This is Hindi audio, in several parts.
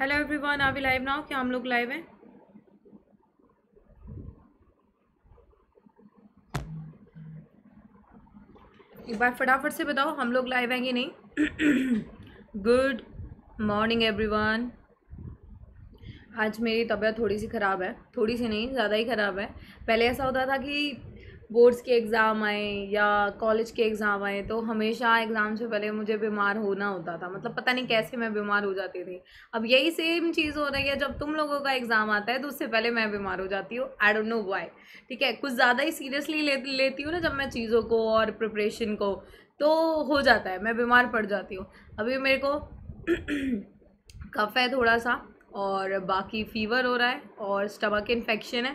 हेलो एवरीवन आप लाइव ना हो क्या हम लोग लाइव हैं एक बार फटाफट से बताओ हम लोग लाइव हैं कि नहीं गुड मॉर्निंग एवरीवन आज मेरी तबीयत थोड़ी सी ख़राब है थोड़ी सी नहीं ज़्यादा ही ख़राब है पहले ऐसा होता था कि बोर्ड्स के एग्ज़ाम आए या कॉलेज के एग्ज़ाम आए तो हमेशा एग्ज़ाम से पहले मुझे बीमार होना होता था मतलब पता नहीं कैसे मैं बीमार हो जाती थी अब यही सेम चीज़ हो रही है जब तुम लोगों का एग्ज़ाम आता है तो उससे पहले मैं बीमार हो जाती हूँ आई डोंट नो वाई ठीक है कुछ ज़्यादा ही सीरियसली ले, लेती हूँ ना जब मैं चीज़ों को और प्रिपरेशन को तो हो जाता है मैं बीमार पड़ जाती हूँ अभी मेरे को कफ है थोड़ा सा और बाकी फ़ीवर हो रहा है और स्टमक इन्फेक्शन है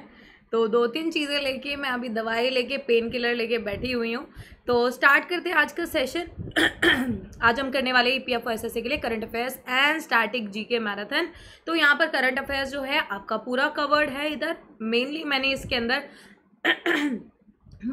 तो दो तीन चीज़ें लेके मैं अभी दवाई लेके पेन किलर लेके बैठी हुई हूँ तो स्टार्ट करते हैं आज का सेशन आज हम करने वाले ई पी एफ एस के लिए current affairs and static G K marathon तो यहाँ पर करंट अफेयर्स जो है आपका पूरा कवर्ड है इधर मेनली मैंने इसके अंदर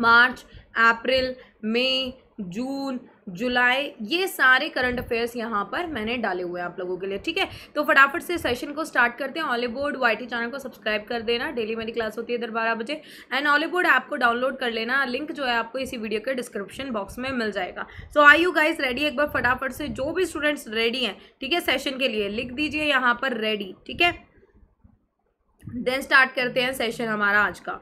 मार्च अप्रैल मई जून जुलाई ये सारे करंट अफेयर्स यहाँ पर मैंने डाले हुए हैं आप लोगों के लिए ठीक है तो फटाफट से सेशन को स्टार्ट करते हैं ऑलीबोर्ड वाई चैनल को सब्सक्राइब कर देना डेली मेरी क्लास होती है इधर बारह बजे एंड ऑलीबोर्ड ऐप को डाउनलोड कर लेना लिंक जो है आपको इसी वीडियो के डिस्क्रिप्शन बॉक्स में मिल जाएगा so I you guys ready एक बार फटाफट से जो भी स्टूडेंट्स रेडी हैं ठीक है सेशन के लिए लिख दीजिए यहाँ पर रेडी ठीक है देन स्टार्ट करते हैं सेशन हमारा आज का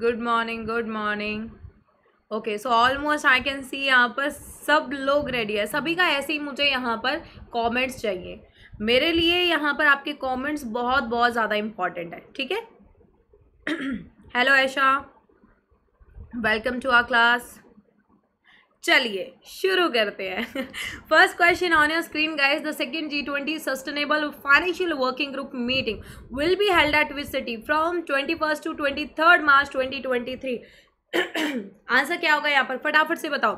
good morning good morning okay so almost I can see यहाँ पर सब लोग रेडी है सभी का ऐसे ही मुझे यहाँ पर कॉमेंट्स चाहिए मेरे लिए यहाँ पर आपके कॉमेंट्स बहुत बहुत ज़्यादा इम्पॉर्टेंट है ठीक है hello Aisha welcome to our class चलिए शुरू करते हैं first question on your screen guys the second G twenty sustainable financial working group meeting will be held at which city from twenty first to twenty third March twenty twenty three answer क्या होगा यहाँ पर फटाफट से बताओ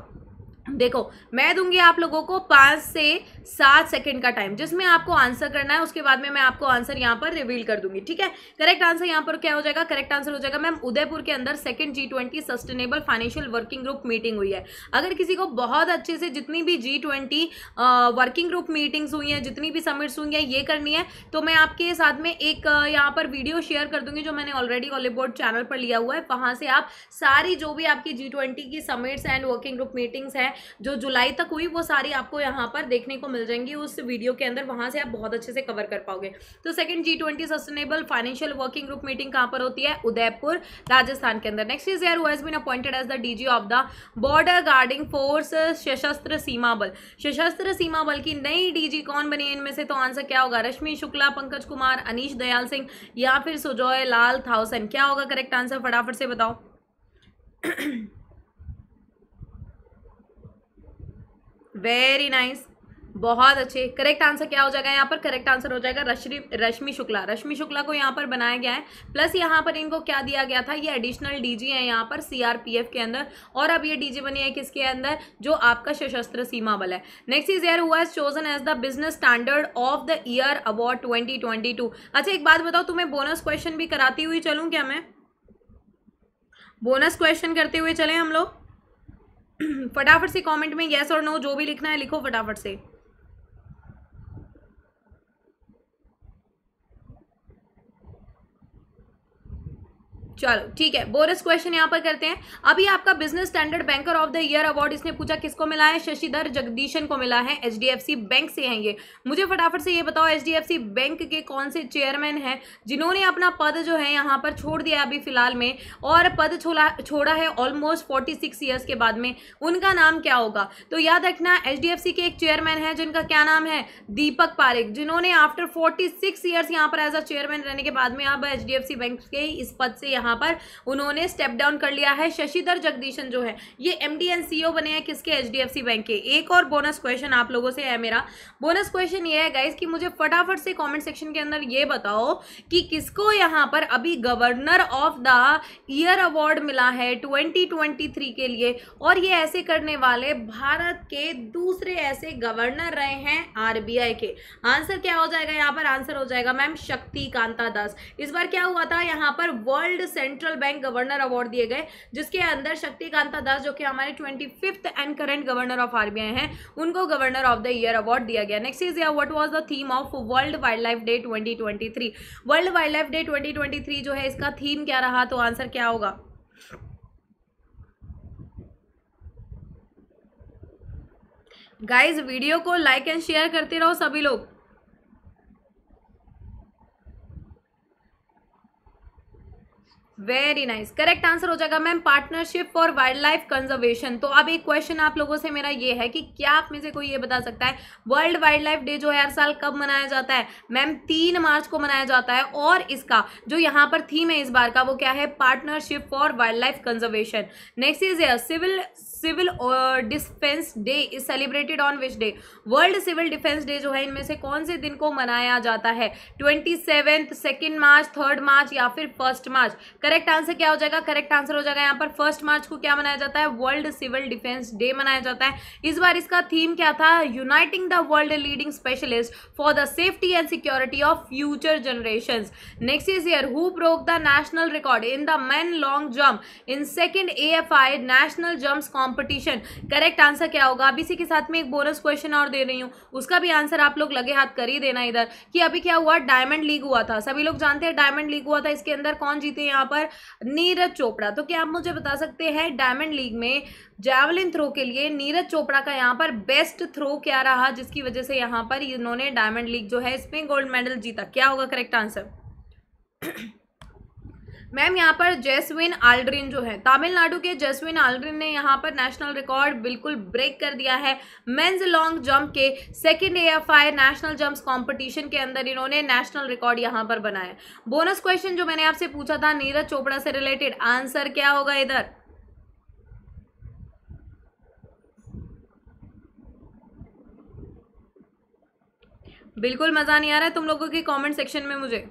देखो मैं दूंगी आप लोगों को पाँच से सात सेकंड का टाइम जिसमें आपको आंसर करना है उसके बाद में मैं आपको आंसर यहाँ पर रिवील कर दूंगी ठीक है करेक्ट आंसर यहाँ पर क्या हो जाएगा करेक्ट आंसर हो जाएगा मैम उदयपुर के अंदर second G twenty sustainable financial working group meeting हुई है अगर किसी को बहुत अच्छे से जितनी भी G twenty working group meetings हुई हैं जितनी भी समिट्स हुई हैं ये करनी है तो मैं आपके साथ में एक यहाँ पर वीडियो शेयर कर दूंगी जो मैंने ऑलरेडी ऑलिबोर्ड चैनल पर लिया हुआ है वहाँ से आप सारी जो भी आपकी जी की summits and working group meetings हैं है जो जुलाई तक हुई वो सारी आपको यहाँ पर देखने को मिल जाएंगी उस वीडियो के अंदर वहाँ से आप बहुत अच्छे से कवर कर पाओगे तो second G twenty sustainable financial working group meeting कहाँ पर होती है उदयपुर राजस्थान के अंदर next is air who has been appointed as the DG of the border guarding force Sashastra Seema बल सशस्त्र सीमा बल की नई डीजी कौन बनी है इनमें से तो आंसर क्या होगा रश्मि शुक्ला पंकज कुमार अनिश दयाल सिंह या फिर सुजोय लाल थाउसन क्या होगा करेक्ट आंसर फटाफट से बताओ वेरी नाइस बहुत अच्छे करेक्ट आंसर क्या हो जाएगा यहाँ पर करेक्ट आंसर हो जाएगा रश्मि रश्मि शुक्ला रश्मि शुक्ला को यहाँ पर बनाया गया है प्लस यहाँ पर इनको क्या दिया गया था ये एडिशनल डीजी है यहाँ पर सीआरपीएफ के अंदर और अब ये डीजी बनी है किसके अंदर जो आपका सशस्त्र सीमा बल है नेक्स्ट इज ईयर हुआ chosen as the business standard of the year award twenty अच्छा एक बात बताओ तुम्हें बोनस क्वेश्चन भी कराती हुई चलूँ क्या मैं बोनस क्वेश्चन करते हुए चले हम लोग फटाफट से कमेंट में यस और नो जो भी लिखना है लिखो फटाफट से चलो ठीक है बोरस क्वेश्चन यहाँ पर करते हैं अभी आपका business standard banker of the year award इसने पूछा किसको मिला है शशिधर जगदीशन को मिला है एचडीएफसी बैंक से हैं ये मुझे फटाफट से ये बताओ एचडीएफसी बैंक के कौन से चेयरमैन हैं जिन्होंने अपना पद जो है यहाँ पर छोड़ दिया अभी फिलहाल में और पद छोड़ा छोड़ा है ऑलमोस्ट फोर्टी सिक्स ईयर्स के बाद में उनका नाम क्या होगा तो याद रखना एच के एक चेयरमैन है जिनका क्या नाम है दीपक पारेख जिन्होंने आफ्टर फोर्टी सिक्स ईयर्स यहाँ पर एज अ चेयरमैन रहने के बाद में अब एच बैंक के इस पद से यहाँ यहाँ पर उन्होंने स्टेप डाउन कर लिया है शशिधर जगदीशन जो है ये एम डी एन सी ओ बने हैं किसके H D F C bank के एक और बोनस क्वेश्चन आप लोगों से है मेरा बोनस क्वेश्चन ये है गाइज कि मुझे फटाफट से कॉमेंट सेक्शन के अंदर ये बताओ कि किसको यहाँ पर अभी governor of the year award मिला है ट्वेंटी ट्वेंटी थ्री के लिए और ये ऐसे करने वाले भारत के दूसरे ऐसे गवर्नर रहे हैं आर बी आई के आंसर क्या हो जाएगा यहाँ पर आंसर हो जाएगा मैम शक्ति कांता दास इस बार क्या हुआ था यहाँ पर world central bank governor award दिए गए जिसके अंदर शक्तिकांता दास जो कि हमारे twenty fifth and current governor of RBI हैं उनको governor of the year award दिया गया नेक्स्ट इज या what was the theme of world wildlife day 2023 world wildlife day 2023 जो है इसका थीम क्या रहा तो आंसर क्या होगा गाइज वीडियो को लाइक एंड शेयर करते रहो सभी लोग वेरी नाइस करेक्ट आंसर हो जाएगा ma'am partnership for wildlife conservation तो अब एक क्वेश्चन आप लोगों से मेरा ये है कि क्या आप में से कोई ये बता सकता है वर्ल्ड वाइल्ड लाइफ डे जो है हर साल कब मनाया जाता है मैम तीन मार्च को मनाया जाता है और इसका जो यहाँ पर थीम है इस बार का वो क्या है partnership for wildlife conservation next is civil civil defence day is celebrated on which day world civil defence day जो है इनमें से कौन से दिन को मनाया जाता है twenty seventh second March third March या फिर फर्स्ट मार्च करेक्ट आंसर क्या हो जाएगा करेक्ट आंसर हो जाएगा यहाँ पर फर्स्ट मार्च को क्या मनाया जाता है वर्ल्ड सिविल डिफेंस डे मनाया जाता है इस बार इसका थीम क्या था uniting the world leading specialist for the safety and security of future generation next is year who broke the national record in the man long jump in second A F I national jump कॉम कंपटीशन करेक्ट आंसर क्या होगा अभी इसी के साथ में एक बोनस क्वेश्चन और दे रही हूँ उसका भी आंसर आप लोग लगे हाथ कर ही देना इधर कि अभी क्या हुआ डायमंड लीग हुआ था सभी लोग जानते हैं डायमंड लीग हुआ था इसके अंदर कौन जीते यहाँ पर नीरज चोपड़ा तो क्या आप मुझे बता सकते हैं डायमंड लीग में जैवलिन थ्रो के लिए नीरज चोपड़ा का यहाँ पर बेस्ट थ्रो क्या रहा जिसकी वजह से यहाँ पर इन्होंने डायमंड लीग जो है इसमें गोल्ड मेडल जीता क्या होगा करेक्ट आंसर मैम यहाँ पर जैसविन आल्ड्रिन जो है तमिलनाडु के जैसविन आल्ड्रिन ने यहाँ पर नेशनल रिकॉर्ड बिल्कुल ब्रेक कर दिया है मेन्स लॉन्ग जंप के second A F I national jumps competition के अंदर इन्होंने नेशनल रिकॉर्ड यहाँ पर बनाया बोनस क्वेश्चन जो मैंने आपसे पूछा था नीरज चोपड़ा से रिलेटेड आंसर क्या होगा इधर बिल्कुल मज़ा नहीं आ रहा है तुम लोगों के कमेंट सेक्शन में मुझे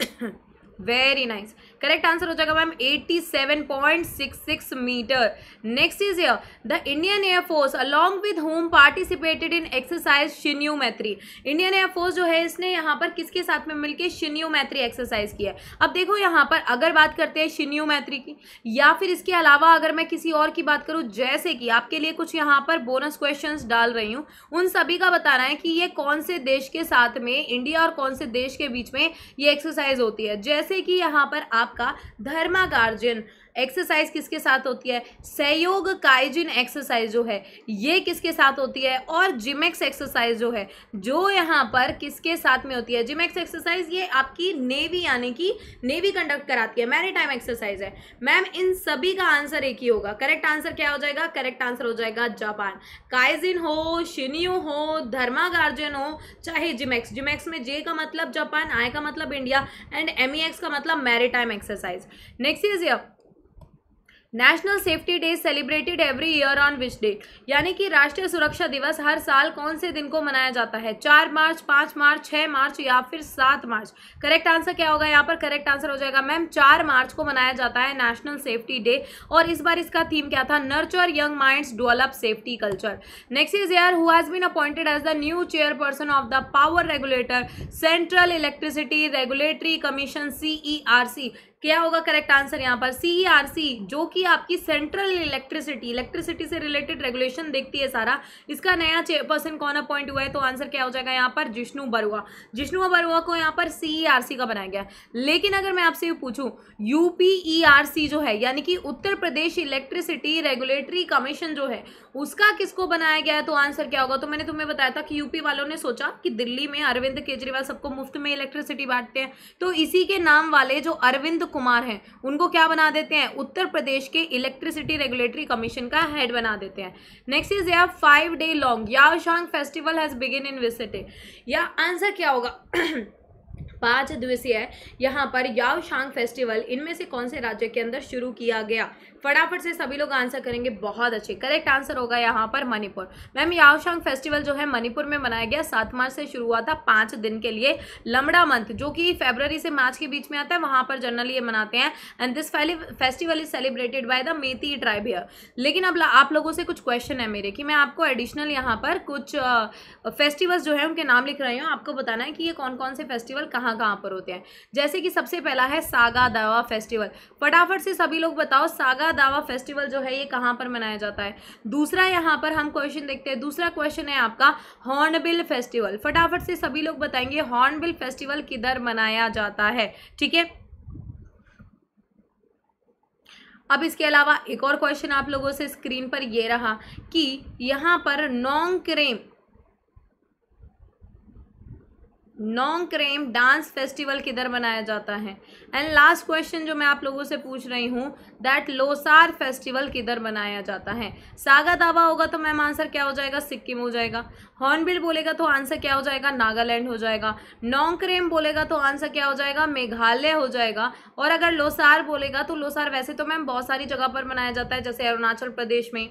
very nice करेक्ट आंसर हो जाएगा ma'am 87.66 metre next is uh the Indian Air Force along with whom participated in exercise Shinyuu Maitri Indian Air Force जो है इसने यहाँ पर किसके साथ में मिलकर शिन्यू मैत्री एक्सरसाइज किया है अब देखो यहाँ पर अगर बात करते हैं शिन्यू मैत्री की या फिर इसके अलावा अगर मैं किसी और की बात करूँ जैसे कि आपके लिए कुछ यहाँ पर बोनस क्वेश्चन डाल रही हूँ उन सभी का बताना है कि ये कौन से देश के साथ में इंडिया और कौन से देश के बीच में ये एक्सरसाइज होती है जैसे कि यहाँ पर आप आपका धर्मा गार्जियन एक्सरसाइज किसके साथ होती है सहयोग काइजिन एक्सरसाइज जो है ये किसके साथ होती है और जिमेक्स एक्सरसाइज जो है जो यहाँ पर किसके साथ में होती है जिमेक्स एक्सरसाइज ये आपकी नेवी यानी कि नेवी कंडक्ट कराती है मैरीटाइम एक्सरसाइज है मैम इन सभी का आंसर एक ही होगा करेक्ट आंसर क्या हो जाएगा करेक्ट आंसर हो जाएगा जापान काइजिन हो शिनियो हो धर्मा हो चाहे जिमेक्स जिमेक्स में जे का मतलब जापान आई का मतलब इंडिया एंड एम का मतलब maritime exercise next is uh national safety day celebrated every year on which day यानी कि राष्ट्रीय सुरक्षा दिवस हर साल कौन से दिन को मनाया जाता है चार मार्च पाँच मार्च छह मार्च या फिर सात मार्च करेक्ट आंसर क्या होगा यहाँ पर करेक्ट आंसर हो जाएगा मैम चार मार्च को मनाया जाता है नेशनल सेफ्टी डे और इस बार इसका थीम क्या था nurture young mind develop safety culture next is air whose been appointed as the new chairperson of the power regulator central electricity regulatory commission C क्या होगा करेक्ट आंसर यहाँ पर सीईआरसी e जो कि आपकी सेंट्रल इलेक्ट्रिसिटी इलेक्ट्रिसिटी से रिलेटेड रेगुलेशन देखती है सारा इसका नया चेयरपर्सन कौन अपॉइंट हुआ है तो आंसर क्या हो जाएगा यहाँ पर जिष्णु बरुआ जिष्णु बरुआ को यहाँ पर सीईआरसी e का बनाया गया लेकिन अगर मैं आपसे पूछूँ यूपीईआरसी e जो है यानी कि Uttar Pradesh electricity regulatory commission जो है उसका किसको बनाया गया है तो आंसर क्या होगा तो मैंने तुम्हें बताया था कि यूपी वालों ने सोचा कि दिल्ली में अरविंद केजरीवाल सबको मुफ्त में इलेक्ट्रिसिटी बांटते हैं तो इसी के नाम वाले जो अरविंद कुमार हैं उनको क्या बना देते हैं उत्तर प्रदेश के इलेक्ट्रिसिटी रेगुलेटरी कमीशन का हेड बना देते हैं नेक्स्ट इज या five day long Yaoshang festival has begin in विसिटे या आंसर क्या होगा पांच दिवसीय यहाँ पर याओशांग फेस्टिवल इनमें से कौन से राज्य के अंदर शुरू किया गया फटाफट से सभी लोग आंसर करेंगे बहुत अच्छे करेक्ट आंसर होगा यहाँ पर मणिपुर मैम याओशांग फेस्टिवल जो है मणिपुर में मनाया गया सात मार्च से शुरू हुआ था पाँच दिन के लिए लमड़ा मंथ जो कि फेबररी से मार्च के बीच में आता है वहाँ पर जनरली ये मनाते हैं and this festival is celebrated by the Meitei tribe लेकिन अब आप लोगों से कुछ क्वेश्चन है मेरे कि मैं आपको एडिशनल यहाँ पर कुछ फेस्टिवल्स जो है उनके नाम लिख रही हूँ आपको बताना है कि ये कौन कौन से फेस्टिवल कहाँ कहाँ पर होते हैं जैसे कि सबसे पहला है सागा दावा फेस्टिवल फटाफट से सभी लोग बताओ सागा का दावा फेस्टिवल जो है ये कहाँ पर मनाया जाता है दूसरा यहाँ पर हम क्वेश्चन देखते हैं दूसरा क्वेश्चन है आपका हॉर्नबिल फेस्टिवल फटाफट से सभी लोग बताएंगे हॉर्नबिल फेस्टिवल किधर मनाया जाता है ठीक है अब इसके अलावा एक और क्वेश्चन आप लोगों से स्क्रीन पर ये रहा कि यहाँ पर Nongkrem Nongkrem dance festival किधर मनाया जाता है एंड लास्ट क्वेश्चन जो मैं आप लोगों से पूछ रही हूँ दैट लोसार फेस्टिवल किधर मनाया जाता है सागा दावा होगा तो मैम आंसर क्या हो जाएगा सिक्किम हो जाएगा हॉर्नबिल बोलेगा तो आंसर क्या हो जाएगा नागालैंड हो जाएगा नोंग क्रेम बोलेगा तो आंसर क्या हो जाएगा मेघालय हो जाएगा और अगर लोसार बोलेगा तो लोसार वैसे तो मैम बहुत सारी जगह पर मनाया जाता है जैसे अरुणाचल प्रदेश में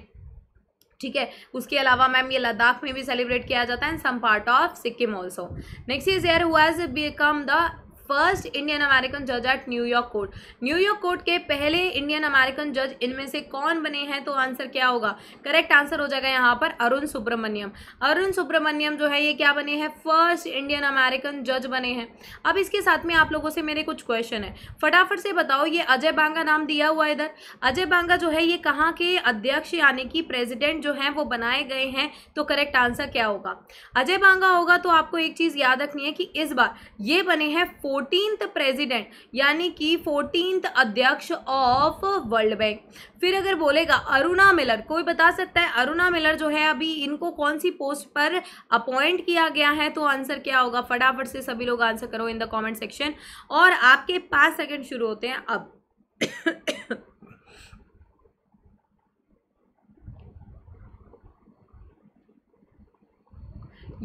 ठीक है उसके अलावा मैम ये लद्दाख में भी सेलिब्रेट किया जाता है in some part of Sikkim also next is air who's become the first Indian American जज at New York court New York court के पहले इंडियन अमेरिकन जज इनमें से कौन बने हैं तो आंसर क्या होगा करेक्ट आंसर हो जाएगा यहाँ पर अरुण सुब्रमण्यम अरुण सुब्रमण्यम जो है ये क्या बने हैं फर्स्ट इंडियन अमेरिकन जज बने हैं अब इसके साथ में आप लोगों से मेरे कुछ क्वेश्चन है फटाफट से बताओ ये अजय बांगा नाम दिया हुआ इधर अजय बांगा जो है ये कहाँ के अध्यक्ष यानी कि प्रेजिडेंट जो है वो बनाए गए हैं तो करेक्ट आंसर क्या होगा अजय बांगा होगा तो आपको एक चीज़ याद रखनी है कि इस बार ये बने हैं फोर्टींथ प्रेजिडेंट यानी कि फोर्टींथ अध्यक्ष ऑफ वर्ल्ड बैंक फिर अगर बोलेगा अरुणा मिलर कोई बता सकता है अरुणा मिलर जो है अभी इनको कौन सी पोस्ट पर अपॉइंट किया गया है तो आंसर क्या होगा फटाफट से सभी लोग आंसर करो इन द कॉमेंट सेक्शन और आपके पाँच सेकेंड शुरू होते हैं अब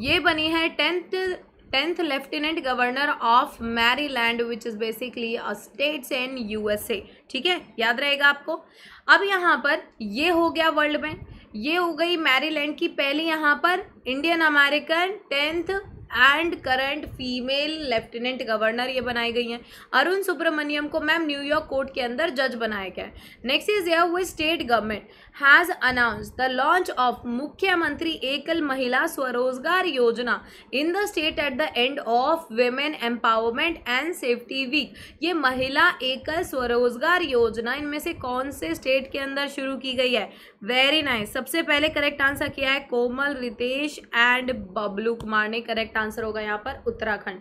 ये बनी है tenth tenth lieutenant governor of Maryland which is basically a states in USA ठीक है याद रहेगा आपको अब यहाँ पर ये हो गया वर्ल्ड बैंक ये हो गई मैरीलैंड की पहली यहाँ पर Indian American tenth and current female lieutenant governor ये बनाई गई हैं अरुण सुब्रमण्यम को मैम न्यूयॉर्क कोर्ट के अंदर जज बनाया गया है नेक्स्ट इज यह हुए state government has announce the launch of Mukhyamantri Ekal Mahila Swarozgar Yojana in the state at the end of women empowerment and safety week ये महिला एकल स्वरोजगार योजना इनमें से कौन से स्टेट के अंदर शुरू की गई है वेरी नाइस nice. सबसे पहले करेक्ट आंसर किया है कोमल रितेश एंड बबलू कुमार ने करेक्ट आंसर होगा यहाँ पर उत्तराखंड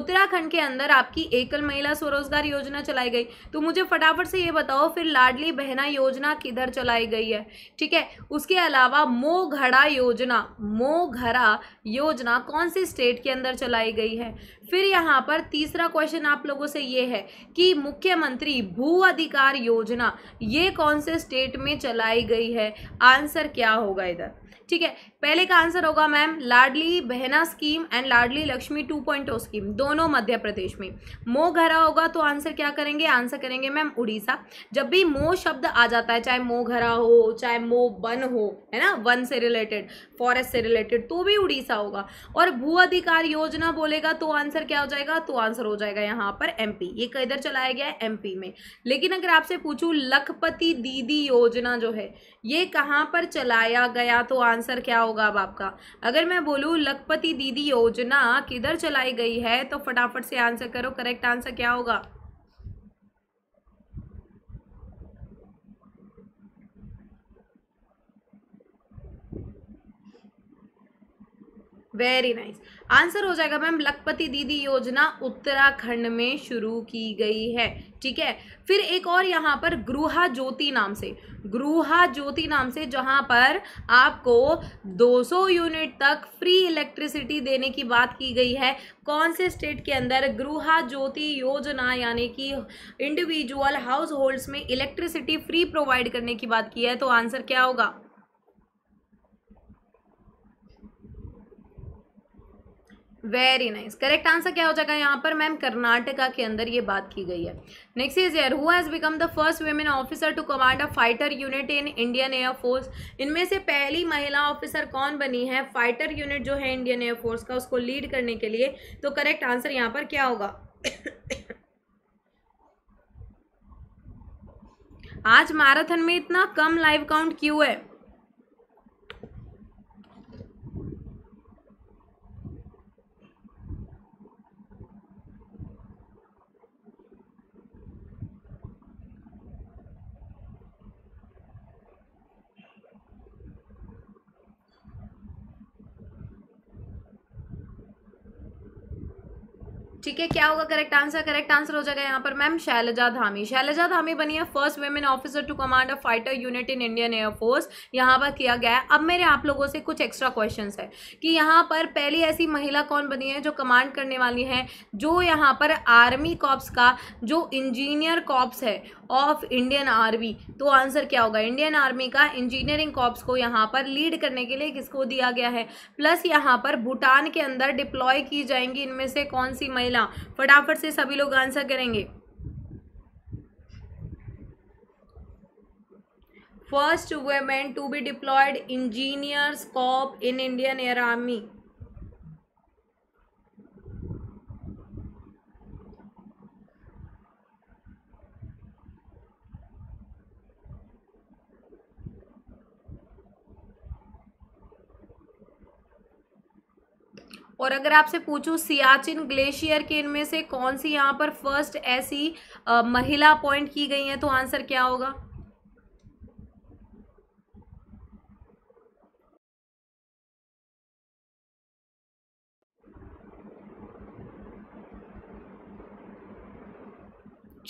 उत्तराखंड के अंदर आपकी एकल महिला स्वरोजगार योजना चलाई गई तो मुझे फटाफट से ये बताओ फिर लाडली बहना योजना किधर चलाई गई है ठीक है उसके अलावा मो घड़ा योजना मो घड़ा योजना कौन सी स्टेट के अंदर चलाई गई है फिर यहाँ पर तीसरा क्वेश्चन आप लोगों से ये है कि मुख्यमंत्री भू अधिकार योजना ये कौन से स्टेट में चलाई गई है आंसर क्या होगा इधर ठीक है पहले का आंसर होगा ma'am Ladli Behna scheme and Ladli Lakshmi 2.0 scheme दोनों मध्य प्रदेश में मो घरा होगा तो आंसर क्या करेंगे आंसर करेंगे मैम उड़ीसा जब भी मो शब्द आ जाता है चाहे मो घरा हो चाहे मो वन हो है ना वन से रिलेटेड फॉरेस्ट से रिलेटेड तो भी उड़ीसा होगा और भू अधिकार योजना बोलेगा तो आंसर आंसर क्या हो जाएगा तो आंसर हो जाएगा यहाँ पर एमपी ये किधर चलाया गया है एमपी में लेकिन अगर आपसे पूछूं लखपति दीदी योजना जो है ये कहाँ पर चलाया गया तो आंसर क्या होगा अब आपका अगर मैं बोलूँ लखपति दीदी योजना किधर चलाई गई है तो फटाफट से आंसर करो करेक्ट आंसर क्या होगा वेरी नाइस आंसर हो जाएगा मैम लखपति दीदी योजना उत्तराखंड में शुरू की गई है ठीक है फिर एक और यहाँ पर गृहा ज्योति नाम से गृहा ज्योति नाम से जहाँ पर आपको 200 यूनिट तक फ्री इलेक्ट्रिसिटी देने की बात की गई है कौन से स्टेट के अंदर गृहा ज्योति योजना यानी कि इंडिविजुअल हाउस होल्ड्स में इलेक्ट्रिसिटी फ्री प्रोवाइड करने की बात की है तो आंसर क्या होगा वेरी नाइस करेक्ट आंसर क्या हो जाएगा यहाँ पर मैम कर्नाटका के अंदर ये बात की गई है next is air who has become the first women officer to command a fighter unit in Indian air force इनमें से पहली महिला ऑफिसर कौन बनी है फाइटर यूनिट जो है इंडियन एयरफोर्स का उसको लीड करने के लिए तो करेक्ट आंसर यहाँ पर क्या होगा आज मैराथन में इतना कम लाइव काउंट क्यों है ठीक है क्या होगा करेक्ट आंसर करेक्ट आंसर हो जाएगा यहाँ पर मैम शैलजा धामी शैलजा धामी बनी है first women officer to command a fighter unit in Indian air force यहाँ पर किया गया है अब मेरे आप लोगों से कुछ एक्स्ट्रा क्वेश्चन है कि यहाँ पर पहली ऐसी महिला कौन बनी है जो कमांड करने वाली है जो यहाँ पर आर्मी कॉप्स का जो इंजीनियर कॉप्स है ऑफ इंडियन आर्मी तो आंसर क्या होगा इंडियन आर्मी का इंजीनियरिंग कॉप्स को यहाँ पर लीड करने के लिए किसको दिया गया है प्लस यहाँ पर भूटान के अंदर डिप्लॉय की जाएंगी इनमें से कौन सी महिला फटाफट से सभी लोग आंसर करेंगे first women to be deployed engineers corps in Indian air army और अगर आपसे पूछूं सियाचिन ग्लेशियर के इनमें से कौन सी यहाँ पर फर्स्ट ऐसी आ, महिला अपॉइंट की गई है तो आंसर क्या होगा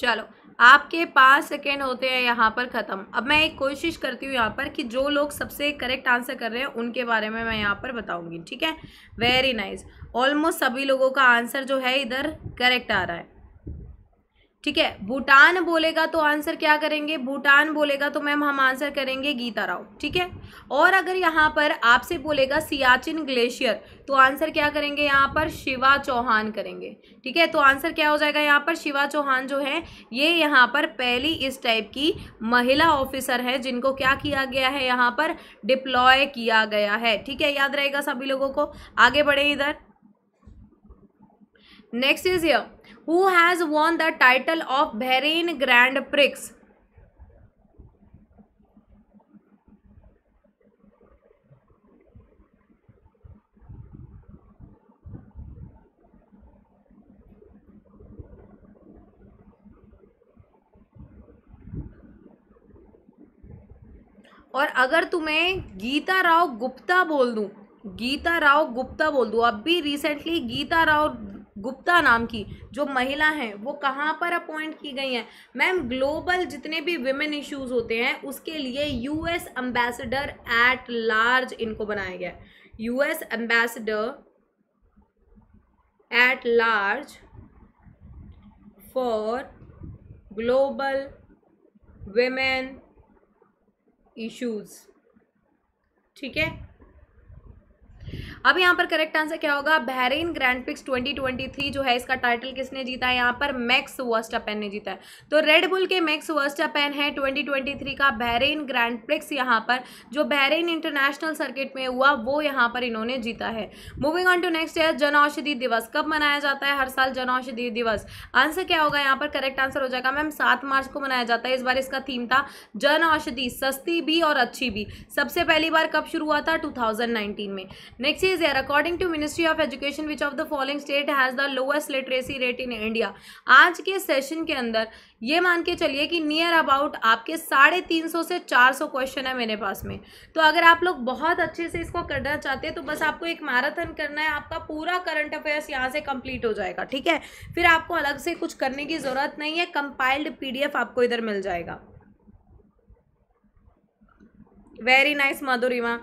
चलो आपके पाँच सेकेंड होते हैं यहाँ पर ख़त्म अब मैं एक कोशिश करती हूँ यहाँ पर कि जो लोग सबसे करेक्ट आंसर कर रहे हैं उनके बारे में मैं यहाँ पर बताऊँगी ठीक है वेरी नाइस ऑलमोस्ट सभी लोगों का आंसर जो है इधर करेक्ट आ रहा है ठीक है भूटान बोलेगा तो आंसर क्या करेंगे भूटान बोलेगा तो मैम हम आंसर करेंगे गीता राव ठीक है और अगर यहाँ पर आपसे बोलेगा सियाचिन ग्लेशियर तो आंसर क्या करेंगे यहाँ पर शिवा चौहान करेंगे ठीक है तो आंसर क्या हो जाएगा यहाँ पर शिवा चौहान जो है ये यहाँ पर पहली इस टाइप की महिला ऑफिसर है जिनको क्या किया गया है यहाँ पर डिप्लॉय किया गया है ठीक है याद रहेगा सभी लोगों को आगे बढ़े इधर next is here who has won the title of Bahrain grand prix और अगर तुम्हें गीता राव गुप्ता बोल दूं, गीता राव गुप्ता बोल दूं, अब भी रिसेंटली गीता राव गुप्ता नाम की जो महिला हैं वो कहाँ पर अपॉइंट की गई हैं मैम ग्लोबल जितने भी विमेन इश्यूज़ होते हैं उसके लिए यूएस एम्बेसडर एट लार्ज इनको बनाया गया US ambassador at large for global women issues ठीक है अब यहाँ पर करेक्ट आंसर क्या होगा बहरीन ग्रैंड पिक्स 2023 जो है इसका टाइटल किसने जीता है यहाँ पर मैक्स वर्स्टापेन ने जीता है तो रेड बुल के मैक्स वर्स्टापेन है 2023 का बहरीन ग्रैंड पिक्स यहाँ पर जो बहरीन इंटरनेशनल सर्किट में हुआ वो यहाँ पर इन्होंने जीता है moving on to next here Jan Aushadhi दिवस कब मनाया जाता है हर साल जन औषधि दिवस आंसर क्या होगा यहाँ पर करेक्ट आंसर हो जाएगा मैम सात मार्च को मनाया जाता है इस बार इसका थीम था जन औषधि सस्ती भी और अच्छी भी सबसे पहली बार कब शुरू हुआ था टू में next is there according to ministry of education which of the following state has the lowest literacy rate in India आज के सेशन के अंदर ये मान के चलिए कि नियर अबाउट आपके साढ़े तीन सौ से चार सौ क्वेश्चन है मेरे पास में तो अगर आप लोग बहुत अच्छे से इसको करना चाहते हैं तो बस आपको एक मैराथन करना है आपका पूरा करंट अफेयर्स यहाँ से कंप्लीट हो जाएगा ठीक है फिर आपको अलग से कुछ करने की ज़रूरत नहीं है कंपाइल्ड पीडीएफ आपको इधर मिल जाएगा वेरी नाइस मधुरिमा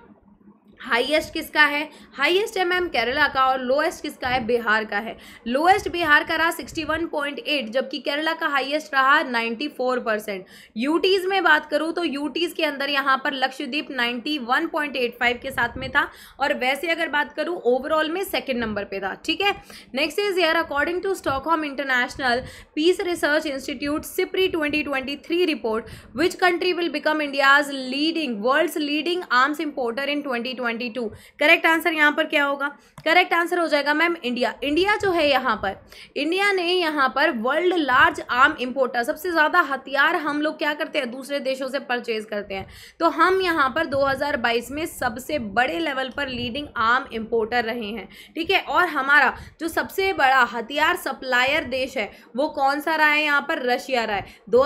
हाईएस्ट किसका है हाईएस्ट है मैम केरला का और लोएस्ट किसका है बिहार का है लोएस्ट बिहार का रहा 61.8 जबकि केरला का हाईएस्ट रहा 94 परसेंट यूटीज़ में बात करूँ तो यूटीज़ के अंदर यहाँ पर लक्षद्वीप 91.85 के साथ में था और वैसे अगर बात करूँ ओवरऑल में सेकेंड नंबर पर था ठीक है next is year according to Stockholm international peace research institute SIPRI twenty report which country will become India's leading world leading arms importer in twenty twenty two correct answer यहाँ पर क्या होगा करेक्ट आंसर हो जाएगा मैम इंडिया इंडिया जो है यहाँ पर इंडिया ने यहाँ पर वर्ल्ड लार्ज आर्म इम्पोर्टर सबसे ज़्यादा हथियार हम लोग क्या करते हैं दूसरे देशों से परचेज करते हैं तो हम यहाँ पर 2022 में सबसे बड़े लेवल पर लीडिंग आर्म इम्पोर्टर रहे हैं ठीक है और हमारा जो सबसे बड़ा हथियार सप्लायर देश है वो कौन सा रहा है यहाँ पर रशिया रहा है दो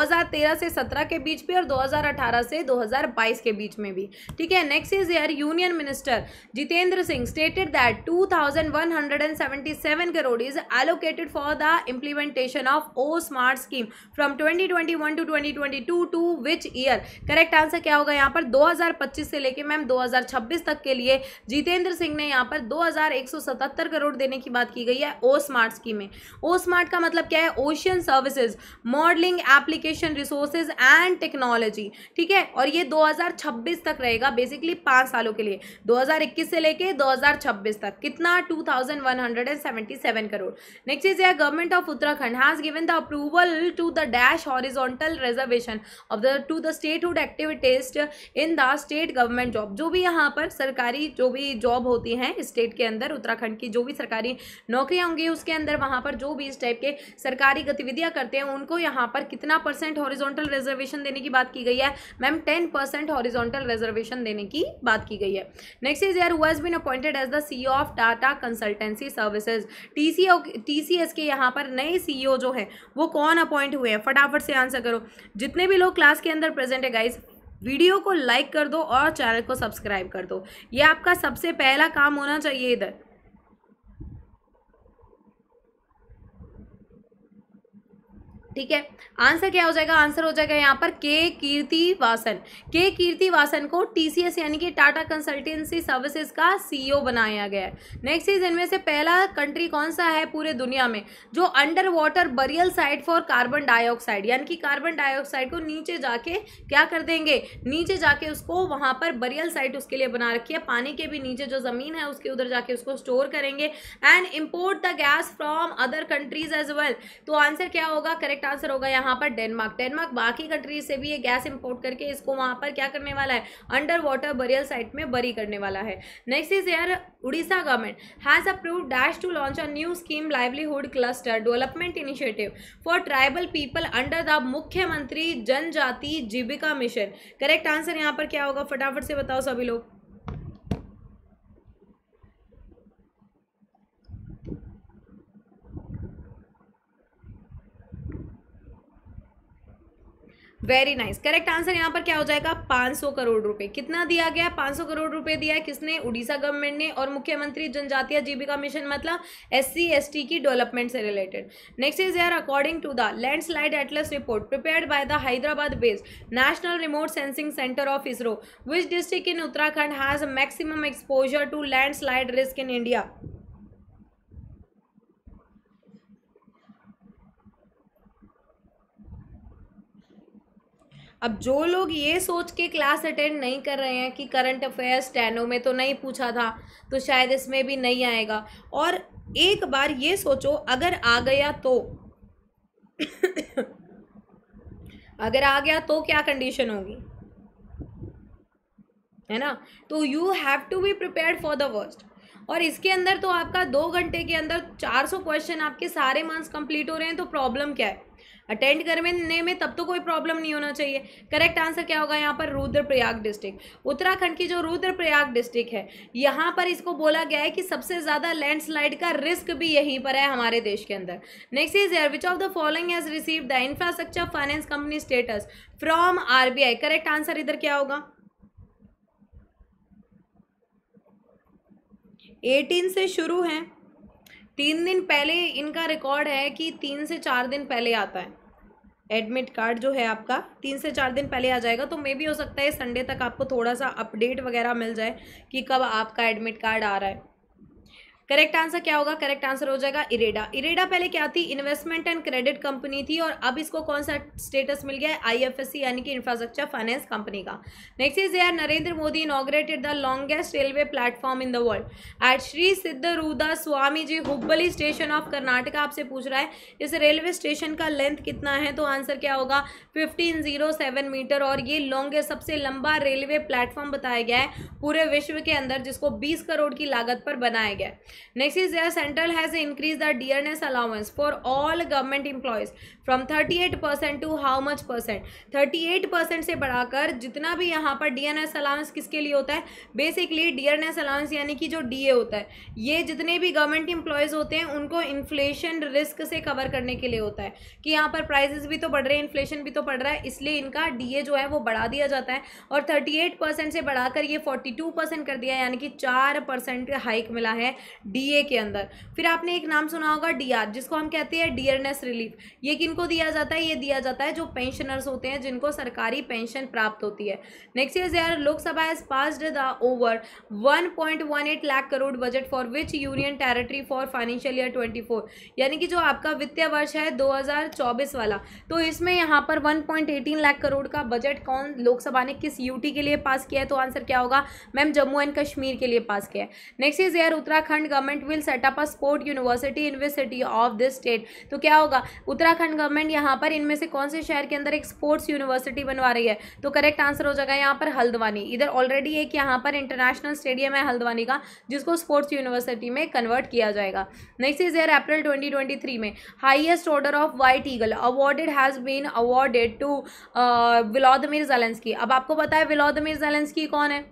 से सत्रह के बीच भी और दो से दो के बीच में भी ठीक है next is union minister Jitendra Singh stated that two 2,177 crore is allocated for the implementation of O SMART scheme from 2021 to 2022 to which year correct answer क्या होगा यहां पर 2025 से लेके मैम 2026 तक के लिए जितेंद्र सिंह ने यहां पर 2,177 करोड़ देने की बात की गई है ओ स्मार्ट स्कीम में ओ स्मार्ट का मतलब क्या है ocean services modelling application resources and technology ठीक है और ये 2026 तक रहेगा बेसिकली पांच सालों के लिए 2021 से लेके 2026 तक कितना कितना 2177 crore next is here government of Uttarakhand has given the approval to the dash horizontal reservation of the to the hood activities in the state government job जो भी यहाँ पर सरकारी जो भी जॉब होती हैं स्टेट के अंदर उत्तराखंड की जो भी सरकारी नौकरियाँ होंगी उसके अंदर वहाँ पर जो भी इस टाइप के सरकारी गतिविधियाँ करते हैं उनको यहाँ पर कितना परसेंट हॉरिजोंटल रिजर्वेशन देने की बात की गई है ma'am ten percent horizontal reservation देने की बात की गई है next is air whose been appointed as the C of Tata Consultancy Services TCO TCS के यहाँ पर नए सीईओ जो है वो कौन अपॉइंट हुए हैं फटाफट से आंसर करो जितने भी लोग क्लास के अंदर प्रेजेंट है गाइज वीडियो को लाइक कर दो और चैनल को सब्सक्राइब कर दो ये आपका सबसे पहला काम होना चाहिए इधर ठीक है आंसर क्या हो जाएगा आंसर हो जाएगा यहाँ पर के कीर्ति वासन के कीर्ति वासन को टीसीएस यानी कि टाटा कंसल्टेंसी सर्विसेज का सीईओ e बनाया गया है नेक्स्ट इज इनमें से पहला कंट्री कौन सा है पूरे दुनिया में जो under water burial site for carbon dioxide यानी कि कार्बन डाइऑक्साइड को नीचे जाके क्या कर देंगे नीचे जाके उसको वहाँ पर बरियल साइट उसके लिए बना रखी है पानी के भी नीचे जो ज़मीन है उसके उधर जाके उसको स्टोर करेंगे and import the gas from other countries as well तो आंसर क्या होगा करेक्ट करेक्ट आंसर होगा यहाँ पर डेनमार्क डेनमार्क बाकी कंट्रीज से भी ये गैस इंपोर्ट करके इसको वहाँ पर क्या करने वाला है अंडर वाटर बरियल साइट में बरी करने वाला है next is here Orissa government has approve dash to launch a new scheme livelihood cluster development initiative for tribal people under the Mukhyamantri Janjati Jeevika mission correct answer यहाँ पर क्या होगा फटाफट से बताओ सभी लोग वेरी नाइस करेक्ट आंसर यहाँ पर क्या हो जाएगा 500 करोड़ रुपए कितना दिया गया 500 करोड़ रुपए दिया है किसने उड़ीसा गवर्नमेंट ने और मुख्यमंत्री जनजातीय जीविका मिशन मतलब एससी एसटी की डेवलपमेंट से रिलेटेड नेक्स्ट इज यार according to the landslide atlas report prepare by the Hyderabad based national remote sensing centre of ISRO which district in Uttarakhand has maximum exposure to slide risk in India अब जो लोग ये सोच के क्लास अटेंड नहीं कर रहे हैं कि करंट अफेयर्स टेनों में तो नहीं पूछा था तो शायद इसमें भी नहीं आएगा और एक बार ये सोचो अगर आ गया तो अगर आ गया तो क्या कंडीशन होगी है ना तो you have to be prepare for the worst और इसके अंदर तो आपका दो घंटे के अंदर चार सौ क्वेश्चन आपके सारे मार्क्स कंप्लीट हो रहे हैं तो प्रॉब्लम क्या है अटेंड करने में तब तो कोई प्रॉब्लम नहीं होना चाहिए करेक्ट आंसर क्या होगा यहाँ पर रुद्रप्रयाग डिस्ट्रिक्ट उत्तराखंड की जो रुद्रप्रयाग डिस्ट्रिक्ट है यहाँ पर इसको बोला गया है कि सबसे ज़्यादा लैंडस्लाइड का रिस्क भी यहीं पर है हमारे देश के अंदर next is air which of the following has receive the infrastructure finance company status from R correct answer इधर क्या होगा 18 से शुरू हैं तीन दिन पहले इनका रिकॉर्ड है कि तीन से चार दिन पहले आता है एडमिट कार्ड जो है आपका तीन से चार दिन पहले आ जाएगा तो मे भी हो सकता है संडे तक आपको थोड़ा सा अपडेट वगैरह मिल जाए कि कब आपका एडमिट कार्ड आ रहा है करेक्ट आंसर क्या होगा करेक्ट आंसर हो जाएगा इरेडा इरेडा पहले क्या थी इन्वेस्टमेंट एंड क्रेडिट कंपनी थी और अब इसको कौन सा स्टेटस मिल गया है आईएफएससी यानी कि इंफ्रास्ट्रक्चर फाइनेंस कंपनी का नेक्स्ट इज यार Narendra Modi inaugurated the longest railway platform in the world at Shri Siddharoodha Swami ji Hubli station of Karnataka आपसे पूछ रहा है इस रेलवे स्टेशन का लेंथ कितना है तो आंसर क्या होगा फिफ्टीन जीरो सेवन मीटर और ये लॉन्गेस्ट सबसे लंबा रेलवे प्लेटफॉर्म बताया गया है पूरे विश्व के अंदर जिसको बीस करोड़ की लागत पर बनाया गया है next is has increase the dearness allowance for all government employees from thirty eight percent to how much percent thirty eight percent से बढ़ाकर जितना भी यहाँ पर डीएनएस अलाउंस किसके लिए होता है बेसिकली एस अलाउंस यानी कि जो ए होता है ये जितने भी गवर्नमेंट इंप्लॉयज़ होते हैं उनको इन्फ्लेशन रिस्क से कवर करने के लिए होता है कि यहाँ पर प्राइजेस भी तो बढ़ रहे हैं इन्फ्लेशन भी तो बढ़ रहा है इसलिए इनका ए जो है वो बढ़ा दिया जाता है और थर्टी एट परसेंट से बढ़ाकर ये फोर्टी टू परसेंट कर दिया यानी कि चार परसेंट हाइक मिला है डीए के अंदर फिर आपने एक नाम सुना होगा डीआर जिसको हम कहते हैं डियरनेस रिलीफ ये किनको दिया जाता है ये दिया जाता है जो पेंशनर्स होते हैं जिनको सरकारी पेंशन प्राप्त होती है नेक्स्ट इज यार Lok Sabha has passed the over 1.18 lakh crore budget for which union territory for financial year four यानी कि जो आपका वित्तीय वर्ष है चौबीस वाला तो इसमें यहाँ पर एटीन लाख करोड़ का बजट कौन लोकसभा ने किस यूटी के लिए पास किया है तो आंसर क्या होगा मैम जम्मू एंड कश्मीर के लिए पास किया है नेक्स्ट इज यार Uttarakhand government will set up a sport university in which city of this state तो क्या होगा उत्तराखंड गवर्नमेंट यहाँ पर इनमें से कौन से शहर के अंदर एक स्पोर्ट्स यूनिवर्सिटी बनवा रही है तो करेक्ट आंसर हो जाएगा यहाँ पर हल्द्वानी इधर ऑलरेडी एक यहाँ पर इंटरनेशनल स्टेडियम है हल्द्वानी का जिसको स्पोर्ट्स यूनिवर्सिटी में कन्वर्ट किया जाएगा next is here April twenty twenty three में highest order of white eagle awarded has been awarded to Volodymyr Zelensky अब आपको पता है विलोदमिर जेलेंस्की कौन है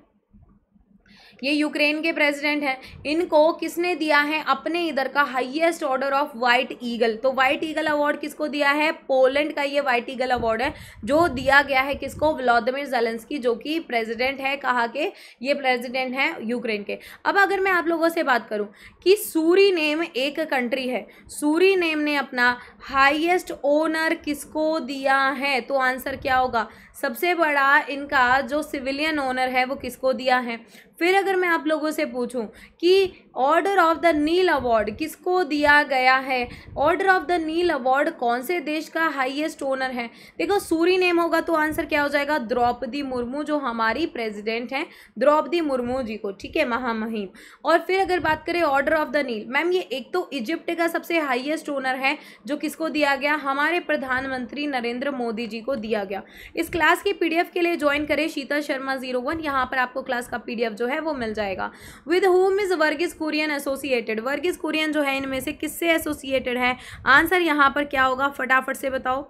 ये यूक्रेन के प्रेसिडेंट हैं इनको किसने दिया है अपने इधर का highest order of white eagle तो वाइट ईगल अवार्ड किसको दिया है पोलैंड का ये वाइट ईगल अवार्ड है जो दिया गया है किसको व्लादिमिर जेलेंस्की जो कि प्रेसिडेंट है कहा के ये प्रेसिडेंट हैं यूक्रेन के अब अगर मैं आप लोगों से बात करूं कि सूरी नेम एक कंट्री है सूरी नेम ने अपना हाईएस्ट ओनर किसको दिया है तो आंसर क्या होगा सबसे बड़ा इनका जो सिविलियन ओनर है वो किसको दिया है फिर अगर मैं आप लोगों से पूछूं कि order of the Nile award किसको दिया गया है order of the Nile award कौन से देश का हाईएस्ट ओनर है देखो सूरी नेम होगा तो आंसर क्या हो जाएगा द्रौपदी मुर्मू जो हमारी प्रेसिडेंट हैं द्रौपदी मुर्मू जी को ठीक है महामहिम और फिर अगर बात करें order of the Nile ma'am ये एक तो इजिप्ट का सबसे हाइएस्ट ओनर है जो किसको दिया गया हमारे प्रधानमंत्री नरेंद्र मोदी जी को दिया गया इस क्लास की पी के लिए ज्वाइन करें शीता शर्मा जीरो वन यहाँ पर आपको क्लास का पी जो है वो मिल जाएगा with whom is Verghese Kurien associated Verghese Kurien जो है इनमें से किससे एसोसिएटेड है आंसर यहाँ पर क्या होगा फटाफट से बताओ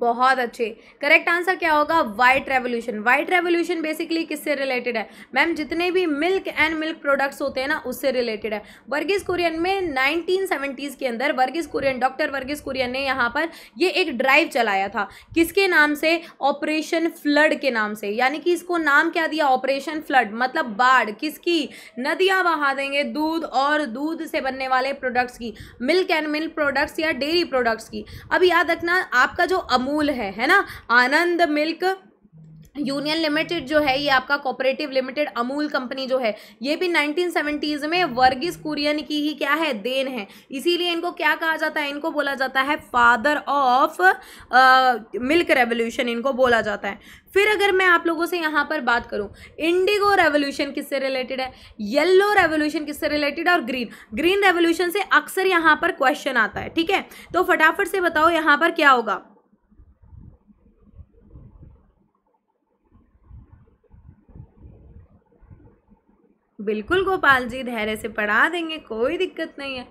बहुत अच्छे करेक्ट आंसर क्या होगा white revolution white revolution basically किससे रिलेटेड है मैम जितने भी मिल्क एंड मिल्क प्रोडक्ट्स होते हैं ना उससे रिलेटेड है वर्गीज कुरियन में 1970s के अंदर वर्गीज कुरियन डॉक्टर वर्गीज कुरियन ने यहाँ पर ये एक ड्राइव चलाया था किसके नाम से ऑपरेशन फ्लड के नाम से यानी कि इसको नाम क्या दिया ऑपरेशन फ्लड मतलब बाढ़ किसकी नदियाँ बहा देंगे दूध और दूध से बनने वाले प्रोडक्ट्स की मिल्क एंड मिल्क प्रोडक्ट्स या डेयरी प्रोडक्ट्स की अब याद रखना आपका जो अमूल अमूल है है ना आनंद मिल्क यूनियन लिमिटेड जो है ये आपका कोऑपरेटिव लिमिटेड अमूल कंपनी जो है ये भी 1970s में वर्गीस कुरियन की ही क्या है देन है इसीलिए इनको क्या कहा जाता है इनको बोला जाता है फादर ऑफ मिल्क रेवोल्यूशन इनको बोला जाता है फिर अगर मैं आप लोगों से यहाँ पर बात करूँ इंडिगो रेवोल्यूशन किससे रिलेटेड है येल्लो रेवोल्यूशन किससे रिलेटेड और ग्रीन ग्रीन रेवोल्यूशन से अक्सर यहाँ पर क्वेश्चन आता है ठीक है तो फटाफट से बताओ यहाँ पर क्या होगा बिल्कुल गोपाल जी धैर्य से पढ़ा देंगे कोई दिक्कत नहीं है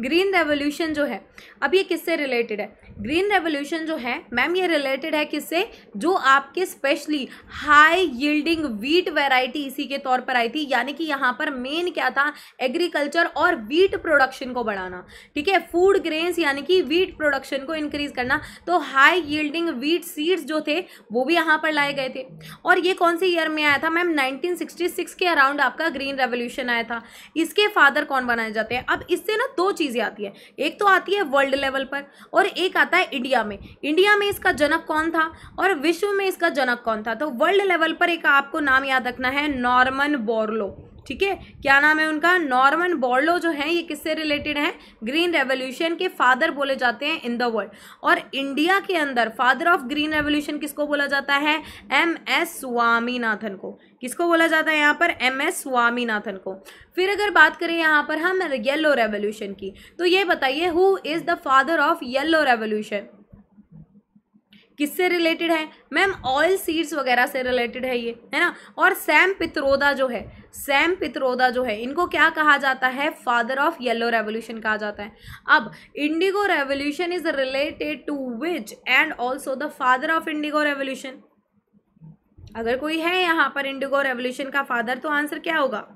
ग्रीन रेवोल्यूशन जो है अब ये किससे रिलेटेड है ग्रीन रेवोल्यूशन जो है मैम ये रिलेटेड है किससे जो आपके specially high yielding wheat variety इसी के तौर पर आई थी यानी कि यहाँ पर मेन क्या था एग्रीकल्चर और वीट प्रोडक्शन को बढ़ाना ठीक है फूड ग्रेन्स यानी कि वीट प्रोडक्शन को इंक्रीज करना तो हाई यील्डिंग वीट सीड्स जो थे वो भी यहाँ पर लाए गए थे और ये कौन से ईयर में आया था मैम नाइनटीन के अराउंड आपका ग्रीन रेवोल्यूशन आया था इसके फादर कौन बनाए जाते हैं अब इससे ना दो चीज़ें आती है एक तो आती है वर्ल्ड लेवल पर और एक आता है इंडिया में इंडिया में इसका जनक कौन था और विश्व में इसका जनक कौन था तो वर्ल्ड लेवल पर एक आपको नाम याद रखना है नॉर्मन बोर्लो ठीक है क्या नाम है उनका नॉर्मन बॉर्लो जो है ये किससे रिलेटेड है ग्रीन रेवोल्यूशन के फादर बोले जाते हैं इन द वर्ल्ड और इंडिया के अंदर फादर ऑफ ग्रीन रेवोल्यूशन किसको बोला जाता है एम एस स्वामीनाथन को किसको बोला जाता है यहाँ पर एम एस स्वामीनाथन को फिर अगर बात करें यहाँ पर हम येलो रेवोल्यूशन की तो ये बताइए who is the father of yellow revolution किससे रिलेटेड है मैम ऑयल सीड्स वगैरह से रिलेटेड है ये है ना और सैम पित्रोदा जो है सैम पित्रोदा जो है इनको क्या कहा जाता है फादर ऑफ येलो रेवोल्यूशन कहा जाता है अब indigo revolution is related to which and also the father of indigo revolution अगर कोई है यहाँ पर इंडिगो रेवोल्यूशन का फादर तो आंसर क्या होगा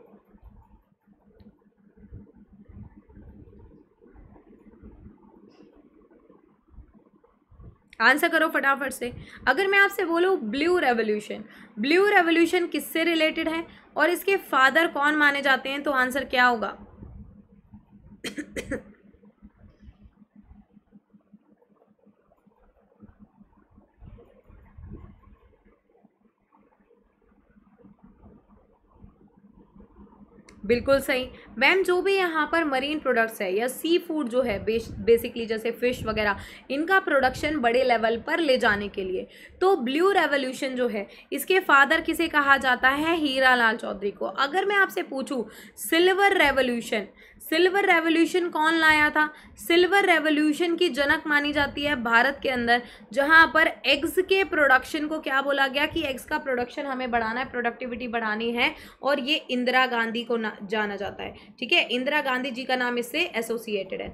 आंसर करो फटाफट से अगर मैं आपसे बोलूँ ब्लू रेवोल्यूशन ब्लू रेवोल्यूशन किससे रिलेटेड है और इसके फादर कौन माने जाते हैं तो आंसर क्या होगा बिल्कुल सही मैम जो भी यहाँ पर मरीन प्रोडक्ट्स है या सी फूड जो है बेसिकली जैसे फ़िश वगैरह इनका प्रोडक्शन बड़े लेवल पर ले जाने के लिए तो ब्लू रेवोल्यूशन जो है इसके फादर किसे कहा जाता है हीरा लाल चौधरी को अगर मैं आपसे पूछूँ सिल्वर रेवोल्यूशन सिल्वर रेवोल्यूशन कौन लाया था सिल्वर रेवोल्यूशन की जनक मानी जाती है भारत के अंदर जहां पर एग्स के प्रोडक्शन को क्या बोला गया कि एग्स का प्रोडक्शन हमें बढ़ाना है प्रोडक्टिविटी बढ़ानी है और ये इंदिरा गांधी को जाना जाता है ठीक है इंदिरा गांधी जी का नाम इससे एसोसिएटेड है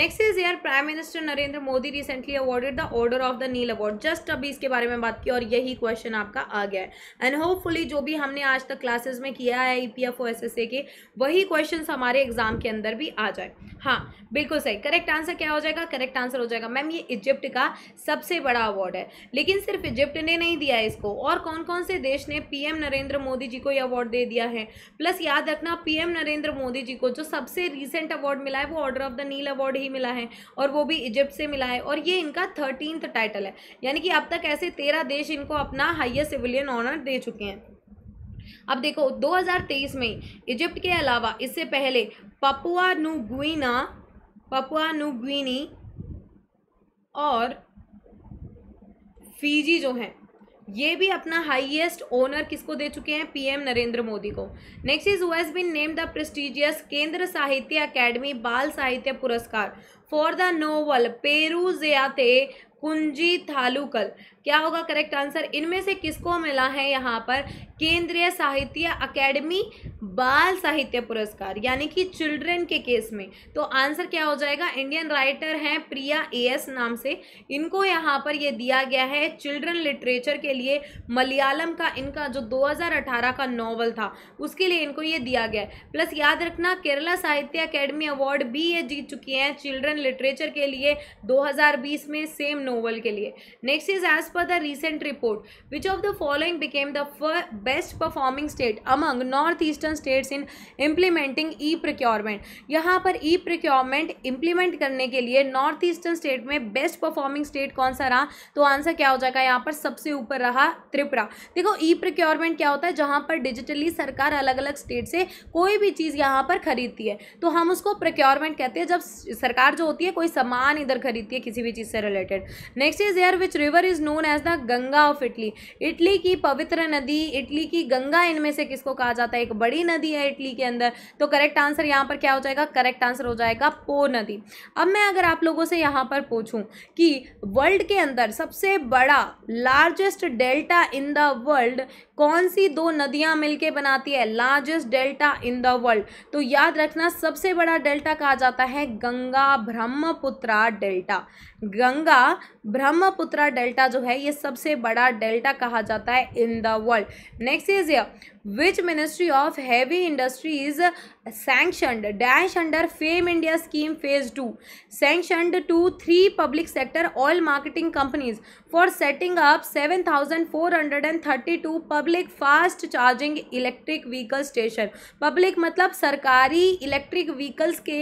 next is here prime minister Narendra Modi recently awarded the order of the Nile award just अभी इसके बारे में बात की और यही क्वेश्चन आपका आ गया है एंड होपफुली जो भी हमने आज तक क्लासेस में किया है ई पी एफ के वही क्वेश्चन हमारे एग्जाम के अंदर अंदर भी आ जाए हाँ बिल्कुल सही करेक्ट आंसर क्या हो जाएगा करेक्ट आंसर हो जाएगा मैम ये इजिप्ट का सबसे बड़ा अवार्ड है लेकिन सिर्फ इजिप्ट ने नहीं दिया इसको और कौन कौन से देश ने पीएम नरेंद्र मोदी जी को ये अवार्ड दे दिया है प्लस याद रखना पीएम नरेंद्र मोदी जी को जो सबसे रिसेंट अवार्ड मिला है वो order of the Nile award ही मिला है और वो भी इजिप्ट से मिला है और ये इनका थर्टीनथ टाइटल है यानी कि अब तक ऐसे तेरह देश इनको अपना हाइएस्ट सिविलियन ऑनर दे चुके हैं अब देखो 2023 में इजिप्ट के अलावा इससे पहले पपुआ नुगुइना पपुआ नुगुइनी और फीजी जो हैं ये भी अपना हाईएस्ट ओनर किसको दे चुके हैं पीएम नरेंद्र मोदी को नेक्स्ट इज वेज has been name the prestigious Kendra Sahitya Akademi Bal Sahitya Puraskar for the novel पेरू पेरूजयाते कुंजी थालूकल क्या होगा करेक्ट आंसर इनमें से किसको मिला है यहाँ पर केंद्रीय साहित्य अकेडमी बाल साहित्य पुरस्कार यानी कि चिल्ड्रेन के केस में तो आंसर क्या हो जाएगा इंडियन राइटर हैं प्रिया ए एस नाम से इनको यहाँ पर ये दिया गया है चिल्ड्रन लिटरेचर के लिए मलयालम का इनका जो 2018 का नॉवल था उसके लिए इनको ये दिया गया है प्लस याद रखना केरला साहित्य अकेडमी अवार्ड भी ये जीत चुकी हैं चिल्ड्रन लिटरेचर के लिए दो में सेम नॉवल के लिए next is as per the recent report, which of the following became the best performing state among northeastern states in implementing e-procurement? यहाँ पर e-procurement implement करने के लिए नॉर्थ ईस्टर्न स्टेट में बेस्ट परफॉर्मिंग स्टेट कौन सा रहा तो आंसर क्या हो जाएगा यहाँ पर सबसे ऊपर रहा त्रिपुरा देखो ई प्रोक्योरमेंट क्या होता है जहाँ पर डिजिटली सरकार अलग अलग स्टेट से कोई भी चीज़ यहाँ पर खरीदती है तो हम उसको प्रोक्योरमेंट कहते हैं जब सरकार जो होती है कोई सामान इधर खरीदती है किसी भी चीज़ से related next is air which river is known known as the Ganga of Italy Italy की पवित्र नदी इटली की गंगा इनमें से किसको कहा जाता है एक बड़ी नदी है इटली के अंदर तो करेक्ट आंसर यहाँ पर क्या हो जाएगा करेक्ट आंसर हो जाएगा पो नदी अब मैं अगर आप लोगों से यहाँ पर पूछूँ कि वर्ल्ड के अंदर सबसे बड़ा largest delta in the world कौन सी दो नदियाँ मिलके बनाती है largest delta in the world तो याद रखना सबसे बड़ा डेल्टा कहा जाता है गंगा ब्रह्मपुत्रा डेल्टा गंगा ब्रह्मपुत्रा डेल्टा जो है ये सबसे बड़ा डेल्टा कहा जाता है in the world next is which ministry of heavy industries sanctioned dash under FAME India scheme phase two sanctioned to three public sector oil marketing companies for setting up seven thousand four hundred and thirty two public fast charging electric vehicle station public मतलब सरकारी इलेक्ट्रिक व्हीकल्स के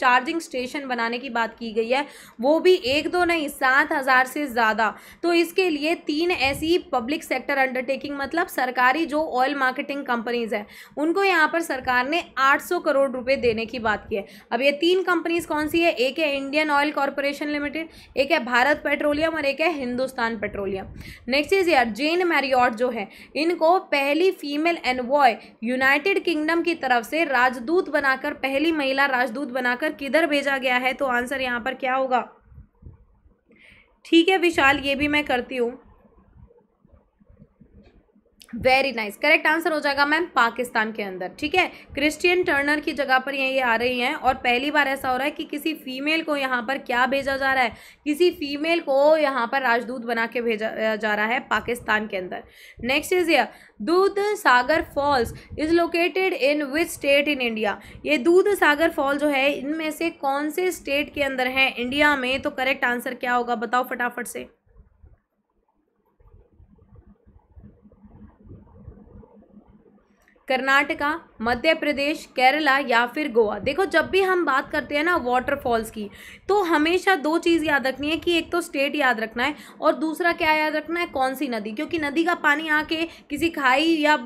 चार्जिंग स्टेशन बनाने की बात की गई है वो भी एक दो नहीं सात हज़ार से ज़्यादा तो इसके लिए तीन ऐसी पब्लिक सेक्टर अंडरटेकिंग मतलब सरकारी जो ऑयल मार्केटिंग कंपनीज़ हैं उनको यहाँ पर सरकार ने 800 करोड़ रुपए देने की बात की है अब ये तीन कंपनीज़ कौन सी है एक है इंडियन ऑयल कॉरपोरेशन लिमिटेड एक है भारत पेट्रोलियम और एक है हिंदुस्तान पेट्रोलियम नेक्स्ट इज यार जेन मैरियॉट जो है इनको पहली फीमेल एनवॉय यूनाइटेड किंगडम की तरफ से राजदूत बनाकर पहली महिला राजदूत बनाकर आंसर किधर भेजा गया है तो आंसर यहाँ पर क्या होगा ठीक है विशाल ये भी मैं करती हूँ वेरी नाइस करेक्ट आंसर हो जाएगा मैम पाकिस्तान के अंदर ठीक है क्रिस्टियन टर्नर की जगह पर ये आ रही हैं और पहली बार ऐसा हो रहा है कि किसी फीमेल को यहाँ पर क्या भेजा जा रहा है किसी फीमेल को यहाँ पर राजदूत बना के भेजा जा रहा है पाकिस्तान के अंदर नेक्स्ट इज ये Dudhsagar falls is located in which state in India ये दूध सागर फॉल जो है इनमें से कौन से स्टेट के अंदर है इंडिया में तो करेक्ट आंसर क्या होगा बताओ फटाफट से कर्नाटका मध्य प्रदेश केरला या फिर गोवा देखो जब भी हम बात करते हैं ना वाटरफॉल्स की तो हमेशा दो चीज़ याद रखनी है कि एक तो स्टेट याद रखना है और दूसरा क्या याद रखना है कौन सी नदी क्योंकि नदी का पानी आके किसी खाई या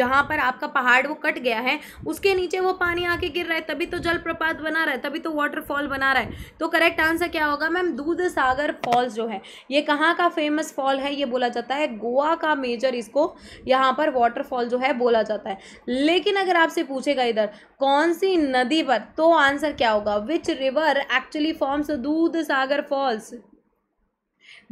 जहाँ पर आपका पहाड़ वो कट गया है उसके नीचे वो पानी आके गिर रहा है तभी तो जलप्रपात बना रहा है तभी तो वाटरफॉल बना रहा है तो करेक्ट आंसर क्या होगा मैम दूध सागर फॉल्स जो है ये कहाँ का फेमस फॉल है ये बोला जाता है गोवा का मेजर इसको यहाँ पर वाटरफॉल जो है बोला जाता है लेकिन अगर आपसे पूछेगा इधर कौन सी नदी पर तो आंसर क्या होगा विच रिवर एक्चुअली फॉर्म्स दूध सागर फॉल्स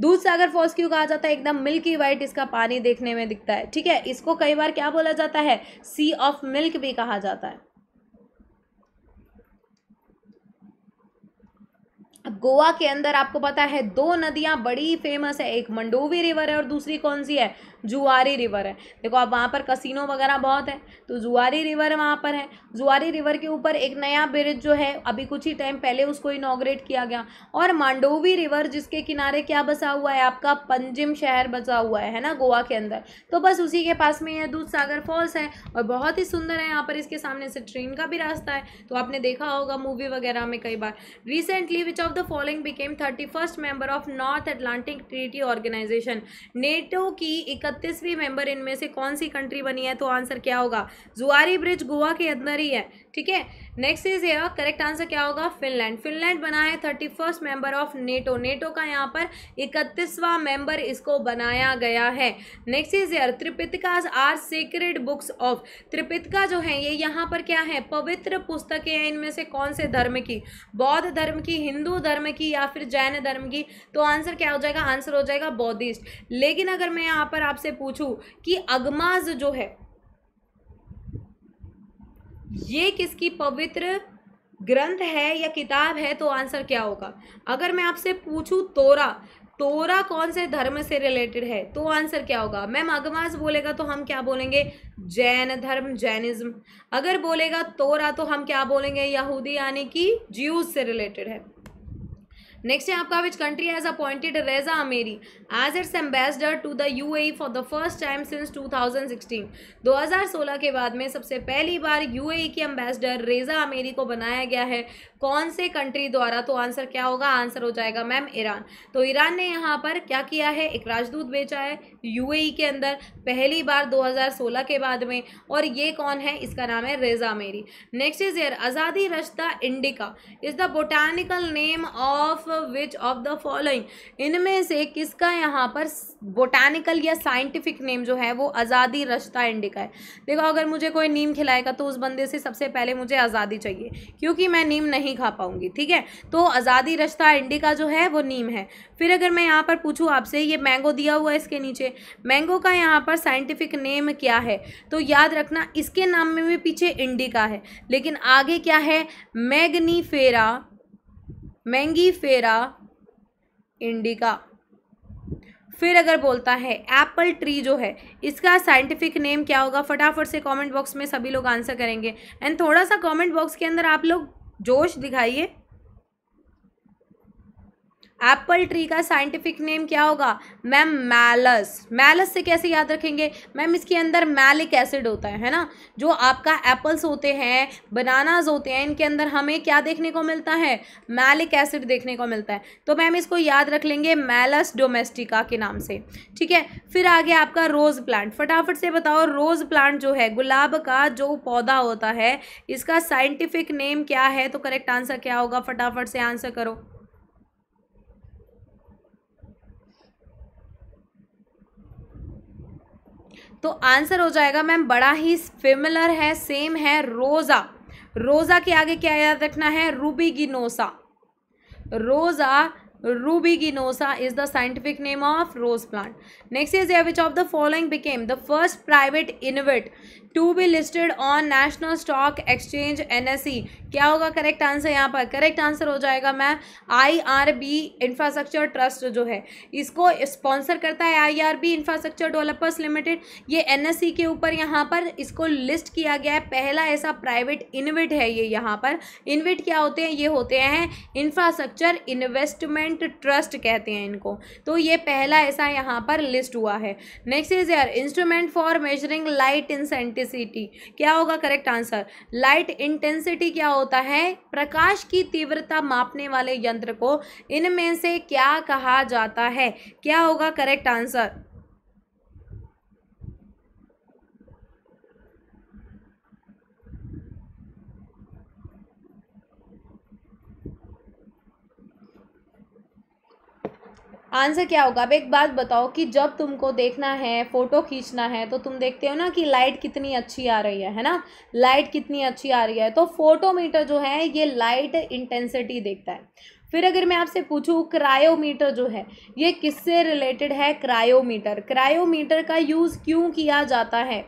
दूध सागर फॉल्स क्यों कहा जाता है एकदम मिल्की वाइट इसका पानी देखने में दिखता है ठीक है इसको कई बार क्या बोला जाता है सी ऑफ मिल्क भी कहा जाता है गोवा के अंदर आपको पता है दो नदियां बड़ी फेमस है एक मंडोवी रिवर है और दूसरी कौन सी है जुआरी रिवर है देखो अब वहाँ पर कसिनो वगैरह बहुत है तो जुआरी रिवर वहाँ पर है जुआरी रिवर के ऊपर एक नया ब्रिज जो है अभी कुछ ही टाइम पहले उसको इनाग्रेट किया गया और मांडोवी रिवर जिसके किनारे क्या बसा हुआ है आपका पंजिम शहर बसा हुआ है है ना गोवा के अंदर तो बस उसी के पास में यह दूध सागर फॉल्स है और बहुत ही सुंदर है यहाँ पर इसके सामने से ट्रेन का भी रास्ता है तो आपने देखा होगा मूवी वगैरह में कई बार recently which of the following became thirty first member of North Atlantic Treaty Organisation NATO की इकत छत्तीसवीं मेंबर इनमें से कौन सी कंट्री बनी है तो आंसर क्या होगा जुआरी ब्रिज गोवा के अंदर ही है ठीक है next is here correct answer क्या होगा फिनलैंड फिनलैंड बना है thirty first member of NATO NATO का यहाँ पर इकतीसवां मेंबर इसको बनाया गया है next is here Tripitakas are secret books of Tripitaka जो है ये यहाँ पर क्या है पवित्र पुस्तकें हैं इनमें से कौन से धर्म की बौद्ध धर्म की हिंदू धर्म की या फिर जैन धर्म की तो आंसर क्या हो जाएगा आंसर हो जाएगा बौद्धिस्ट लेकिन अगर मैं यहाँ पर आपसे पूछूँ कि अगमाज जो है ये किसकी पवित्र ग्रंथ है या किताब है तो आंसर क्या होगा अगर मैं आपसे पूछूं तोरा तोरा कौन से धर्म से रिलेटेड है तो आंसर क्या होगा मैम मगमास बोलेगा तो हम क्या बोलेंगे जैन धर्म जैनिज्म अगर बोलेगा तोरा तो हम क्या बोलेंगे यहूदी यानी कि ज्यूज से रिलेटेड है नेक्स्ट है आपका which country has appointed Reza Ameri as its ambassador to the U A for the first time since 2016 2016 के बाद में सबसे पहली बार यू की एम्बेसडर रेजा अमेरी को बनाया गया है कौन से कंट्री द्वारा तो आंसर क्या होगा आंसर हो जाएगा मैम ईरान तो ईरान ने यहाँ पर क्या किया है एक राजदूत बेचा है यूएई के अंदर पहली बार 2016 के बाद में और ये कौन है इसका नाम है रेजा मेरी next is here Azadirachta indica is the botanical name of which of the following इनमें से किसका यहाँ पर बोटानिकल या साइंटिफिक नेम जो है वो आज़ादी रश्ता इंडिका है देखो अगर मुझे कोई नीम खिलाएगा तो उस बंदे से सबसे पहले मुझे आज़ादी चाहिए क्योंकि मैं नीम नहीं नहीं खा पाऊंगी ठीक है तो आज़ादी रश्ता इंडिका जो है वो नीम है फिर अगर मैं यहाँ पर पूछूँ आपसे ये मैंगो दिया हुआ है इसके नीचे मैंगो का यहाँ पर साइंटिफिक नेम क्या है तो याद रखना इसके नाम में भी पीछे इंडिका है लेकिन आगे क्या है मैगनीफेरा मैंगीफेरा इंडिका फिर अगर बोलता है एप्पल ट्री जो है इसका साइंटिफिक नेम क्या होगा फटाफट से कमेंट बॉक्स में सभी लोग आंसर करेंगे एंड थोड़ा सा कमेंट बॉक्स के अंदर आप लोग जोश दिखाइए एप्पल ट्री का साइंटिफिक नेम क्या होगा मैम मैलस मैलस से कैसे याद रखेंगे मैम इसके अंदर मैलिक एसिड होता है है ना जो आपका एप्पल्स होते हैं बनानाज होते हैं इनके अंदर हमें क्या देखने को मिलता है मैलिक एसिड देखने को मिलता है तो मैम इसको याद रख लेंगे मैलस डोमेस्टिका के नाम से ठीक है फिर आगे आपका रोज़ प्लांट फटाफट से बताओ रोज़ प्लांट जो है गुलाब का जो पौधा होता है इसका साइंटिफिक नेम क्या है तो करेक्ट आंसर क्या होगा फटाफट से आंसर करो तो आंसर हो जाएगा मैम बड़ा ही सिमिलर है सेम है रोज़ा रोज़ा के आगे क्या याद रखना है rubiginosa Rosa rubiginosa is the scientific name of rose plant next is which of the following became the first private InvIT to be listed on National Stock Exchange N क्या होगा करेक्ट आंसर यहाँ पर करेक्ट आंसर हो जाएगा ma'am I R B infrastructure trust जो है इसको स्पॉन्सर करता है I R B infrastructure developers limited ये एन e के ऊपर यहाँ पर इसको लिस्ट किया गया है पहला ऐसा प्राइवेट इनविट है ये यहाँ पर इनविट क्या होते हैं ये होते हैं इंफ्रास्ट्रक्चर इन्वेस्टमेंट ट्रस्ट कहते हैं इनको तो ये पहला ऐसा यहाँ पर इस्टेब्लिश हुआ है नेक्स्ट इज यार instrument for measuring light intensity क्या होगा करेक्ट आंसर लाइट इंटेंसिटी क्या होता है प्रकाश की तीव्रता मापने वाले यंत्र को इनमें से क्या कहा जाता है क्या होगा करेक्ट आंसर आंसर क्या होगा अब एक बात बताओ कि जब तुमको देखना है फ़ोटो खींचना है तो तुम देखते हो ना कि लाइट कितनी अच्छी आ रही है है ना लाइट कितनी अच्छी आ रही है तो फोटोमीटर जो है ये लाइट इंटेंसिटी देखता है फिर अगर मैं आपसे पूछूँ क्रायोमीटर जो है ये किससे रिलेटेड है क्रायोमीटर क्रायोमीटर का यूज़ क्यों किया जाता है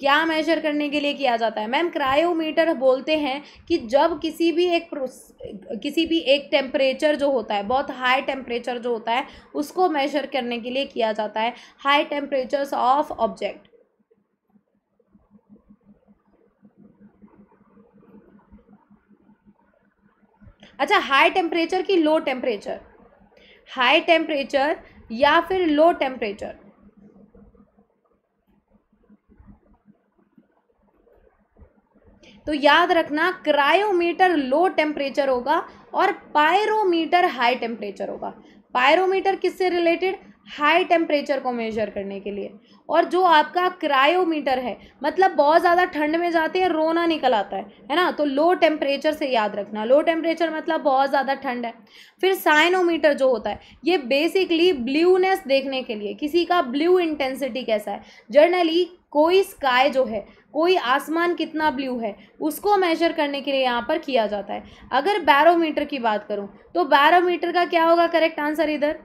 क्या मेजर करने के लिए किया जाता है मैम क्रायोमीटर बोलते हैं कि जब किसी भी एक किसी भी एक टेम्परेचर जो होता है बहुत हाई टेम्परेचर जो होता है उसको मेजर करने के लिए किया जाता है हाई टेम्परेचर्स ऑफ ऑब्जेक्ट अच्छा हाई टेम्परेचर की लो टेम्परेचर हाई टेम्परेचर या फिर लो टेम्परेचर तो याद रखना क्रायोमीटर लो टेम्परेचर होगा और पायरोमीटर हाई टेम्परेचर होगा पायरोमीटर किससे रिलेटेड हाई टेम्परेचर को मेजर करने के लिए और जो आपका क्रायोमीटर है मतलब बहुत ज़्यादा ठंड में जाते हैं रोना निकल आता है है ना तो लो टेम्परेचर से याद रखना लो टेम्परेचर मतलब बहुत ज़्यादा ठंड है फिर साइनोमीटर जो होता है ये बेसिकली ब्ल्यूनेस देखने के लिए किसी का ब्ल्यू इंटेंसिटी कैसा है जर्नली कोई स्काई जो है कोई आसमान कितना ब्लू है उसको मेजर करने के लिए यहाँ पर किया जाता है अगर बैरोमीटर की बात करूँ तो बैरोमीटर का क्या होगा करेक्ट आंसर इधर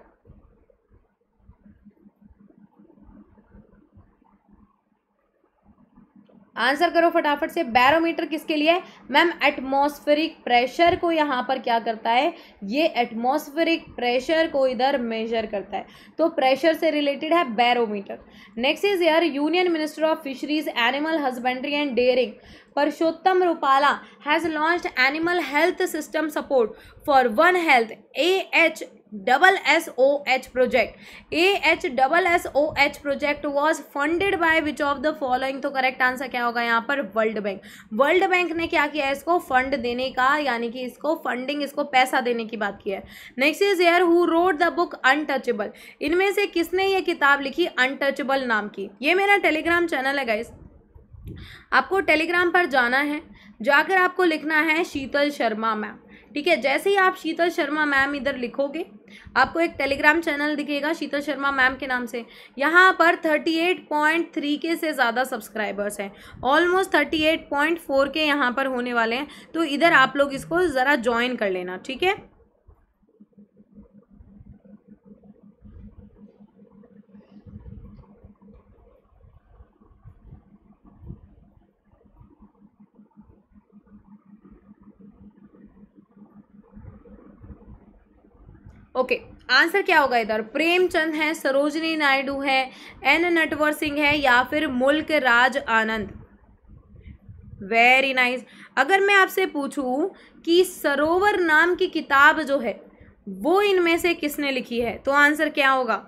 आंसर करो फटाफट से बैरोमीटर किसके लिए मैम एटमॉस्फेरिक प्रेशर को यहाँ पर क्या करता है ये एटमॉस्फेरिक प्रेशर को इधर मेजर करता है तो प्रेशर से रिलेटेड है barometer next is here union minister of fisheries animal husbandry and dairying Parshottam Rupala has launch animal health system support for one health A H double S O H project A H double S O H project was funded by which of the following तो करेक्ट आंसर क्या होगा यहाँ पर वर्ल्ड बैंक वर्ल्ड बैंक ने क्या किया इसको फंड देने का यानी कि इसको फंडिंग इसको पैसा देने की बात की है next is air who wrote the book Untouchable इनमें से किसने ये किताब लिखी अनटचेबल नाम की ये मेरा टेलीग्राम चैनल है गाइस आपको टेलीग्राम पर जाना है जाकर आपको लिखना है शीतल शर्मा मैम ठीक है जैसे ही आप शीतल शर्मा मैम इधर लिखोगे आपको एक टेलीग्राम चैनल दिखेगा शीतल शर्मा मैम के नाम से यहाँ पर थर्टी एट पॉइंट थ्री के से ज़्यादा सब्सक्राइबर्स हैं almost thirty eight point four K यहाँ पर होने वाले हैं तो इधर आप लोग इसको ज़रा ज्वाइन कर लेना ठीक है ओके आंसर क्या होगा इधर प्रेमचंद है सरोजनी नायडू है एन नटवर सिंह है या फिर Mulk Raj Anand very nice nice. अगर मैं आपसे पूछूं कि सरोवर नाम की किताब जो है वो इनमें से किसने लिखी है तो आंसर क्या होगा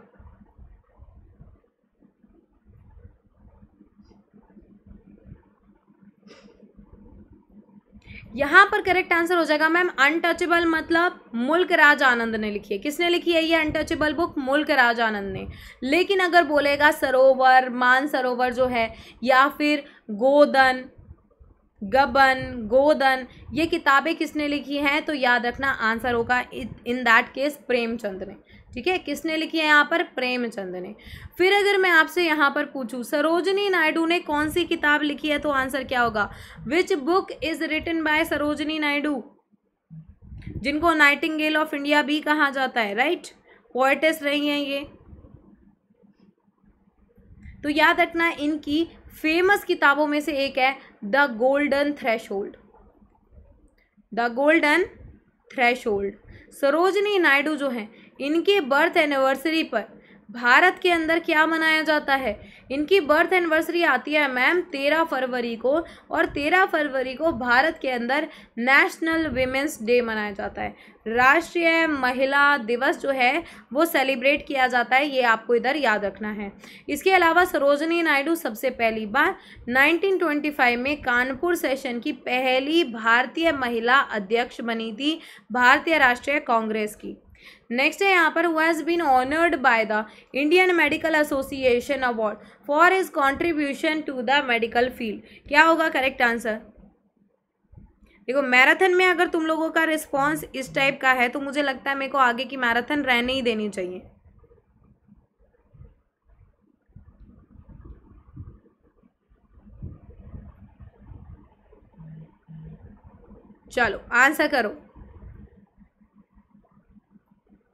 यहाँ पर करेक्ट आंसर हो जाएगा मैम अनटचेबल मतलब मुल्क राज आनंद ने लिखी है किसने लिखी है ये अनटचेबल बुक मुल्क राज आनंद ने लेकिन अगर बोलेगा सरोवर मान सरोवर जो है या फिर गोदन गबन गोदन ये किताबें किसने लिखी हैं तो याद रखना आंसर होगा इन दैट केस प्रेमचंद ने ठीक है किसने लिखी है यहाँ पर प्रेमचंद ने फिर अगर मैं आपसे यहाँ पर पूछूँ सरोजनी नायडू ने कौन सी किताब लिखी है तो आंसर क्या होगा which book is written by Sarojini Naidu जिनको नाइटिंगेल ऑफ इंडिया भी कहा जाता है राइट पोएटेस रही हैं ये तो याद रखना इनकी फेमस किताबों में से एक है the golden threshold the golden threshold Sarojini Naidu जो हैं इनके बर्थ एनिवर्सरी पर भारत के अंदर क्या मनाया जाता है इनकी बर्थ एनिवर्सरी आती है मैम तेरह फरवरी को और तेरह फरवरी को भारत के अंदर नेशनल वीमेंस डे मनाया जाता है राष्ट्रीय महिला दिवस जो है वो सेलिब्रेट किया जाता है ये आपको इधर याद रखना है इसके अलावा सरोजनी नायडू सबसे पहली बार 1925 में कानपुर सेशन की पहली भारतीय महिला अध्यक्ष बनी थी भारतीय राष्ट्रीय कांग्रेस की नेक्स्ट है यहाँ पर who has been honoured by the Indian Medical Association award for his contribution to the medical field क्या होगा करेक्ट आंसर देखो मैराथन में अगर तुम लोगों का रिस्पॉन्स इस टाइप का है तो मुझे लगता है मेरे को आगे की मैराथन रहने ही देनी चाहिए चलो आंसर करो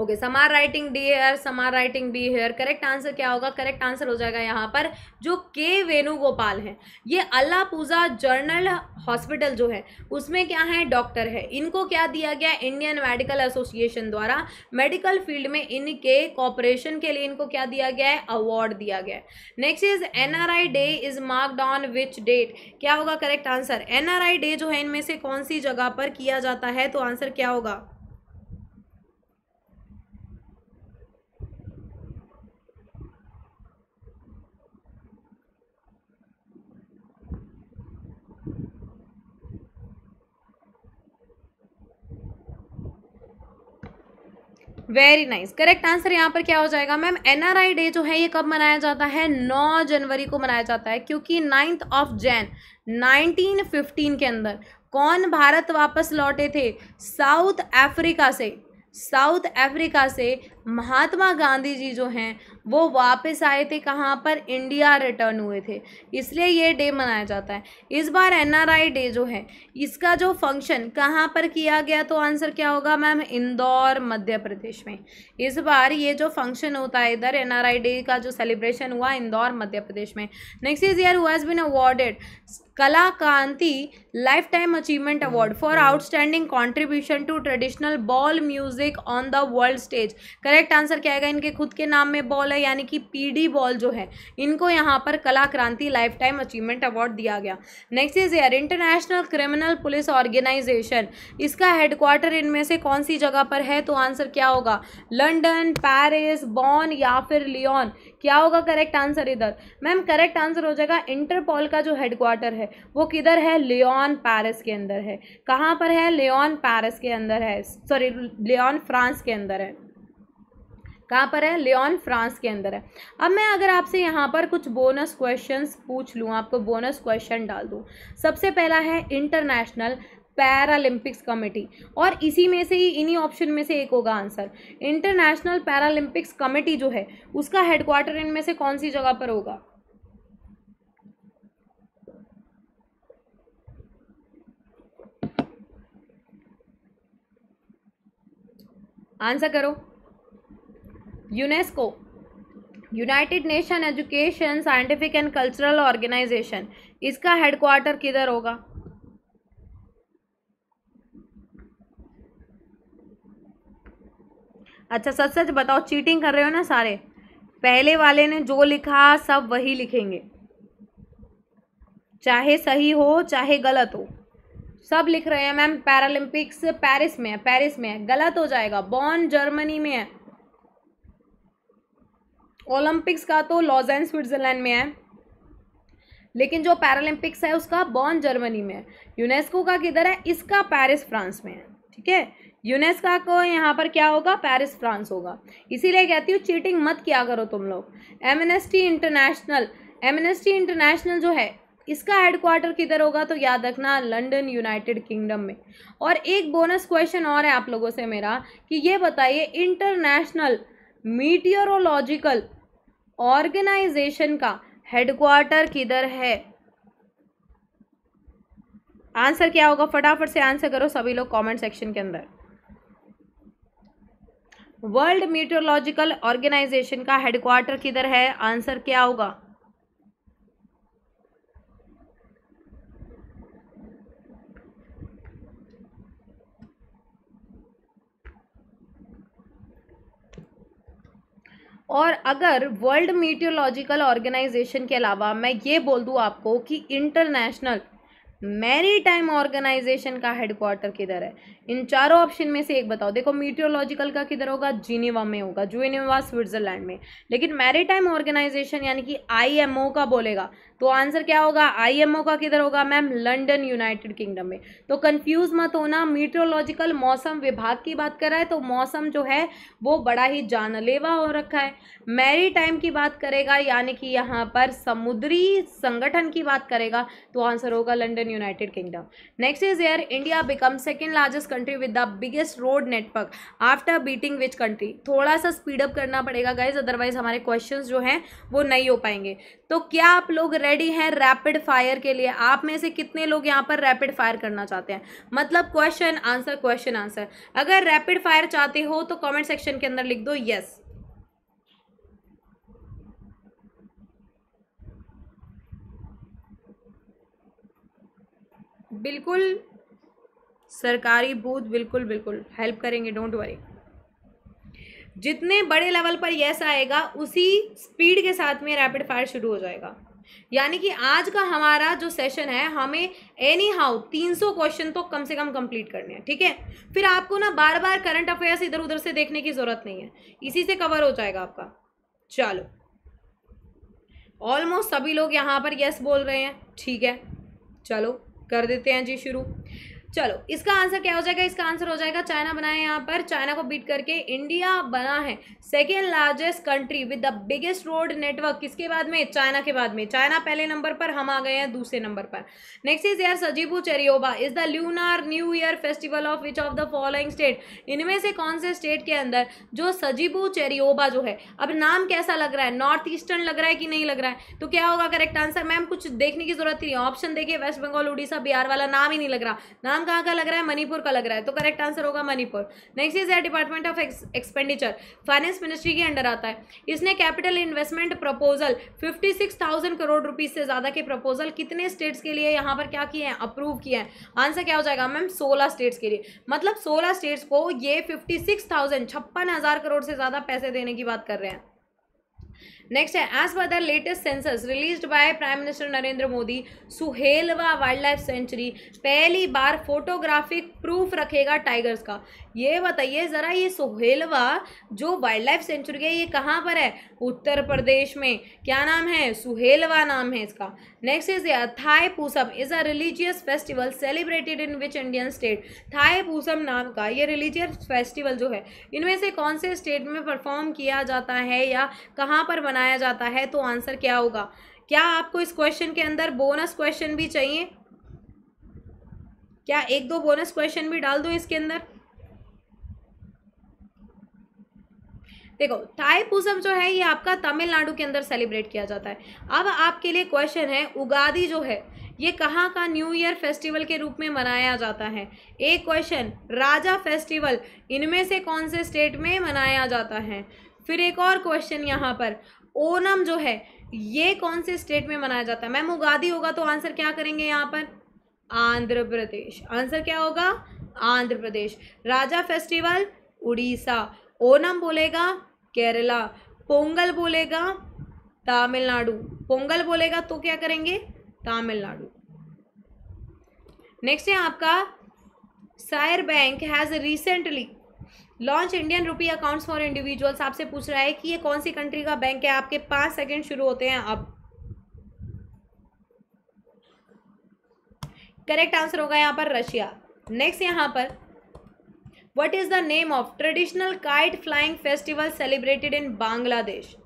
okay Samar writing D here Samar writing B here correct answer क्या होगा करेक्ट आंसर हो जाएगा यहाँ पर जो के वेणुगोपाल हैं ये अल्लाह पूजा जर्नल हॉस्पिटल जो है उसमें क्या है डॉक्टर है इनको क्या दिया गया इंडियन मेडिकल एसोसिएशन द्वारा मेडिकल फील्ड में इनके कॉपरेशन के लिए इनको क्या दिया गया है अवार्ड दिया गया है next is N day is marked on which date क्या होगा करेक्ट आंसर एन डे जो है इनमें से कौन सी जगह पर किया जाता है तो आंसर क्या होगा वेरी नाइस करेक्ट आंसर यहाँ पर क्या हो जाएगा मैम एनआरआई डे जो है ये कब मनाया जाता है 9 जनवरी को मनाया जाता है क्योंकि नाइन्थ ऑफ जैन 1915 के अंदर कौन भारत वापस लौटे थे साउथ अफ्रीका से साउथ अफ्रीका से महात्मा गांधी जी जो हैं वो वापस आए थे कहाँ पर इंडिया रिटर्न हुए थे इसलिए ये डे मनाया जाता है इस बार एनआरआई डे जो है इसका जो फंक्शन कहाँ पर किया गया तो आंसर क्या होगा मैम इंदौर मध्य प्रदेश में इस बार ये जो फंक्शन होता है इधर एनआरआई डे का जो सेलिब्रेशन हुआ इंदौर मध्य प्रदेश में next is year who has awarded कला lifetime achievement award for outstanding contribution to traditional Baul music on the world stage correct answer क्या है इनके खुद के नाम में बॉल है यानी कि पीडी बॉल जो है इनको यहाँ पर कला क्रांति लाइफ टाइम अचीवमेंट अवार्ड दिया गया next is here International Criminal Police Organisation इसका हेडक्वार्टर इनमें से कौन सी जगह पर है तो आंसर क्या होगा लंडन पेरिस बॉन या फिर लियोन क्या होगा करेक्ट आंसर इधर मैम करेक्ट आंसर हो जाएगा इंटरपॉल का जो हेडक्वार्टर है वो किधर है लियोन पैरिस के अंदर है कहाँ पर है लियोन पैरिस के अंदर है सॉरी लियोन फ्रांस के अंदर है कहाँ पर है लियोन फ्रांस के अंदर है अब मैं अगर आपसे यहाँ पर कुछ बोनस क्वेश्चंस पूछ लूँ आपको बोनस क्वेश्चन डाल दूँ सबसे पहला है इंटरनेशनल पैरालंपिक्स कमेटी और इसी में से ही इन्हीं ऑप्शन में से एक होगा आंसर इंटरनेशनल पैरालंपिक्स कमेटी जो है उसका हेडक्वार्टर इनमें से कौन सी जगह पर होगा आंसर करो UNESCO United Nation Education Scientific and Cultural Organisation इसका हेडक्वार्टर किधर होगा अच्छा सच सच बताओ चीटिंग कर रहे हो ना सारे पहले वाले ने जो लिखा सब वही लिखेंगे चाहे सही हो चाहे गलत हो सब लिख रहे हैं मैम पैरालंपिक्स पेरिस में है पेरिस में है गलत हो जाएगा बॉर्न जर्मनी में है ओलंपिक्स का तो लॉजन स्विट्जरलैंड में है लेकिन जो पैरालंपिक्स है उसका बॉर्न जर्मनी में है यूनेस्को का किधर है इसका पेरिस फ्रांस में है ठीक है यूनेस्का को यहाँ पर क्या होगा पेरिस फ्रांस होगा इसीलिए कहती हूँ चीटिंग मत किया करो तुम लोग एमनेस्टी इंटरनेशनल एमनेस्टी इंटरनेशनल जो है इसका हेडक्वार्टर किधर होगा तो याद रखना लंदन यूनाइटेड किंगडम में और एक बोनस क्वेश्चन और है आप लोगों से मेरा कि ये बताइए इंटरनेशनल मीटियोरोलॉजिकल ऑर्गेनाइजेशन का हेडक्वार्टर किधर है आंसर क्या होगा फटाफट से आंसर करो सभी लोग कमेंट सेक्शन के अंदर वर्ल्ड मीटरोलॉजिकल ऑर्गेनाइजेशन का हेडक्वार्टर किधर है आंसर क्या होगा और अगर वर्ल्ड मीटियोलॉजिकल ऑर्गेनाइजेशन के अलावा मैं ये बोल दूँ आपको कि इंटरनेशनल मैरी टाइम ऑर्गेनाइजेशन का हेडक्वार्टर किधर है इन चारों ऑप्शन में से एक बताओ देखो मीटियोलॉजिकल का किधर होगा जीनीवा में होगा जिनेवा स्विट्जरलैंड में लेकिन मैरी टाइम ऑर्गेनाइजेशन यानी कि आईएमओ का बोलेगा तो आंसर क्या होगा आईएमओ का किधर होगा मैम लंडन यूनाइटेड किंगडम में तो कंफ्यूज मत होना मीट्रोलॉजिकल मौसम विभाग की बात कर रहा है तो मौसम जो है वो बड़ा ही जानलेवा हो रखा है मैरी टाइम की बात करेगा यानी कि यहाँ पर समुद्री संगठन की बात करेगा तो आंसर होगा London United Kingdom next is here India become second largest country with the biggest road network after beating which country थोड़ा सा स्पीडअप करना पड़ेगा गाइज अदरवाइज हमारे क्वेश्चन जो हैं वो नहीं हो पाएंगे तो क्या आप लोग रेडी हैं रैपिड फायर के लिए आप में से कितने लोग यहाँ पर रैपिड फायर करना चाहते हैं मतलब क्वेश्चन आंसर क्वेश्चन आंसर अगर रैपिड फायर चाहते हो तो कमेंट सेक्शन के अंदर लिख दो यस बिल्कुल सरकारी बूथ बिल्कुल बिल्कुल हेल्प करेंगे डोंट वरी जितने बड़े लेवल पर यस आएगा उसी स्पीड के साथ में रैपिड फायर शुरू हो जाएगा यानी कि आज का हमारा जो सेशन है हमें एनी हाउ तीन सौ क्वेश्चन तो कम से कम कंप्लीट करने हैं ठीक है थीके? फिर आपको ना बार बार करंट अफेयर्स इधर उधर से देखने की ज़रूरत नहीं है इसी से कवर हो जाएगा आपका चलो ऑलमोस्ट सभी लोग यहाँ पर यस बोल रहे हैं ठीक है चलो कर देते हैं जी शुरू चलो इसका आंसर क्या हो जाएगा इसका आंसर हो जाएगा चाइना बना है यहाँ पर चाइना को बीट करके इंडिया बना है second largest country with the biggest road network किसके बाद में चाइना के बाद में चाइना पहले नंबर पर हम आ गए हैं दूसरे नंबर पर next is here Sajibu Cheiraoba is the lunar new year festival of which of the following state इनमें से कौन से स्टेट के अंदर जो सजीबू चेरियोबा जो है अब नाम कैसा लग रहा है नॉर्थ ईस्टर्न लग रहा है कि नहीं लग रहा है तो क्या होगा करेक्ट आंसर मैम कुछ देखने की जरूरत नहीं ऑप्शन देखिए वेस्ट बंगाल उड़ीसा बिहार वाला नाम ही नहीं लग रहा नाम नाम कहाँ का लग रहा है मणिपुर का लग रहा है तो करेक्ट आंसर होगा मणिपुर नेक्स्ट इज है department of expenditure finance ministry के अंडर आता है इसने capital investment proposal fifty six thousand crore rupees से ज़्यादा के प्रपोजल कितने स्टेट्स के लिए यहाँ पर क्या किए हैं अप्रूव किए हैं आंसर क्या हो जाएगा मैम सोलह स्टेट्स के लिए मतलब सोलह स्टेट्स को ये फिफ्टी सिक्स थाउजेंड छप्पन हज़ार करोड़ से ज़्यादा पैसे देने की बात कर रहे हैं नेक्स्ट है as per the latest census release by prime minister Narendra Modi Suhelwa wildlife sanctuary पहली बार फोटोग्राफिक प्रूफ रखेगा टाइगर्स का ये बताइए ज़रा ये सोहेलवा जो वाइल्ड लाइफ सेंचुरी है ये कहाँ पर है उत्तर प्रदेश में क्या नाम है सुहेलवा नाम है इसका next is Thaipusam is a religious festival celebrated in which Indian state Thaipusam नाम का ये रिलीजियस फेस्टिवल जो है इनमें से कौन से स्टेट में परफॉर्म किया जाता है या कहाँ पर मनाया जाता है तो आंसर क्या होगा क्या आपको इस क्वेश्चन के अंदर बोनस क्वेश्चन भी चाहिए क्या एक दो बोनस क्वेश्चन भी डाल दो इसके अंदर देखो थाई पूसम जो है ये आपका तमिलनाडु के अंदर सेलिब्रेट किया जाता है अब आपके लिए क्वेश्चन है उगादी जो है ये कहाँ का न्यू ईयर फेस्टिवल के रूप में मनाया जाता है एक क्वेश्चन राजा फेस्टिवल इनमें से कौन से स्टेट में मनाया जाता है फिर एक और क्वेश्चन यहाँ पर ओनम जो है ये कौन से स्टेट में मनाया जाता है मैम उगादी होगा तो आंसर क्या करेंगे यहाँ पर आंध्र प्रदेश आंसर क्या होगा आंध्र प्रदेश राजा फेस्टिवल उड़ीसा ओनम बोलेगा केरला पोंगल बोलेगा तमिलनाडु पोंगल बोलेगा तो क्या करेंगे तमिलनाडु नेक्स्ट है आपका सायर bank has recently launch Indian rupee accounts for individuals आपसे पूछ रहा है कि ये कौन सी कंट्री का बैंक है आपके पांच सेकंड शुरू होते हैं अब करेक्ट आंसर होगा यहां पर रशिया नेक्स्ट यहां पर what is the name of traditional kite flying festival celebrated in bangladesh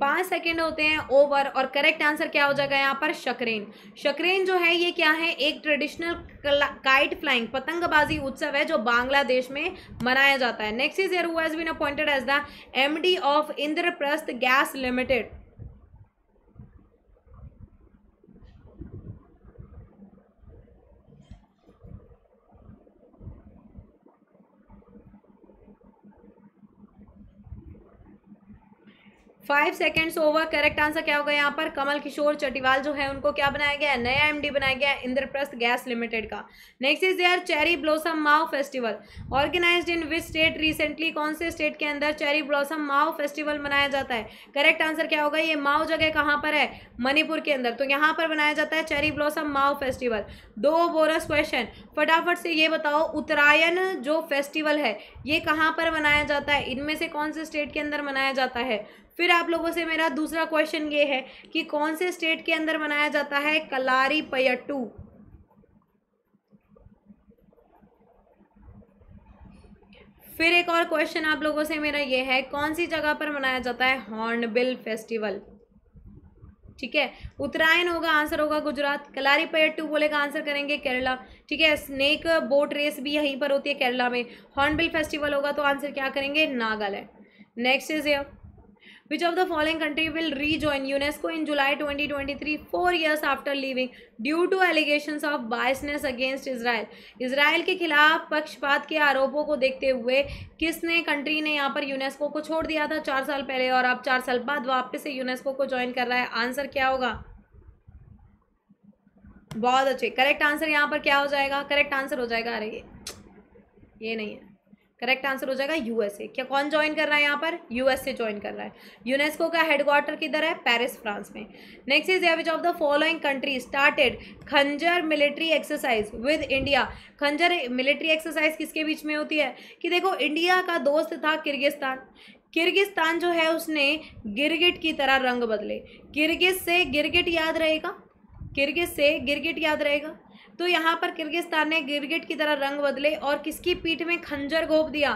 पाँच सेकेंड होते हैं ओवर और करेक्ट आंसर क्या हो जाएगा यहाँ पर शकरेन शकरेन जो है ये क्या है एक ट्रेडिशनल काइट फ्लाइंग पतंगबाजी उत्सव है जो बांग्लादेश में मनाया जाता है next is here who been appointed as the MD of Indraprastha gas limited five seconds over correct answer क्या होगा यहाँ पर कमल किशोर चटिवाल जो है उनको क्या बनाया गया है नया एमडी बनाया गया है इंद्रप्रस्थ गैस लिमिटेड का next is there cherry blossom Mao festival organised in which state recently कौन से स्टेट के अंदर चेरी ब्लॉसम माओ फेस्टिवल मनाया जाता है करेक्ट आंसर क्या होगा ये माओ जगह कहाँ पर है मणिपुर के अंदर तो यहाँ पर बनाया जाता है चेरी ब्लॉसम माओ फेस्टिवल दो बोरस क्वेश्चन फटाफट से ये बताओ उत्तरायण जो फेस्टिवल है ये कहाँ पर मनाया जाता है इनमें से कौन से स्टेट के अंदर मनाया जाता है फिर आप लोगों से मेरा दूसरा क्वेश्चन ये है कि कौन से स्टेट के अंदर मनाया जाता है कलारी पयटू फिर एक और क्वेश्चन आप लोगों से मेरा ये है कौन सी जगह पर मनाया जाता है हॉर्नबिल फेस्टिवल ठीक है उत्तरायण होगा आंसर होगा गुजरात कलारी पयट्टू बोलेगा आंसर करेंगे केरला ठीक है स्नेक बोट रेस भी यहीं पर होती है केरला में हॉर्नबिल फेस्टिवल होगा तो आंसर क्या करेंगे Nagaland next is year which of the will country will in July twenty twenty 2023 four years after leaving due to allegation of biasness against Israel Israel के खिलाफ पक्षपात के आरोपों को देखते हुए किसने कंट्री ने यहाँ पर यूनेस्को को छोड़ दिया था चार साल पहले और अब चार साल बाद वापस से यूनेस्को को ज्वाइन कर रहा है आंसर क्या होगा बहुत अच्छे करेक्ट आंसर यहाँ पर क्या हो जाएगा करेक्ट आंसर हो जाएगा अरे ये ये नहीं है करेक्ट आंसर हो जाएगा यूएसए क्या कौन ज्वाइन कर रहा है यहाँ पर यूएसए ज्वाइन कर रहा है यूनेस्को का हेडक्वार्टर किधर है पेरिस फ्रांस में next is aves of the following country started Khanjar military exercise with India Khanjar military exercise किसके बीच में होती है कि देखो इंडिया का दोस्त था किर्गिस्तान किर्गिस्तान जो है उसने गिरगिट की तरह रंग बदले किर्गिज से गिरगिट याद रहेगा किर्गिज से गिरगिट याद रहेगा तो यहाँ पर किर्गिस्तान ने गिरगिट की तरह रंग बदले और किसकी पीठ में खंजर घोप दिया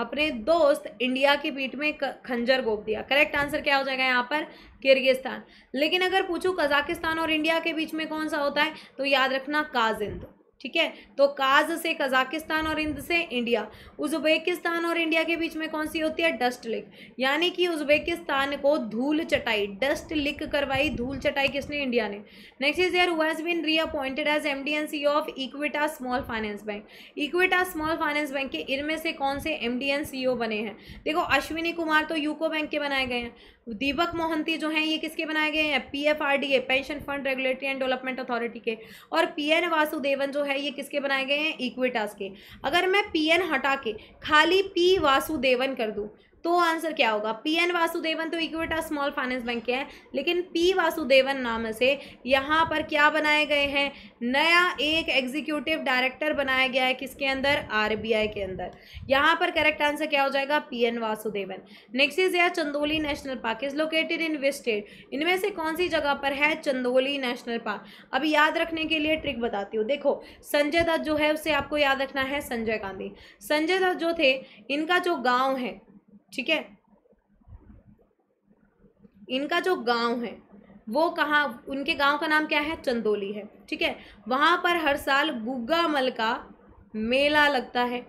अपने दोस्त इंडिया की पीठ में खंजर गोप दिया करेक्ट आंसर क्या हो जाएगा यहाँ पर किर्गिस्तान लेकिन अगर पूछूं कजाकिस्तान और इंडिया के बीच में कौन सा होता है तो याद रखना काजिंद ठीक है तो काज से कजाकिस्तान और इंद से इंडिया उज्बेकिस्तान और इंडिया के बीच में कौन सी होती है डस्ट लिक यानी कि उज्बेकिस्तान को धूल चटाई डस्ट लिक करवाई धूल चटाई किसने इंडिया ने next is year who's been reappointed as M D and C of Equitas small finance bank Equitas small finance bank के इनमें से कौन से एम डी एन सी ओ बने हैं देखो अश्विनी कुमार तो यूको बैंक के बनाए गए हैं दीपक मोहंती जो हैं ये किसके बनाए गए हैं P F R D A pension fund regulatory and development authority के और पी एन वासुदेवन जो है ये किसके बनाए गए हैं इक्विटास के अगर मैं पी एन हटा के खाली पी वासुदेवन कर दूँ तो आंसर क्या होगा पी एन वासुदेवन तो इक्विटा स्मॉल फाइनेंस बैंक के हैं लेकिन पी वासुदेवन नाम से यहाँ पर क्या बनाए गए हैं नया एक एग्जीक्यूटिव डायरेक्टर बनाया गया है किसके अंदर आरबीआई के अंदर यहाँ पर करेक्ट आंसर क्या हो जाएगा P N Vasudevan next is या Chandoli national park is located in which state इनमें से कौन सी जगह पर है चंदोली नेशनल पार्क अब याद रखने के लिए ट्रिक बताती हूँ देखो संजय दत्त जो है उसे आपको याद रखना है संजय गांधी संजय दत्त जो थे इनका जो गाँव है ठीक है इनका जो गांव है वो कहाँ उनके गांव का नाम क्या है चंदोली है ठीक है वहाँ पर हर साल गुग्गा मल का मेला लगता है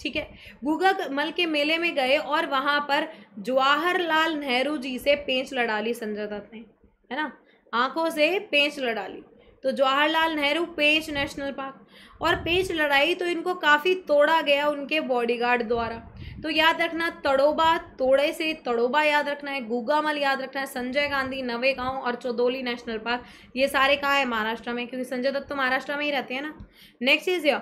ठीक है गुग्गा मल के मेले में गए और वहाँ पर जवाहरलाल नेहरू जी से पेंच लड़ा ली संजय दत्त ने है ना आंखों से पेंच लड़ा ली तो जवाहरलाल नेहरू पेंच नेशनल पार्क और पेंच लड़ाई तो इनको काफ़ी तोड़ा गया उनके बॉडीगार्ड द्वारा तो याद रखना तड़ोबा तोड़े से तड़ोबा याद रखना है गुगामल याद रखना है संजय गांधी नवे गांव और चौदोली नेशनल पार्क ये सारे कहाँ है महाराष्ट्र में क्योंकि संजय दत्त तो महाराष्ट्र में ही रहते हैं ना नेक्स्ट इज य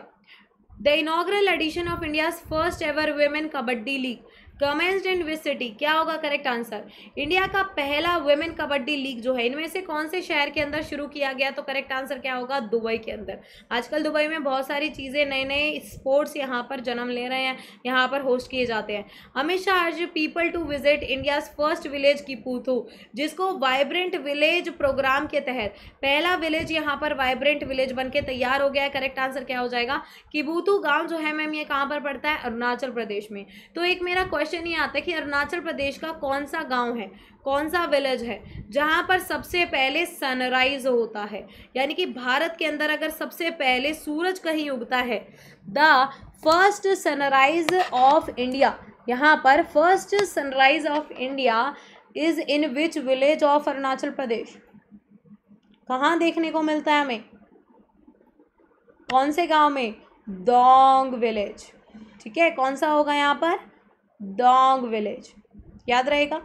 the inaugural edition of India's first ever women kabaddi league commenced in विस सिटी क्या होगा करेक्ट आंसर इंडिया का पहला वेमेन कबड्डी लीग जो है इनमें से कौन से शहर के अंदर शुरू किया गया तो करेक्ट आंसर क्या होगा दुबई के अंदर आजकल दुबई में बहुत सारी चीज़ें नए नए स्पोर्ट्स यहाँ पर जन्म ले रहे हैं यहाँ पर होस्ट किए जाते हैं हमेशा urge people to visit India's first village की पूथू जिसको वाइब्रेंट विलेज प्रोग्राम के तहत पहला विलेज यहाँ पर वाइब्रेंट विलेज बन के तैयार हो गया है करेक्ट आंसर क्या हो जाएगा किबूतू गाँव जो है मैम ये कहाँ पर पड़ता है अरुणाचल प्रदेश में तो एक मेरा क्वेश्चन क्वेश्चन ये आता है कि अरुणाचल प्रदेश का कौन सा गांव है कौन सा विलेज है जहां पर सबसे पहले सनराइज होता है यानी कि भारत के अंदर अगर सबसे पहले सूरज कहीं उगता है the first sunrise of India यहां पर first sunrise of India is in which village of Arunachal Pradesh कहाँ देखने को मिलता है हमें कौन से गांव में दोंग विलेज ठीक है कौन सा होगा यहाँ पर डोंग विलेज याद रहेगा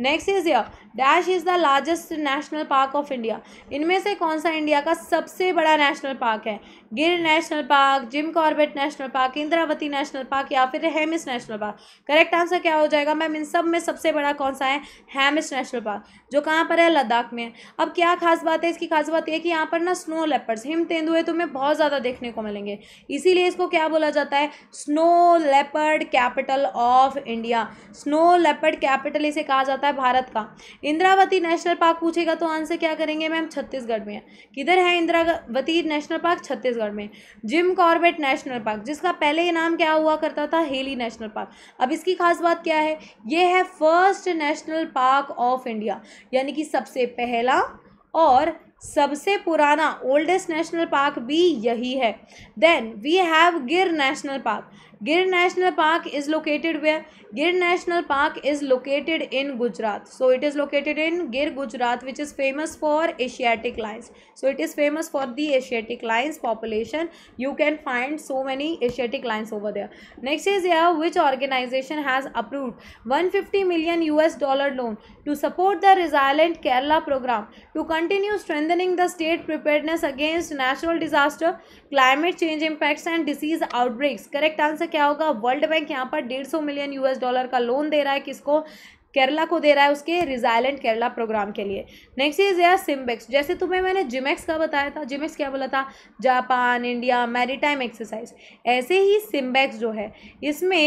नेक्स्ट इज यह dash is the largest national park of India इनमें से कौन सा इंडिया का सबसे बड़ा नेशनल पार्क है Gir national park Jim Corbett national park Indravati national park या फिर Hemis national park correct answer क्या हो जाएगा मैम इन सब में सबसे बड़ा कौन सा है हेमिस नेशनल पार्क जो कहाँ पर है लद्दाख में अब क्या खास बात है इसकी खास बात यह कि यहाँ पर ना स्नो लेपर्ड्स हिम तेंदुए तुम्हें बहुत ज़्यादा देखने को मिलेंगे इसीलिए इसको क्या बोला जाता है snow leopard capital of India snow leopard capital इसे कहा आ जाता है भारत का इंद्रावती नेशनल पार्क पूछेगा तो आंसर क्या करेंगे मैम छत्तीसगढ़ में किधर है इंद्रावती नेशनल पार्क छत्तीसगढ़ में जिम कॉर्बेट नेशनल पार्क जिसका पहले ये नाम क्या हुआ करता था हेली नेशनल पार्क अब इसकी खास बात क्या है ये है first national park of India यानी कि सबसे पहला और सबसे पुराना ओल्डेस्ट नेशनल पार्क भी यही है then we have Gir national park Gir national park is located where Gir National Park is located in Gujarat. So it is located in Gir, Gujarat which is famous for Asiatic lions. So it is famous for the Asiatic lions population. You can find so many Asiatic lions over there. Next is here which organization has approved 150 million US dollar loan to support the resilient Kerala program to continue strengthening the state preparedness against natural disaster, climate change impacts and disease outbreaks. Correct answer? क्या होगा वर्ल्ड बैंक यहाँ पर डेढ़ डॉलर का लोन दे रहा है किसको केरला को दे रहा है उसके रिजाइलेंट केरला प्रोग्राम के लिए नेक्स्ट इज या सिम्बेक्स जैसे तुम्हें मैंने जिमेक्स का बताया था जिमेक्स क्या बोला था जापान इंडिया मैरीटाइम एक्सरसाइज ऐसे ही सिम्बेक्स जो है इसमें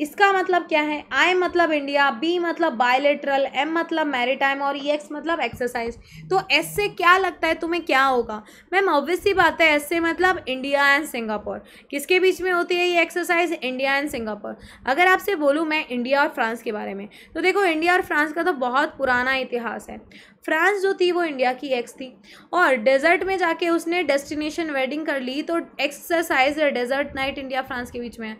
इसका मतलब क्या है आई मतलब इंडिया बी मतलब बायोलेटरल एम मतलब मैरीटाइम और ई e एक्स मतलब एक्सरसाइज तो एस से क्या लगता है तुम्हें क्या होगा मैम ऑब्वियसली बात है एस से मतलब इंडिया एंड सिंगापुर किसके बीच में होती है ये एक्सरसाइज इंडिया एंड सिंगापुर अगर आपसे बोलूँ मैं इंडिया और फ्रांस के बारे में तो देखो इंडिया और फ्रांस का तो बहुत पुराना इतिहास है फ्रांस जो थी वो इंडिया की एक्स थी और डेजर्ट में जाके उसने डेस्टिनेशन वेडिंग कर ली तो exercise desert knight India France के बीच में है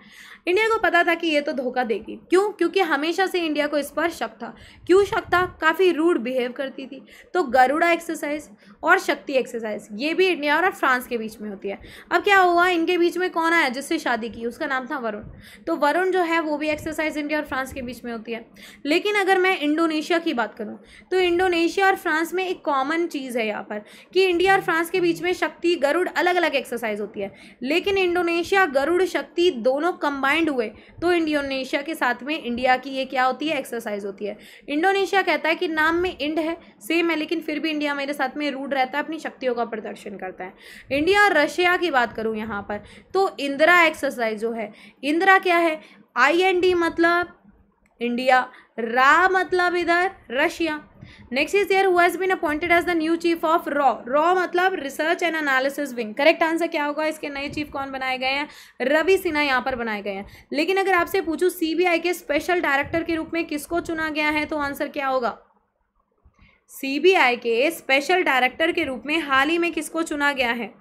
इंडिया को पता था कि ये तो धोखा देगी क्यों क्योंकि हमेशा से इंडिया को इस पर शक था क्यों शक था काफ़ी रूड बिहेव करती थी तो गरुड़ा एक्सरसाइज और शक्ति एक्सरसाइज ये भी इंडिया और फ्रांस के बीच में होती है अब क्या हुआ इनके बीच में कौन आया जिससे शादी की उसका नाम था वरुण तो वरुण जो है वो भी एक्सरसाइज इंडिया और फ्रांस के बीच में होती है लेकिन अगर मैं इंडोनेशिया की बात करूँ तो इंडोनेशिया और फ्रांस में एक कॉमन चीज़ है यहाँ पर कि इंडिया और फ्रांस के बीच में शक्ति गरुड़ अलग अलग एक्सरसाइज होती है लेकिन इंडोनेशिया गरुड़ शक्ति दोनों कंबाइंड ज्वाइंड हुए तो इंडोनेशिया के साथ में इंडिया की ये क्या होती है एक्सरसाइज होती है इंडोनेशिया कहता है कि नाम में इंड है सेम है लेकिन फिर भी इंडिया मेरे साथ में रूड रहता है अपनी शक्तियों का प्रदर्शन करता है इंडिया और रशिया की बात करूँ यहाँ पर तो इंदिरा एक्सरसाइज जो है इंदिरा क्या है आई एन डी मतलब इंडिया रा मतलब इधर Russia next is year who's been appointed as the new chief of raw raw मतलब research and analysis wing correct answer क्या होगा इसके नए चीफ कौन बनाए गए हैं रवि सिन्हा यहाँ पर बनाए गए हैं लेकिन अगर आपसे पूछूं सीबीआई के स्पेशल डायरेक्टर के रूप में किसको चुना गया है तो आंसर क्या होगा सीबीआई के स्पेशल डायरेक्टर के रूप में हाल ही में किसको चुना गया है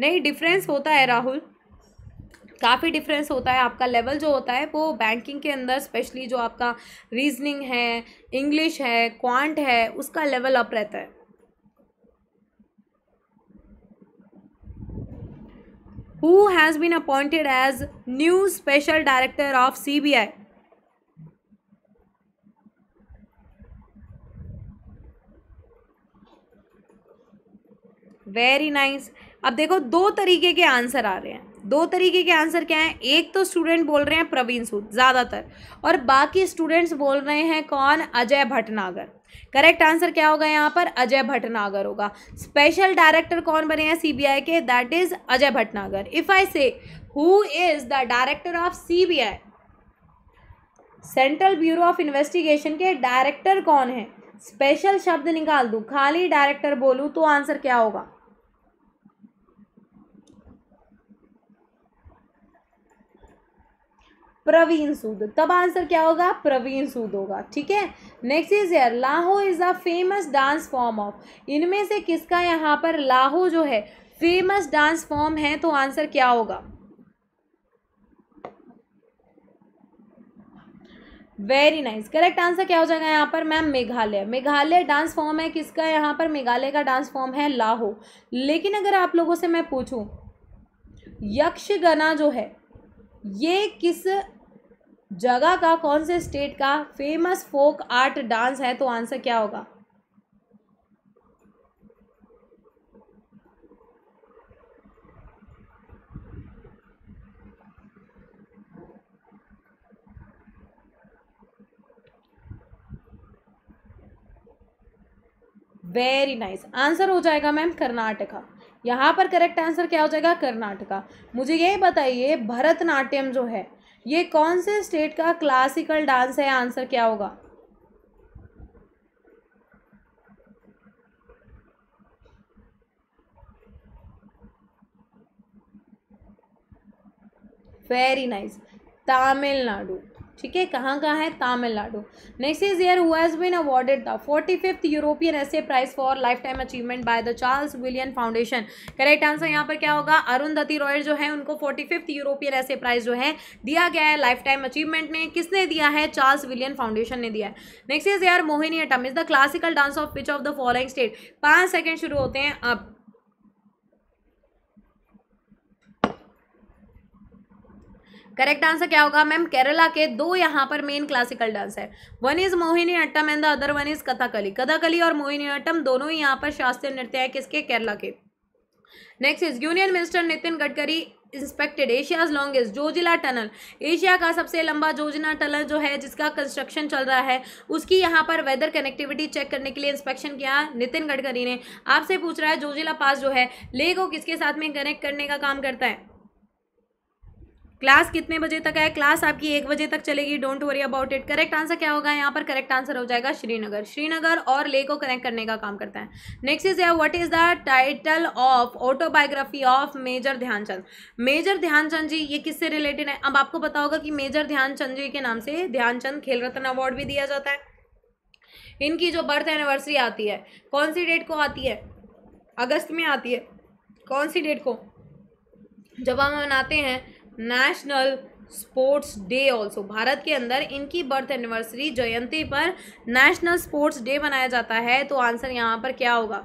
नहीं डिफरेंस होता है राहुल काफ़ी डिफरेंस होता है आपका लेवल जो होता है वो बैंकिंग के अंदर स्पेशली जो आपका रीजनिंग है इंग्लिश है क्वांट है उसका लेवल अप रहता है who has been appointed as new special director of C B I very nice nice. अब देखो दो तरीके के आंसर आ रहे हैं दो तरीके के आंसर क्या हैं एक तो स्टूडेंट बोल रहे हैं प्रवीण सूद ज़्यादातर और बाकी स्टूडेंट्स बोल रहे हैं कौन अजय भटनागर करेक्ट आंसर क्या होगा यहाँ पर अजय भटनागर होगा स्पेशल डायरेक्टर कौन बने हैं सीबीआई के that is Ajay Bhatnagar if I say who is the director of CBI central bureau of investigation के डायरेक्टर कौन है स्पेशल शब्द निकाल दूँ खाली डायरेक्टर बोलूँ तो आंसर क्या होगा प्रवीण सूद तब आंसर क्या होगा प्रवीण सूद होगा ठीक है नेक्स्ट इज यार Laho is a famous dance form of इनमें से किसका यहाँ पर लाहो जो है फेमस डांस फॉर्म है तो आंसर क्या होगा वेरी नाइस करेक्ट आंसर क्या हो जाएगा यहाँ पर ma'am Meghalaya Meghalaya dance form है किसका यहाँ पर मेघालय का डांस फॉर्म है लाहो लेकिन अगर आप लोगों से मैं पूछूं यक्षगना जो है ये किस जगह का कौन से स्टेट का फेमस फोक आर्ट डांस है तो आंसर क्या होगा वेरी नाइस आंसर हो जाएगा मैम कर्नाटका यहाँ पर करेक्ट आंसर क्या हो जाएगा कर्नाटका मुझे ये बताइए भरतनाट्यम जो है ये कौन से स्टेट का क्लासिकल डांस है आंसर क्या होगा वेरी नाइस तमिलनाडु ठीक है कहाँ कहाँ है Tamil Nadu next is year who has been awarded the forty fifth European essay prize for lifetime achievement by the Charles Veillon foundation correct answer यहाँ पर क्या होगा अरुंधति रॉय जो है उनको forty fifth European essay prize जो है दिया गया है लाइफ टाइम अचीवमेंट में किसने दिया है चार्ल्स विलियन फाउंडेशन ने दिया है next is year Mohiniyattam is the classical dance of which of the following state पाँच सेकेंड शुरू होते हैं अब करेक्ट आंसर क्या होगा मैम केरला के दो यहाँ पर मेन क्लासिकल डांस है one is Mohiniyattam and the other one is Kathakali Kathakali और मोहिनी अट्टम दोनों ही यहाँ पर शास्त्रीय नृत्य है किसके केरला के next is union minister Nitin Gadkari inspected Asia's longest Zojila tunnel Asia का सबसे लंबा जोजिला टनल जो है जिसका कंस्ट्रक्शन चल रहा है उसकी यहाँ पर वेदर कनेक्टिविटी चेक करने के लिए इंस्पेक्शन किया नितिन गडकरी ने आपसे पूछ रहा है जोजिला पास जो है ले को किसके साथ में कनेक्ट करने का काम करता है क्लास कितने बजे तक है क्लास आपकी एक बजे तक चलेगी don't worry about it correct answer क्या होगा यहाँ पर करेक्ट आंसर हो जाएगा श्रीनगर श्रीनगर और ले को कनेक्ट करने का काम करता है next is what is the title of autobiography of major Dhyan Chand major Dhyan Chand ji ये किससे रिलेटेड है अब आपको पता होगा कि मेजर ध्यानचंद जी के नाम से ध्यानचंद खेल रत्न अवार्ड भी दिया जाता है इनकी जो बर्थ एनिवर्सरी आती है कौन सी डेट को आती है अगस्त में आती है कौन सी डेट को जब हम मनाते हैं national sports day also Bharat के अंदर इनकी बर्थ एनिवर्सरी जयंती पर नेशनल स्पोर्ट्स डे मनाया जाता है तो आंसर यहाँ पर क्या होगा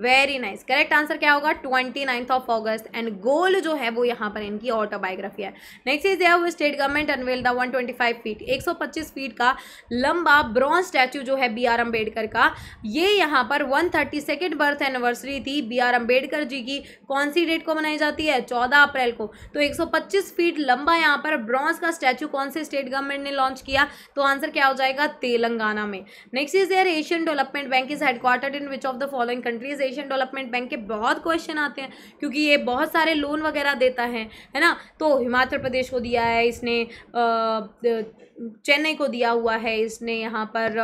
वेरी नाइस करेक्ट आंसर क्या होगा twenty ninth of August and goal जो है वो यहाँ पर इनकी ऑटोबायोग्राफी है नेक्स्ट इज है state government unveil the 125 feet 125 feet का लंबा ब्रॉन्ज स्टैचू जो है बी आर अम्बेडकर का ये यहाँ पर one thirty second birth anniversary थी बी आर अम्बेडकर जी की कौन सी डेट को मनाई जाती है चौदह अप्रैल को तो एक सौ पच्चीस फीट लंबा यहाँ पर ब्रॉन्ज का स्टैचू कौन से स्टेट गवर्नमेंट ने लॉन्च किया तो आंसर क्या हो जाएगा तेलंगाना में next is air Asian development bank is headquartered in which of the following countries Asian development bank के बहुत क्वेश्चन आते हैं क्योंकि ये बहुत सारे लोन वगैरह देता है है ना तो हिमाचल प्रदेश को दिया है इसने चेन्नई को दिया हुआ है इसने यहाँ पर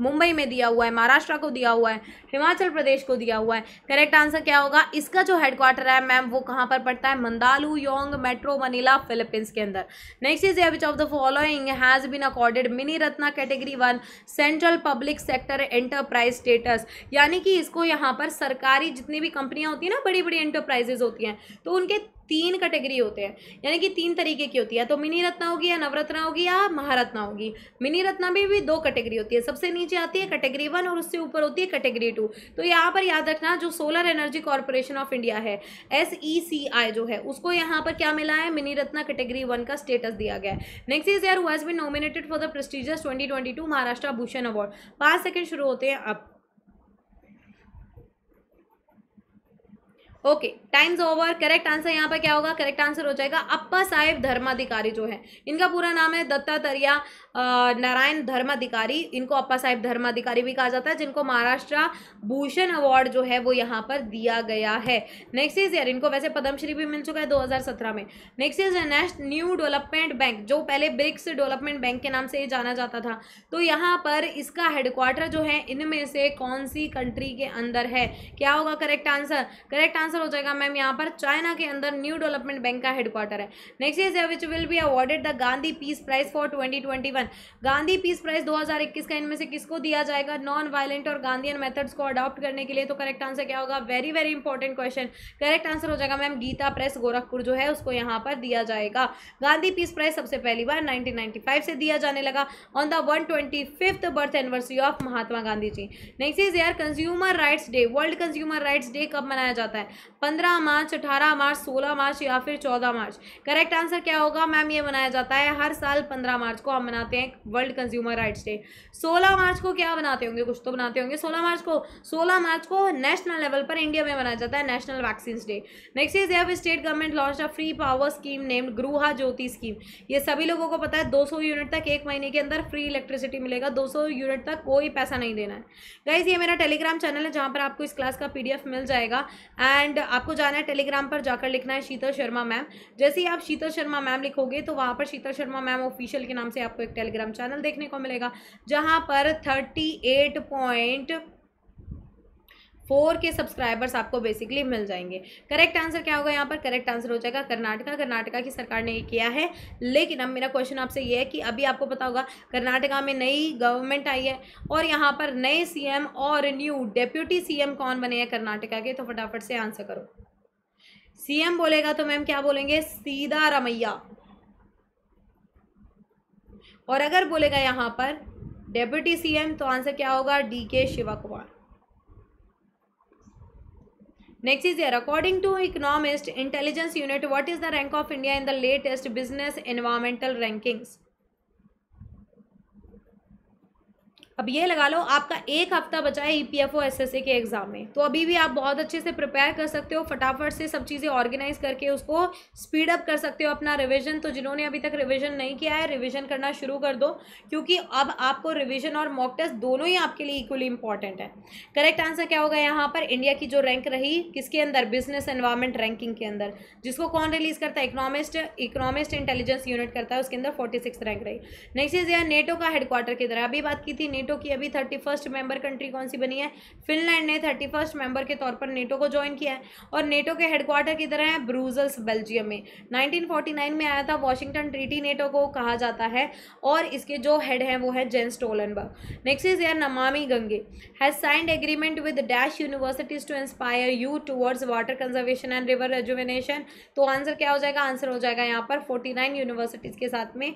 मुंबई में दिया हुआ है महाराष्ट्र को दिया हुआ है हिमाचल प्रदेश को दिया हुआ है करेक्ट आंसर क्या होगा इसका जो हेडक्वार्टर है मैम वो कहाँ पर पड़ता है Mandaluyong metro Manila Philippines के अंदर next is which of the following has been accorded mini Ratna category one central public sector enterprise status यानी कि इसको यहाँ पर सरकारी जितनी भी कंपनियाँ होती हैं ना बड़ी बड़ी एंटरप्राइजेज होती हैं तो उनके तीन कैटेगरी होते हैं यानी कि तीन तरीके की होती है तो मिनी रत्ना होगी या नवरत्ना होगी या महारत्ना होगी मिनी रत्ना में भी दो कैटेगरी होती है सबसे नीचे आती है कैटेगरी वन और उससे ऊपर होती है कैटेगरी टू तो यहाँ पर याद रखना जो solar energy corporation of India है एस ई सी आई जो है उसको यहाँ पर क्या मिला है मिनी रत्ना कैटेगरी वन का स्टेटस दिया गया है next is air who's be nominated for the prestigious twenty twenty two Maharashtra Bhushan award पाँच सेकेंड शुरू होते हैं अब okay okay. Time's over correct answer यहाँ पर क्या होगा करेक्ट आंसर हो जाएगा अप्पा साहेब धर्माधिकारी जो है इनका पूरा नाम है दत्तात्रिया नारायण धर्माधिकारी इनको अप्पा साहेब धर्माधिकारी भी कहा जाता है जिनको महाराष्ट्र भूषण अवार्ड जो है वो यहाँ पर दिया गया है नेक्स्ट इज ईयर इनको वैसे पद्मश्री भी मिल चुका है दो में next is next new development bank जो पहले ब्रिक्स डेवलपमेंट बैंक के नाम से ये जाना जाता था तो यहाँ पर इसका हेडक्वार्टर जो है इनमें से कौन सी कंट्री के अंदर है क्या होगा करेक्ट आंसर करेक्ट आंसर हो जाएगा मैम यहाँ पर चाइना के अंदर न्यू डेवलपमेंट बैंक का हेडक्वार्टर है next is which will be awarded the Gandhi peace prize for twenty twenty one Gandhi peace prize दो हज़ार इक्कीस का इनमें से किसको दिया जाएगा नॉन वायलेंट और गांधीन मेथड्स को अडॉप्ट करने के लिए तो करेक्ट आंसर क्या होगा very very important question correct answer हो जाएगा मैम गीता प्रेस गोरखपुर जो है उसको यहाँ पर दिया जाएगा गांधी पीस प्राइज सबसे पहली बार 1995 से दिया जाने लगा on the one birth anniversary of Mahatma Gandhi ji next is यार consumer rights day world consumer rights day कब मनाया जाता है पंद्रह मार्च अठारह मार्च सोलह मार्च या फिर चौदह मार्च करेक्ट आंसर क्या होगा मैम ये मनाया जाता है हर साल पंद्रह मार्च को हम मनाते हैं वर्ल्ड कंज्यूमर राइट्स डे सोलह मार्च को क्या बनाते होंगे कुछ तो बनाते होंगे सोलह मार्च को सोलह मार्च को नेशनल लेवल पर इंडिया में मनाया जाता है national vaccine day next is यहाँ state government launch a free power scheme named Gruha Jyoti scheme ये सभी लोगों को पता है दो यूनिट तक एक महीने के अंदर फ्री इलेक्ट्रिसिटी मिलेगा दो यूनिट तक कोई पैसा नहीं देना है गाइज ये मेरा टेलीग्राम चैनल है जहाँ पर आपको इस क्लास का पी मिल जाएगा एंड आपको जाना है टेलीग्राम पर जाकर लिखना है शीतल शर्मा मैम जैसे ही आप शीतल शर्मा मैम लिखोगे तो वहाँ पर शीतल शर्मा मैम ऑफिशियल के नाम से आपको एक टेलीग्राम चैनल देखने को मिलेगा जहाँ पर थर्टी एट पॉइंट फोर के सब्सक्राइबर्स आपको बेसिकली मिल जाएंगे करेक्ट आंसर क्या होगा यहाँ पर करेक्ट आंसर हो जाएगा कर्नाटका कर्नाटका की सरकार ने ये किया है लेकिन अब मेरा क्वेश्चन आपसे ये है कि अभी आपको पता होगा कर्नाटका में नई गवर्नमेंट आई है और यहाँ पर नए सीएम और न्यू डेप्यूटी सीएम कौन बने हैं कर्नाटका के तो फटाफट से आंसर करो सीएम बोलेगा तो मैम क्या बोलेंगे सीधा रमैया और अगर बोलेगा यहां पर डेप्यूटी सीएम तो आंसर क्या होगा D K Shiva Kumar next is year according to economist intelligence unit what is the rank of India in the latest business environmental rankings अब ये लगा लो आपका एक हफ्ता बचा है E P F O S S के एग्ज़ाम में तो अभी भी आप बहुत अच्छे से प्रिपेयर कर सकते हो फटाफट से सब चीज़ें ऑर्गेनाइज करके उसको स्पीड अप कर सकते हो अपना रिवीजन तो जिन्होंने अभी तक रिवीजन नहीं किया है रिवीजन करना शुरू कर दो क्योंकि अब आपको रिवीजन और मॉक टेस्ट दोनों ही आपके लिए इक्वली इंपॉर्टेंट है करेक्ट आंसर क्या होगा यहाँ पर इंडिया की जो रैंक रही किसके अंदर बिजनेस एनवायरमेंट रैंकिंग के अंदर जिसको कौन रिलीज़ करता है इकोनॉमिस्ट इकोनॉमिस्ट इंटेलिजेंस यूनिट करता है उसके अंदर फोर्टी सिक्स रैंक रही नेक्स्ट इज यह नेटो का हेडक्वार्टर की तरह अभी बात की थी नेटो की अभी थर्टी फर्स्ट मेंबर कंट्री कौन सी बनी है फिनलैंड ने थर्टी फर्स्ट मेंबर के तौर पर नेटो को ज्वाइन किया है और नेटो के हेडक्वार्टर किधर है ब्रूजल्स बेल्जियम में 1949 में आया था वॉशिंगटन ट्रीटी नेटो को कहा जाता है और इसके जो हेड हैं वो है Jens Stoltenberg next is air Namami Gange has signed agreement with dash universities to inspire you towards water conservation and river rejuvenation तो आंसर क्या हो जाएगा आंसर हो जाएगा यहाँ पर फोर्टी यूनिवर्सिटीज़ के साथ में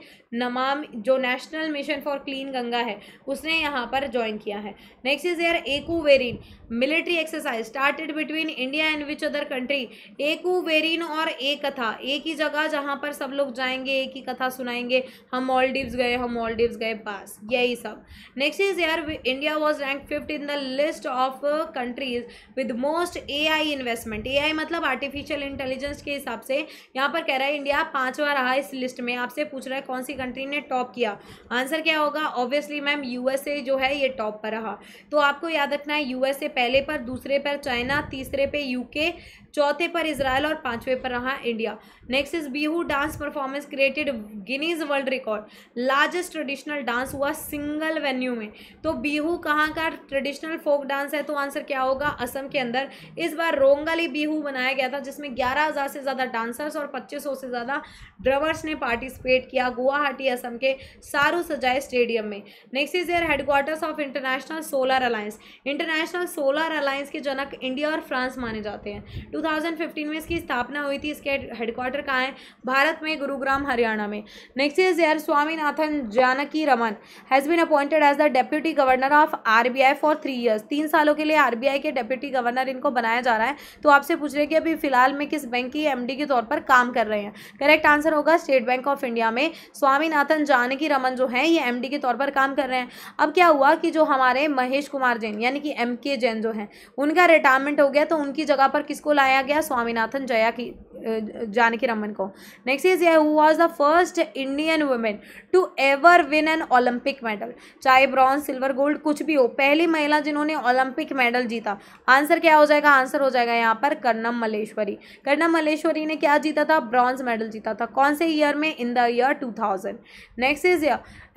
नमाम जो national mission for clean Ganga है उसने यहाँ पर ज्वाइन किया है next is air Ekuverin military exercise started between India and which other country Ekuverin और एक कथा एक ही जगह जहाँ पर सब लोग जाएंगे एक ही कथा सुनाएंगे हम मॉलडीव्स गए हम मॉलडीव्स गए पास यही सब नेक्स्ट इज यार India was rank fifth in the list of countries with most A I investment A I मतलब आर्टिफिशियल इंटेलिजेंस के हिसाब से यहाँ पर कह रहा है इंडिया पाँचवा रहा इस लिस्ट में आपसे पूछ रहा है कौन सी कंट्री ने टॉप किया आंसर क्या होगा ऑब्वियसली मैम यूएसए जो है ये टॉप पर रहा तो आपको याद रखना है यूएसए पहले पर दूसरे पर चाइना तीसरे पे यूके चौथे पर इसराइल और पांचवें पर रहा India next is Bihu dance performance created Guinness world record largest traditional dance हुआ सिंगल वेन्यू में तो बीहू कहाँ का ट्रेडिशनल फोक डांस है तो आंसर क्या होगा असम के अंदर इस बार रोंगाली बीहू बनाया गया था जिसमें ग्यारह हज़ार से ज़्यादा डांसर्स और पच्चीस सौ से ज़्यादा ड्रवर्स ने पार्टिसिपेट किया गुवाहाटी असम के सारू सजाए स्टेडियम में next is air headquarters of international solar alliance international solar alliance के जनक इंडिया और फ्रांस माने जाते हैं टू 2015 में इसकी स्थापना हुई थी इसके हेडक्वार्टर कहाँ है भारत में गुरुग्राम हरियाणा में next is air Swaminathan Janaki Raman has been appointed as the deputy governor of RBI for three years तीन सालों के लिए आरबीआई के डेप्यूटी गवर्नर इनको बनाया जा रहा है तो आपसे पूछ रहे कि अभी फिलहाल में किस बैंक की एम के तौर पर काम कर रहे हैं करेक्ट आंसर होगा स्टेट बैंक ऑफ इंडिया में स्वामीनाथन जानकी रमन जो है ये एम के तौर पर काम कर रहे हैं अब क्या हुआ कि जो हमारे महेश कुमार जैन यानी कि एम जैन जो हैं उनका रिटायरमेंट हो गया तो उनकी जगह पर किसको लाया बताया गया स्वामीनाथन जया की जानकी रमन को next is who was the first Indian women to ever win an Olympic medal चाहे ब्रॉन्ज सिल्वर गोल्ड कुछ भी हो पहली महिला जिन्होंने ओलंपिक मेडल जीता आंसर क्या हो जाएगा आंसर हो जाएगा यहाँ पर कर्णम मलेश्वरी कर्णम मलेश्वरी ने क्या जीता था ब्रॉन्ज मेडल जीता था कौन से ईयर में in the year two thousand next is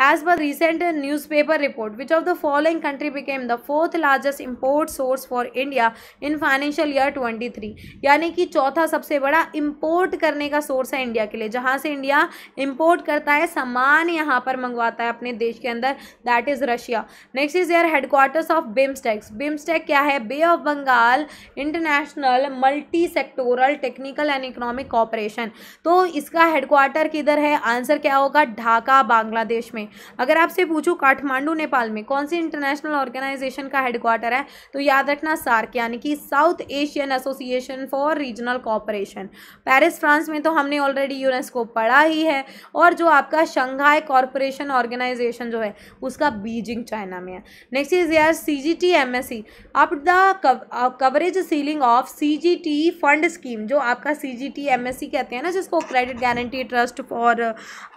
as per recent newspaper report which of the following country became the fourth largest import source for India in financial year twenty three यानी कि चौथा सबसे बड़ा इम्पोर्ट करने का सोर्स है इंडिया के लिए जहाँ से इंडिया इम्पोर्ट करता है सामान यहाँ पर मंगवाता है अपने देश के अंदर that is Russia next is air headquarters of BIMSTECs BIMSTEC क्या है bay of Bengal international multi sectoral technical and economic cooperation तो इसका हेडक्वार्टर किधर है आंसर क्या होगा ढाका बांग्लादेश में अगर आपसे पूछूँ काठमांडू नेपाल में कौन सी इंटरनेशनल ऑर्गेनाइजेशन का हेडक्वार्टर है तो याद रखना सार्क यानी कि south Asian association for regional cooperation Paris France में तो हमने ऑलरेडी यूनेस्को पढ़ा ही है और जो आपका शंघाई कॉरपोरेशन ऑर्गेनाइजेशन जो है उसका बीजिंग चाइना में है नेक्स्ट इज यार C G T M S C up the coverage ceiling of C G T fund scheme जो आपका C G T M S C कहते हैं ना जिसको credit guarantee trust for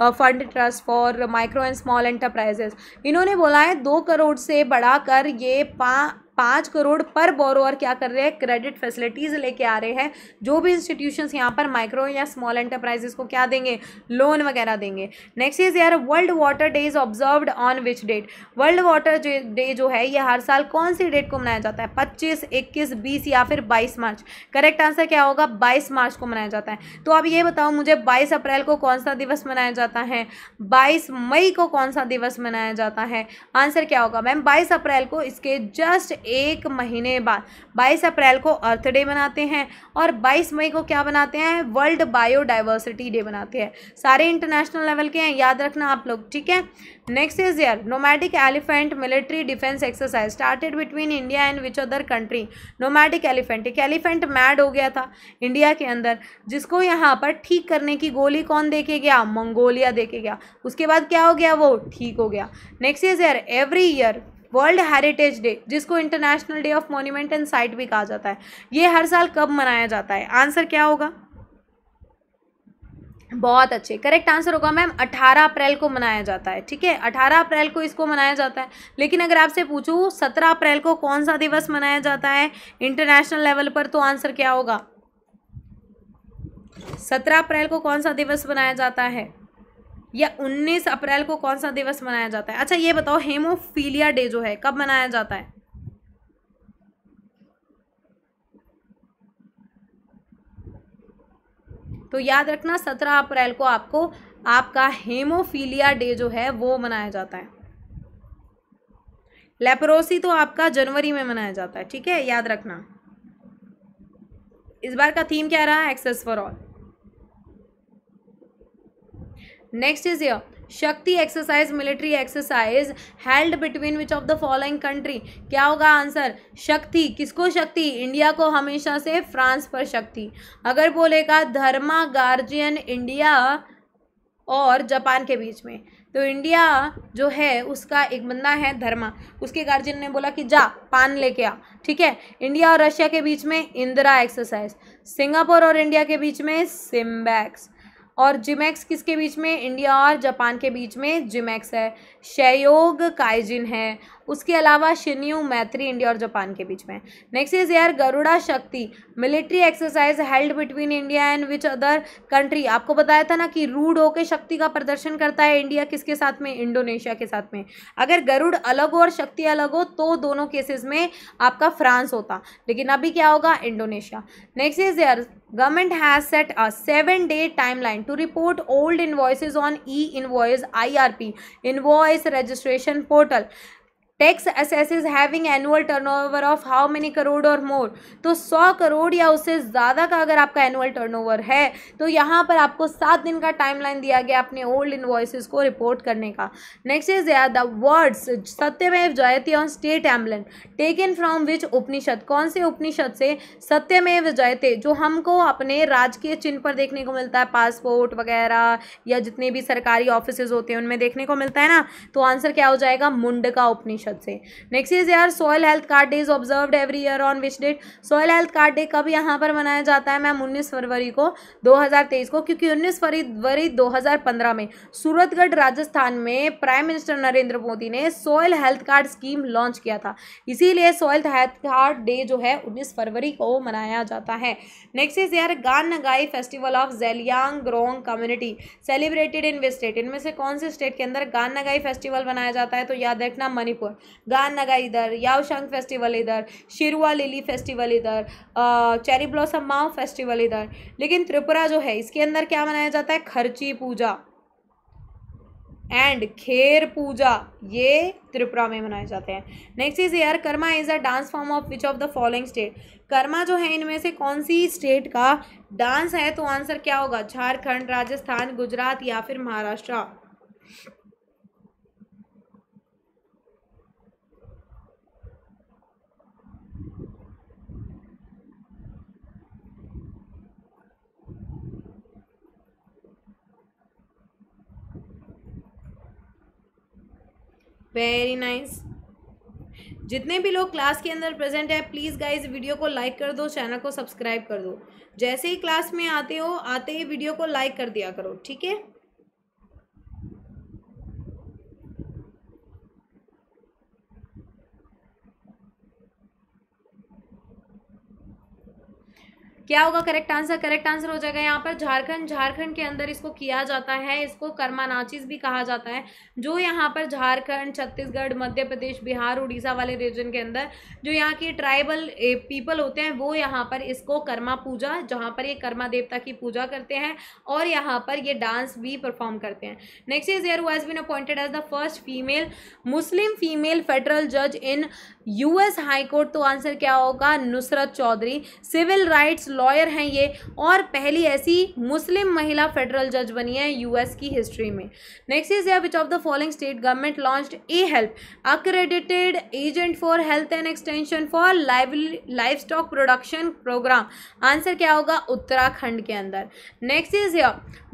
fund trust for micro and small enterprises इन्होंने बोला है दो करोड़ से बढ़ाकर ये पा पाँच करोड़ पर बोरोअर क्या कर रहे हैं क्रेडिट फैसिलिटीज़ लेके आ रहे हैं जो भी इंस्टीट्यूशन यहाँ पर माइक्रो या स्मॉल एंटरप्राइजेस को क्या देंगे लोन वगैरह देंगे नेक्स्ट इज यार world water day is observed on which date world water day जो है ये हर साल कौन सी डेट को मनाया जाता है पच्चीस इक्कीस बीस या फिर बाईस मार्च करेक्ट आंसर क्या होगा बाईस मार्च को मनाया जाता है तो आप ये बताओ मुझे बाईस अप्रैल को कौन सा दिवस मनाया जाता है बाईस मई को कौन सा दिवस मनाया जाता है आंसर क्या होगा मैम बाईस अप्रैल को इसके जस्ट एक महीने बाद बाईस अप्रैल को अर्थ डे मनाते हैं और बाईस मई को क्या बनाते हैं वर्ल्ड बायोडाइवर्सिटी डे बनाते हैं सारे इंटरनेशनल लेवल के हैं याद रखना आप लोग ठीक है next is year nomadic elephant military defence exercise started between India and which other country nomadic elephant एक एलिफेंट मैड हो गया था इंडिया के अंदर जिसको यहाँ पर ठीक करने की गोली कौन देखे गया मंगोलिया देखे गया उसके बाद क्या हो गया वो ठीक हो गया next is year every year world heritage day जिसको international day of monument and site भी कहा जाता है ये हर साल कब मनाया जाता है आंसर क्या होगा बहुत अच्छे करेक्ट आंसर होगा मैम 18 अप्रैल को मनाया जाता है ठीक है 18 अप्रैल को इसको मनाया जाता है लेकिन अगर आपसे पूछूँ 17 अप्रैल को कौन सा दिवस मनाया जाता है इंटरनेशनल लेवल पर तो आंसर क्या होगा 17 अप्रैल को कौन सा दिवस मनाया जाता है या 19 अप्रैल को कौन सा दिवस मनाया जाता है अच्छा ये बताओ हेमोफीलिया डे जो है कब मनाया जाता है तो याद रखना सत्रह अप्रैल को आपको आपका हेमोफीलिया डे जो है वो मनाया जाता है लेपरोसी तो आपका जनवरी में मनाया जाता है ठीक है याद रखना इस बार का थीम क्या रहा access for all next is year Shakti exercise military exercise held between which of the following country क्या होगा आंसर शक्ति किसको शक्ति इंडिया को हमेशा से फ्रांस पर शक्ति अगर बोलेगा धर्मा गार्जियन इंडिया और जापान के बीच में तो इंडिया जो है उसका एक बंदा है धर्मा उसके गार्जियन ने बोला कि जा पान लेके आ ठीक है इंडिया और रशिया के बीच में इंदिरा एक्सरसाइज सिंगापुर और इंडिया के बीच में सिम्बैक्स और जिमेक्स किसके बीच में इंडिया और जापान के बीच में जिमेक्स है शयोग काइजिन है उसके अलावा शिन्यू मैत्री इंडिया और जापान के बीच में नेक्स्ट इज यार Garuda Shakti military exercise held between India and which other country आपको बताया था ना कि रूड होके शक्ति का प्रदर्शन करता है इंडिया किसके साथ में इंडोनेशिया के साथ में अगर गरुड़ अलग हो और शक्ति अलग हो तो दोनों केसेस में आपका फ्रांस होता लेकिन अभी क्या होगा इंडोनेशिया नेक्स्ट इज यार government has set a seven day timeline to report old invoice on e invoice I R P invoice choice registration portal tax is having annual turnover of how many crore और मोर तो सौ करोड़ या उससे ज़्यादा का अगर आपका एनुअल टर्नओवर है तो यहाँ पर आपको सात दिन का टाइमलाइन दिया गया अपने ओल्ड इन्वॉइसिस को रिपोर्ट करने का next is the words Satyameva Jayate on state emblem taken from which Upanishad कौन से उपनिषद से सत्यमेव जयते जो हमको अपने राजकीय चिन्ह पर देखने को मिलता है पासपोर्ट वगैरह या जितने भी सरकारी ऑफिस होते हैं उनमें देखने को मिलता है ना तो आंसर क्या हो जाएगा मुंड का उपनिषद मकसद से नेक्स्ट इज यार soil health card day is observe every year on which date soil health card day कब यहाँ पर मनाया जाता है मैम उन्नीस फरवरी को 2023 को क्योंकि उन्नीस फरवरी 2015 में सूरतगढ़ राजस्थान में प्राइम मिनिस्टर नरेंद्र मोदी ने soil health card scheme launch किया था इसीलिए सॉयल हेल्थ कार्ड डे जो है उन्नीस फरवरी को मनाया जाता है नेक्स्ट इज यार Gaan Ngai festival of Zeliangrong community celebrated in which state इनमें से कौन से स्टेट के अंदर गान नगाई फेस्टिवल बनाया जाता है तो याद रखना मणिपुर इधर गान नगा इधर यावशंग फेस्टिवल इधर शिरवा लिली फेस्टिवल इधर चेरी ब्लॉसम माओ फेस्टिवल इधर लेकिन त्रिपुरा जो है इसके अंदर क्या मनाया जाता है खर्ची पूजा एंड खेर पूजा ये त्रिपुरा में मनाए जाते हैं नेक्स्ट इज एयर Karma is a dance form of which of the following state Karma जो है इनमें से कौन सी स्टेट का डांस है तो आंसर क्या होगा झारखंड राजस्थान गुजरात या फिर महाराष्ट्र वेरी नाइस जितने भी लोग क्लास के अंदर प्रेजेंट है प्लीज़ गाइज वीडियो को लाइक कर दो चैनल को सब्सक्राइब कर दो जैसे ही क्लास में आते हो आते ही वीडियो को लाइक कर दिया करो ठीक है क्या होगा करेक्ट आंसर करेक्ट आंसर हो जाएगा यहाँ पर झारखंड झारखंड के अंदर इसको किया जाता है इसको कर्मानाचिस भी कहा जाता है जो यहाँ पर झारखंड छत्तीसगढ़ मध्य प्रदेश बिहार उड़ीसा वाले रीजन के अंदर जो यहाँ के ट्राइबल पीपल होते हैं वो यहाँ पर इसको कर्मा पूजा जहाँ पर ये कर्मा देवता की पूजा करते हैं और यहाँ पर ये डांस भी परफॉर्म करते हैं next is there was been appointed as the first female Muslim female federal जज इन यूएस हाई कोर्ट तो आंसर क्या होगा Nusrat Choudhury civil rights lawyer हैं ये और पहली ऐसी मुस्लिम महिला फेडरल जज बनी है यूएस की हिस्ट्री में next is which of the following state government launch a help accredited agent for health and extension for livestock production programme answer क्या होगा उत्तराखंड के अंदर next is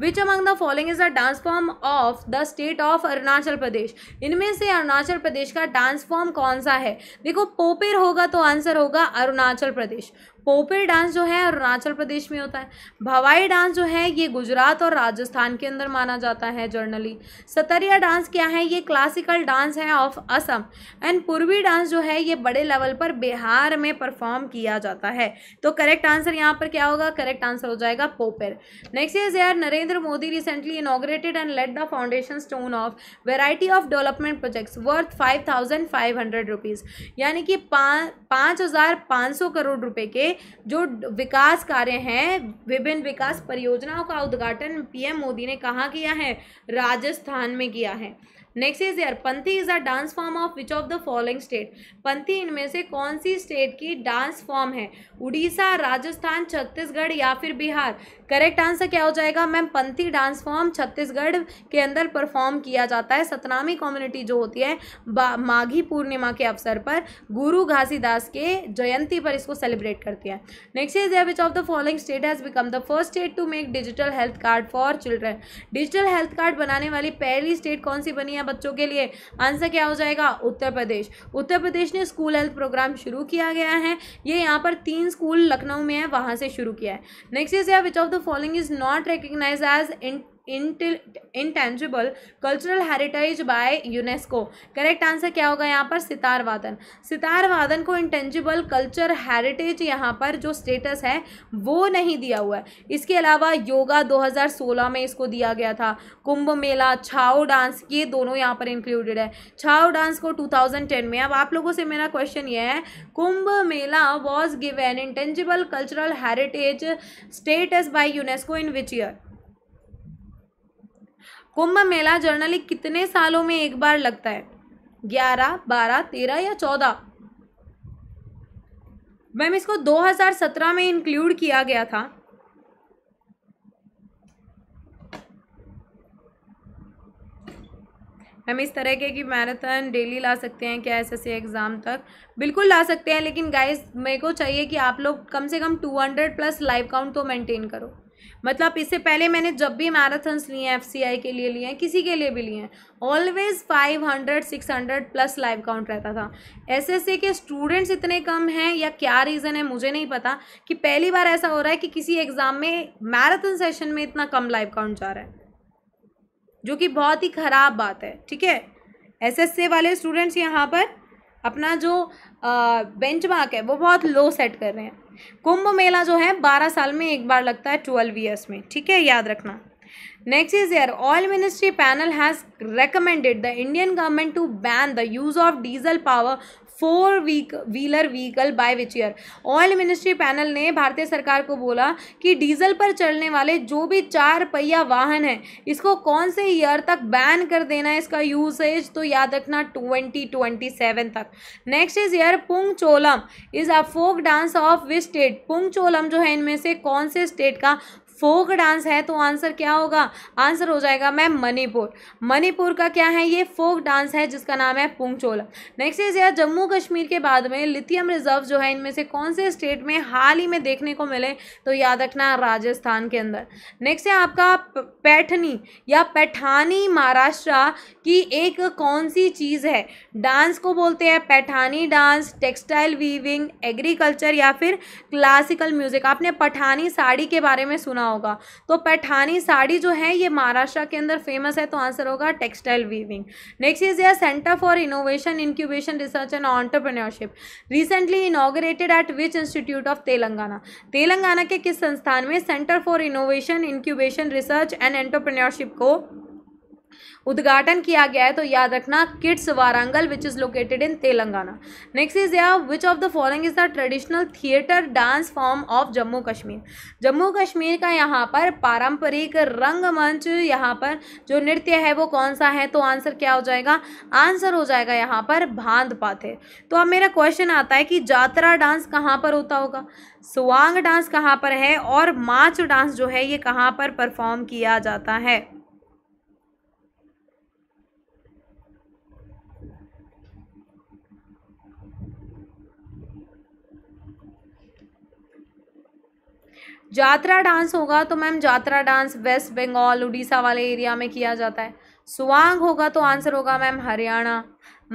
which among the following is the dance form of the state of Arunachal Pradesh इनमें से अरुणाचल प्रदेश का डांस फॉर्म कौन सा है देखो पोपेर होगा तो आंसर होगा अरुणाचल प्रदेश पोपर डांस जो है अरुणाचल प्रदेश में होता है भवाई डांस जो है ये गुजरात और राजस्थान के अंदर माना जाता है जर्नली सतरिया डांस क्या है ये क्लासिकल डांस है of Assam and Purvi dance जो है ये बड़े लेवल पर बिहार में परफॉर्म किया जाता है तो करेक्ट आंसर यहाँ पर क्या होगा करेक्ट आंसर हो जाएगा पोपर नेक्स्ट इज यार Narendra Modi recently inaugurated and laid the foundation stone of variety of development projects worth five thousand five hundred rupees यानी कि पाँच हज़ार पाँच सौ करोड़ रुपये के जो विकास कार्य हैं विभिन्न विकास परियोजनाओं का उद्घाटन पीएम मोदी ने कहाँ किया है राजस्थान में किया है नेक्स्ट इज एयर Panthi is a dance form of which of the following state Panthi इनमें से कौन सी स्टेट की डांस फॉर्म है उड़ीसा राजस्थान छत्तीसगढ़ या फिर बिहार करेक्ट आंसर क्या हो जाएगा ma'am Panthi dance form Chhattisgarh के अंदर परफॉर्म किया जाता है सतनामी कम्युनिटी जो होती है माघी पूर्णिमा के अवसर पर गुरु घासीदास के जयंती पर इसको सेलिब्रेट करती है next is which of the following state has become the first state to make digital health card for children digital health card बनाने वाली पहली स्टेट कौन सी बनी है बच्चों के लिए आंसर क्या हो जाएगा उत्तर प्रदेश उत्तर प्रदेश ने स्कूल हेल्थ प्रोग्राम शुरू किया गया है ये यहाँ पर तीन स्कूल लखनऊ में है वहाँ से शुरू किया है next is which of the the following is not recognized as in intangible cultural heritage by UNESCO correct answer क्या होगा यहाँ पर सितार वादन सितार वादन को इंटेंजिबल कल्चर हेरिटेज यहाँ पर जो स्टेटस है वो नहीं दिया हुआ है इसके अलावा योगा 2016 में इसको दिया गया था कुंभ मेला छाओ डांस ये दोनों यहाँ पर इंक्लूडेड है छाओ डांस को 2010 में अब आप लोगों से मेरा क्वेश्चन ये है Kumbh Mela was given intangible cultural heritage status by UNESCO in which year Kumbh Mela generally कितने सालों में एक बार लगता है ग्यारह बारह तेरह या चौदह मैम इसको 2017 में इंक्लूड किया गया था हम इस तरह के कि मैराथन डेली ला सकते हैं क्या एस एस एग्ज़ाम तक बिल्कुल ला सकते हैं लेकिन गाइस मेरे को चाहिए कि आप लोग कम से कम 200 प्लस लाइव काउंट तो मेंटेन करो मतलब इससे पहले मैंने जब भी मैराथन्स लिए हैं एफ के लिए लिए हैं किसी के लिए भी लिए हैं always five hundred six hundred plus live count रहता था एसएससी के स्टूडेंट्स इतने कम हैं या क्या रीज़न है मुझे नहीं पता कि पहली बार ऐसा हो रहा है कि किसी एग्ज़ाम में मैराथन सेशन में इतना कम लाइव काउंट जा रहा है जो कि बहुत ही ख़राब बात है ठीक है एस वाले स्टूडेंट्स यहाँ पर अपना जो बेंच है वो बहुत लो सेट कर रहे हैं कुंभ मेला जो है बारह साल में एक बार लगता है ट्वेल्व ईयर्स में ठीक है याद रखना नेक्स्ट इज यर oil ministry panel has recommended the Indian government to ban the use of diesel power four wheel wheeler vehicle by which year oil ministry panel ने भारतीय सरकार को बोला कि डीजल पर चलने वाले जो भी चार पहिया वाहन है इसको कौन से ईयर तक बैन कर देना है इसका यूसेज तो याद रखना ट्वेंटी ट्वेंटी सेवन तक नेक्स्ट इज ईयर Pung Cholom is a folk dance of which state Pung Cholom जो है इनमें से कौन से स्टेट का फोक डांस है तो आंसर क्या होगा आंसर हो जाएगा मैम मणिपुर मणिपुर का क्या है ये फोक डांस है जिसका नाम है पुंगचोला नेक्स्ट इज यार जम्मू कश्मीर के बाद में लिथियम रिजर्व जो है इनमें से कौन से स्टेट में हाल ही में देखने को मिले तो याद रखना राजस्थान के अंदर नेक्स्ट है आपका पैठनी या पैठानी महाराष्ट्र की एक कौन सी चीज़ है डांस को बोलते हैं Paithani dance textile weaving agriculture या फिर क्लासिकल म्यूज़िक आपने पठानी साड़ी के बारे में सुना सुना होगा तो पैठानी साड़ी जो है ये महाराष्ट्र के अंदर फेमस है तो आंसर होगा टेक्सटाइल वीविंग नेक्स्ट इज यर centre for innovation incubation research and entrepreneurship recently inaugurated at which institute of Telangana Telangana के किस संस्थान में centre for innovation incubation research and entrepreneurship को उद्घाटन किया गया है तो याद रखना KITS Warangal which is located in Telangana next is या which of the following is the traditional theatre dance form of Jammu Kashmir Jammu Kashmir का यहाँ पर पारंपरिक रंगमंच यहाँ पर जो नृत्य है वो कौन सा है तो आंसर क्या हो जाएगा आंसर हो जाएगा यहाँ पर भांद पाथे तो अब मेरा क्वेश्चन आता है कि जातरा डांस कहाँ पर होता होगा सुवांग डांस कहाँ पर है और माच डांस जो है ये कहाँ पर परफॉर्म किया जाता है जात्रा डांस होगा तो ma'am Jatra dance West Bengal Orissa वाले एरिया में किया जाता है सुवांग होगा तो आंसर होगा मैम हरियाणा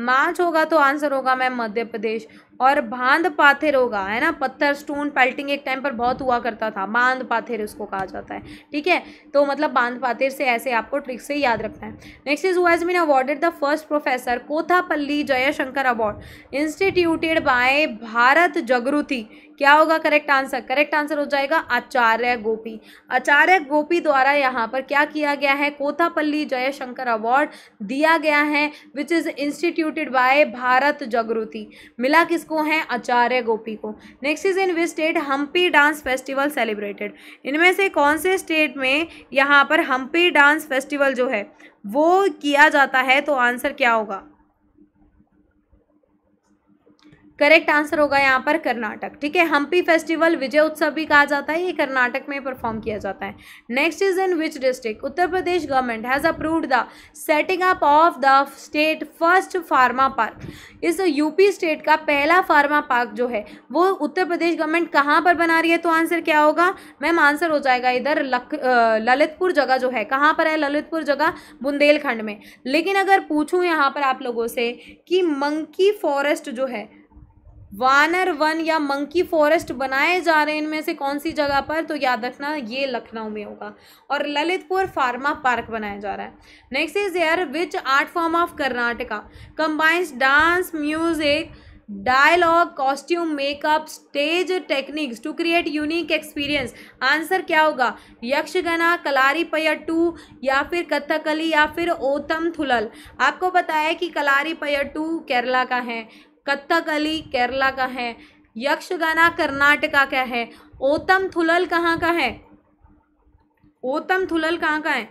माच होगा तो आंसर होगा मैम मध्य प्रदेश और बांध पाथेर होगा है ना पत्थर स्टोन पेल्टिंग एक टाइम पर बहुत हुआ करता था बांध पाथेर उसको कहा जाता है ठीक है तो मतलब बांध पाथेर से ऐसे आपको ट्रिक से याद रखना है next is who's been awarded the first professor Kothapalli Jayashankar award instituted by Bharat Jagruti क्या होगा करेक्ट आंसर करेक्ट आंसर हो जाएगा आचार्य गोपी आचार्य गोपी द्वारा यहाँ पर क्या किया गया है कोथापल्ली जयशंकर अवार्ड दिया गया है which is instituted by Bharat Jagruti मिला किसको है आचार्य गोपी को next is in which state Hampi dance festival celebrated इनमें से कौन से स्टेट में यहाँ पर हम्पी डांस फेस्टिवल जो है वो किया जाता है तो आंसर क्या होगा करेक्ट आंसर होगा यहाँ पर कर्नाटक ठीक है हम्पी फेस्टिवल विजय उत्सव भी कहा जाता है ये कर्नाटक में परफॉर्म किया जाता है next is in which district Uttar Pradesh government has approved the setting up of the state first pharma park इस यूपी स्टेट का पहला फार्मा पार्क जो है वो उत्तर प्रदेश गवर्नमेंट कहाँ पर बना रही है तो आंसर क्या होगा मैम आंसर हो जाएगा इधर ललितपुर जगह जो है कहाँ पर है ललितपुर जगह बुंदेलखंड में लेकिन अगर पूछूँ यहाँ पर आप लोगों से कि मंकी फॉरेस्ट जो है वानर वन या मंकी फॉरेस्ट बनाए जा रहे हैं इनमें से कौन सी जगह पर तो याद रखना ये लखनऊ में होगा और ललितपुर फार्मा पार्क बनाया जा रहा है next is air which art form of Karnataka combines dance music dialogue costume makeup stage techniques to create unique experience answer क्या होगा यक्षगना कलारी पयट्टू या फिर कथकली या फिर ओतम थुलल आपको बताया कि कलारी पयट्टू केरला का है अली केरला का है यक्षगाना कर्नाटका का है ओतम थुलल कहाँ का है ओतम थुलल कहाँ का है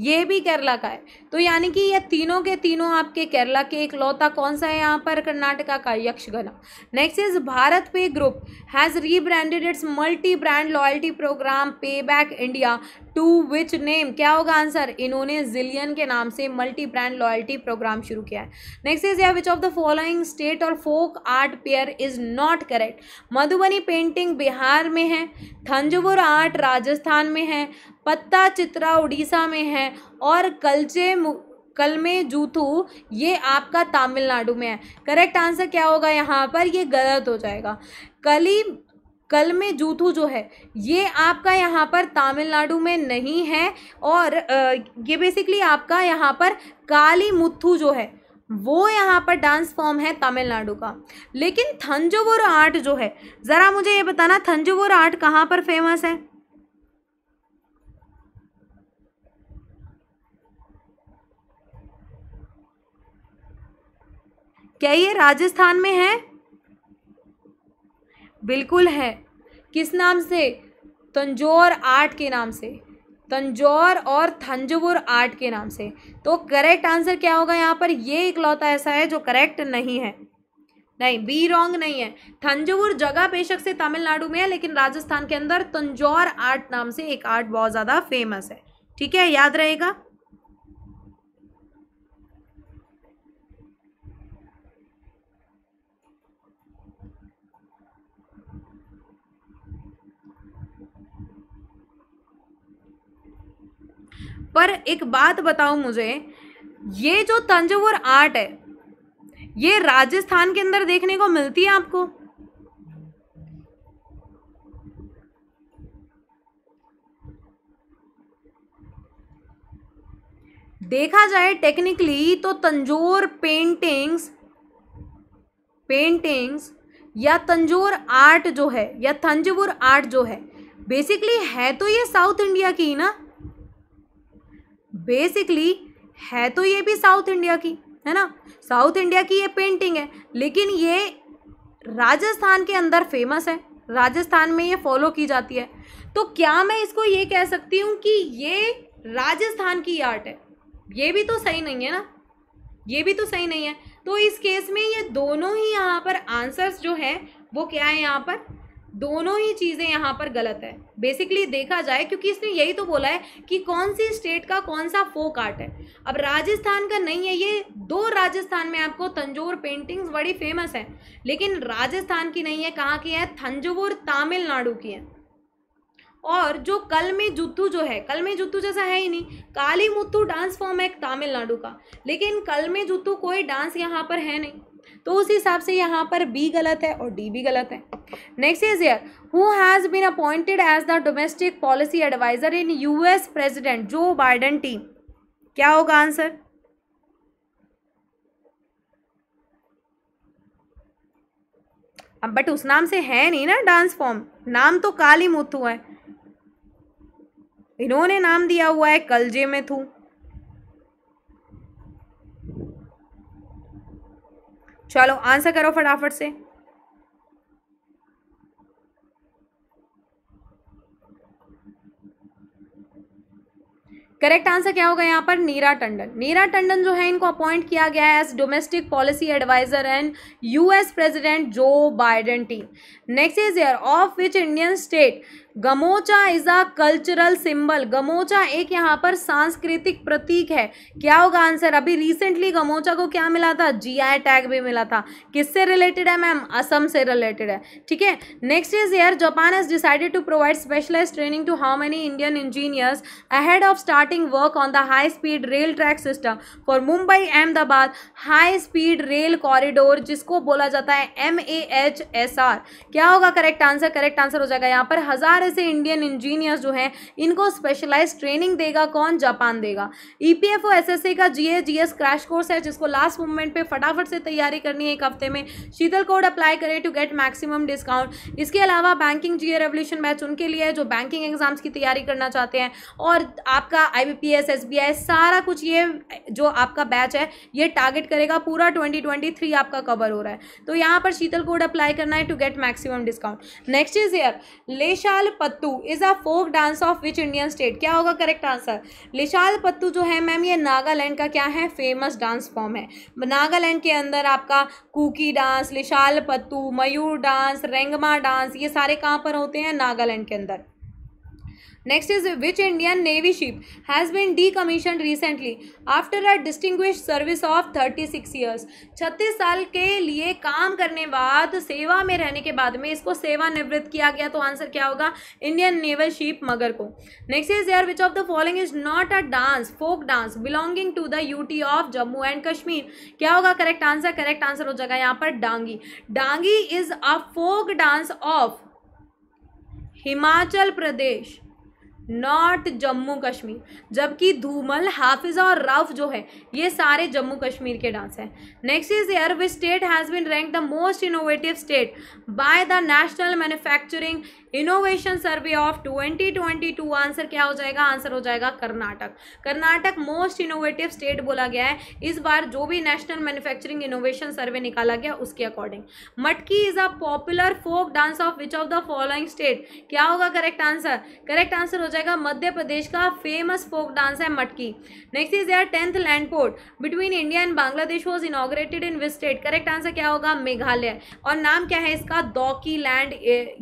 ये भी केरला का है तो यानी कि ये तीनों के तीनों आपके केरला के एक लौता कौन सा है यहाँ पर कर्नाटका का यक्षगला next is BharatPe group has rebranded its multi brand loyalty programme payback India to which name क्या होगा आंसर इन्होंने जिलियन के नाम से मल्टी ब्रांड लॉयल्टी प्रोग्राम शुरू किया है नेक्स्ट इज या which of the following state और folk art pair is not correct Madhubani painting Bihar में है थंजवुर आर्ट राजस्थान में है पत्ता चित्रा उड़ीसा में है और कलचे कलमे जूथू ये आपका तमिलनाडु में है करेक्ट आंसर क्या होगा यहाँ पर ये गलत हो जाएगा कली कल में जूथू जो है ये आपका यहाँ पर तमिलनाडु में नहीं है और ये बेसिकली आपका यहाँ पर काली मुथु जो है वो यहाँ पर डांस फॉर्म है तमिलनाडु का लेकिन थंजोवर आर्ट जो है ज़रा मुझे ये बताना थंजोवर आर्ट कहाँ पर फेमस है क्या ये राजस्थान में है बिल्कुल है किस नाम से तंजौर आर्ट के नाम से तंजौर और थंजवुर आर्ट के नाम से तो करेक्ट आंसर क्या होगा यहाँ पर ये इकलौता ऐसा है जो करेक्ट नहीं है नहीं बी रॉन्ग नहीं है थंजवुर जगह बेशक से तमिलनाडु में है लेकिन राजस्थान के अंदर तंजौर आर्ट नाम से एक आर्ट बहुत ज़्यादा फेमस है ठीक है याद रहेगा पर एक बात बताओ मुझे ये जो तंजौर आर्ट है ये राजस्थान के अंदर देखने को मिलती है आपको देखा जाए टेक्निकली तो तंजोर पेंटिंग्स पेंटिंग्स या तंजोर आर्ट जो है या तंजवर आर्ट जो है बेसिकली है तो ये साउथ इंडिया की ना बेसिकली है तो ये भी साउथ इंडिया की है ना साउथ इंडिया की ये पेंटिंग है लेकिन ये राजस्थान के अंदर फेमस है राजस्थान में ये फॉलो की जाती है तो क्या मैं इसको ये कह सकती हूँ कि ये राजस्थान की आर्ट है ये भी तो सही नहीं है ना ये भी तो सही नहीं है तो इस केस में ये दोनों ही यहाँ पर आंसर्स जो हैं वो क्या है यहाँ पर दोनों ही चीज़ें यहाँ पर गलत है बेसिकली देखा जाए क्योंकि इसने यही तो बोला है कि कौन सी स्टेट का कौन सा फोक आर्ट है अब राजस्थान का नहीं है ये दो राजस्थान में आपको तंजोर पेंटिंग्स बड़ी फेमस है लेकिन राजस्थान की नहीं है कहाँ की है थंजोर तमिलनाडु की है और जो कल में जुत्थू जो है कल में जुत्थू जैसा है ही नहीं काली मुत्थू डांस फॉर्म है तमिलनाडु का लेकिन कल में जुत्थू कोई डांस यहाँ पर है नहीं तो उस हिसाब से यहाँ पर बी गलत है और डी भी गलत है next is year who has been appointed as the domestic policy advisor in US president Joe Biden team क्या होगा आंसर अब बट उस नाम से है नहीं ना डांस फॉर्म नाम तो काली मुथु है इन्होंने नाम दिया हुआ है कलजे में थू चलो आंसर करो फटाफट से करेक्ट आंसर क्या होगा यहाँ पर नीरा टंडन नीरा टंडन जो है इनको अपॉइंट किया गया है as domestic policy advisor and US president Joe Biden team next is ईयर of which Indian state gamocha is a cultural symbol gamocha एक यहाँ पर सांस्कृतिक प्रतीक है क्या होगा आंसर अभी रिसेंटली गमोचा को क्या मिला था जी आई टैग भी मिला था किससे रिलेटेड है मैम असम से रिलेटेड है ठीक है नेक्स्ट इज ईयर Japan has decided to provide specialise training to how many Indian engineers ahead of starting work on the high speed rail track system for Mumbai Ahmedabad high speed rail corridor जिसको बोला जाता है M A H S R क्या होगा करेक्ट आंसर करेक्ट आंसर हो जाएगा यहाँ पर हजार तरह से इंडियन इंजीनियर्स जो हैं इनको स्पेशलाइज ट्रेनिंग देगा कौन जापान देगा E P F O S S A का G A G S crash course है जिसको लास्ट मोमेंट पे फटाफट से तैयारी करनी है एक हफ्ते में शीतल कोड अप्लाई करें टू गेट मैक्सिमम डिस्काउंट इसके अलावा बैंकिंग जी रेवल्यूशन बैच उनके लिए है जो बैंकिंग एग्जाम्स की तैयारी करना चाहते हैं और आपका I B P S S B I सारा कुछ ये जो आपका बैच है ये टारगेट करेगा पूरा ट्वेंटी ट्वेंटी थ्री आपका कवर हो रहा है तो यहाँ पर शीतल कोड अप्लाई करना है to get maximum discount next is ईयर Leshalaptu is a folk dance of which Indian state क्या होगा करेक्ट आंसर लिशाल पत्तू जो है मैम ये नागालैंड का क्या है फेमस डांस फॉर्म है नागालैंड के अंदर आपका Kuki dance Leshalaptu Mayur dance Rengma dance ये सारे कहाँ पर होते हैं नागालैंड के अंदर next which Indian navy ship has ship decommission recently after a distinguish service of thirty six years छत्तीस साल के लिए काम करने बाद सेवा में रहने के बाद में इसको सेवानिवृत्त किया गया तो आंसर क्या होगा इंडियन नेवल शिप मगर को next is air which of the following is not a dance folk dance belonging to the UT of Jammu and Kashmir क्या होगा करेक्ट आंसर करेक्ट आंसर हो जाएगा यहाँ पर Dangi Dangi is a folk dance of Himachal Pradesh not Jammu Kashmir जबकि धूमल हाफिजा और रफ जो है ये सारे जम्मू कश्मीर के डांस हैं next is air which state has been rank the most innovative state by the national manufacturing innovation survey of 2022 answer क्या हो जाएगा आंसर हो जाएगा Karnataka Karnataka most innovative state बोला गया है इस बार जो भी नेशनल मैन्युफैक्चरिंग इनोवेशन सर्वे निकाला गया उसके according Matki is a popular folk dance of which of the following state क्या होगा करेक्ट आंसर करेक्ट आंसर हो जाएगा जाएगा मध्य प्रदेश का फेमस फोक डांस है मटकी नेक्स्ट इज यार tenth land port between India and Bangladesh was inaugurated in which state correct answer क्या होगा मेघालय और नाम क्या है इसका दौकी लैंड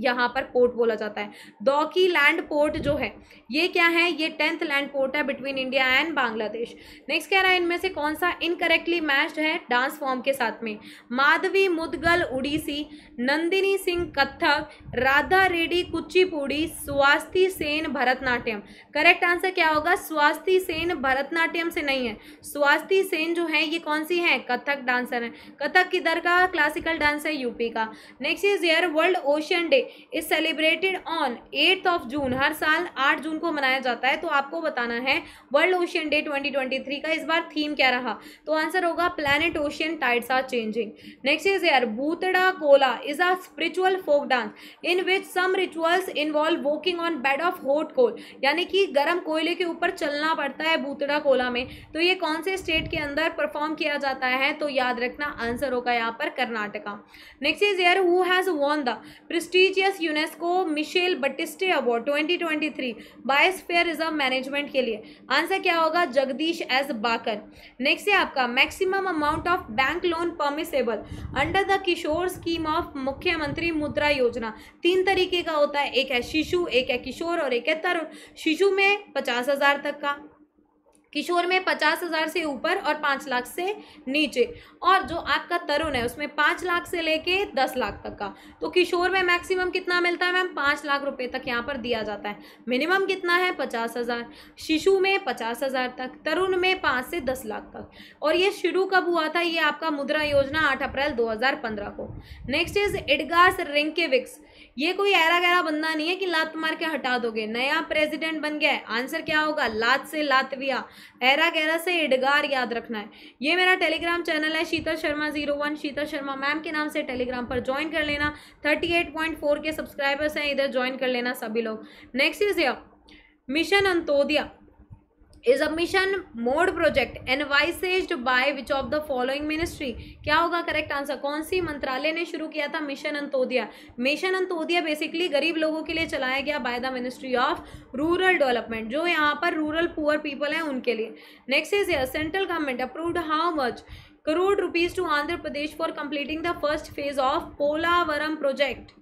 यहाँ पर पोर्ट बोला जाता है दौकी लैंड पोर्ट जो है ये क्या है ये टेंथ लैंड पोर्ट है between India and Bangladesh next कह रहा है इनमें से कौन सा इनकरेक्टली मैच्ड है डांस फॉर्म के साथ में माधवी मुदगल उड़ीसी नंदिनी सिंह कथक राधा रेड्डी कुचिपुड़ी स्वास्थी सेन भरतनाट्यम करेक्ट आंसर क्या होगा स्वास्थी सेन भरतनाट्यम से नहीं है स्वास्थी सेन जो है ये कौन सी है कथक डांसर है कथक किधर का क्लासिकल डांस है यूपी का नेक्स्ट इज ईयर World Ocean Day is celebrated on eighth of June हर साल आठ जून जून को मनाया जाता है तो आपको बताना है वर्ल्ड ओशियन डे 2023 का इस बार थीम क्या रहा तो आंसर होगा planet ocean tides are changing next is here Bhuta Kola is a spiritual folk dance in which some rituals involve walking on bed of hot coal यानी कि गर्म कोयले के ऊपर चलना पड़ता है भूतड़ा कोला में तो ये कौन से स्टेट के अंदर परफॉर्म किया जाता है तो याद रखना आंसर होगा यहाँ पर Karnataka next is air who has won the prestigious UNESCO Michel Batisse award 2023 reserve management के लिए आंसर क्या होगा जगदीश एस बाकर नेक्स्ट है आपका maximum amount of bank loan permissible under the Kishor scheme of मुख्यमंत्री मुद्रा योजना तीन तरीके का होता है एक है शिशु एक है किशोर और एक है तरुण शिशु में पचास हजार तक का किशोर में पचास हज़ार से ऊपर और पाँच लाख से नीचे और जो आपका तरुण है उसमें पाँच लाख से लेके दस लाख तक का तो किशोर में मैक्सिमम कितना मिलता है मैम पाँच लाख रुपए तक यहाँ पर दिया जाता है मिनिमम कितना है पचास हज़ार शिशु में पचास हज़ार तक तरुण में पाँच से दस लाख तक और ये शुरू कब हुआ था ये आपका मुद्रा योजना आठ अप्रैल दो को नेक्स्ट इज एडगार्स रिंकेविक्स ये कोई ऐरा गहरा बंदा नहीं है कि लात मार के हटा दोगे नया प्रेसिडेंट बन गया है आंसर क्या होगा लात से लातविया ऐरा गहरा से इडगार याद रखना है ये मेरा टेलीग्राम चैनल है Sheetal Sharma zero one Sheetal Sharma ma'am के नाम से टेलीग्राम पर ज्वाइन कर लेना थर्टी एट पॉइंट फोर के सब्सक्राइबर्स हैं इधर ज्वाइन कर लेना सभी लोग नेक्स्ट इज या mission Antyodaya is a mission mode project envisages by which of the following ministry क्या होगा करेक्ट आंसर कौन सी मंत्रालय ने शुरू किया था mission Antyodaya mission Antyodaya basically गरीब लोगों के लिए चलाया गया by the ministry of rural development जो यहाँ पर रूरल पुअर पीपल हैं उनके लिए next is here central government approved how much crore rupees to Andhra Pradesh for completing the first phase of Polavaram project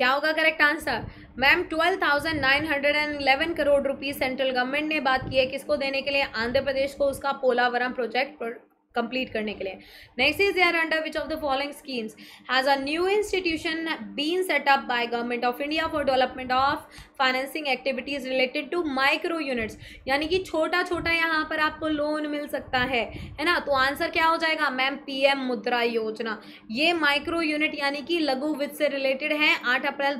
क्या होगा correct answer ma'am twelve thousand nine hundred and eleven crore rupees central government ने बात की है किसको देने के लिए आंध्र प्रदेश को उसका पोलावरम प्रोजेक्ट कंप्लीट करने के लिए next is there under which of the following schemes has a new institution been set up by government of India for development of financing activities related to micro units यानी कि छोटा छोटा यहाँ पर आपको लोन मिल सकता है है ना तो आंसर क्या हो जाएगा मैम एम मुद्रा योजना ये माइक्रो यूनिट यानी कि लघु वित्त से रिलेटेड है आठ अप्रैल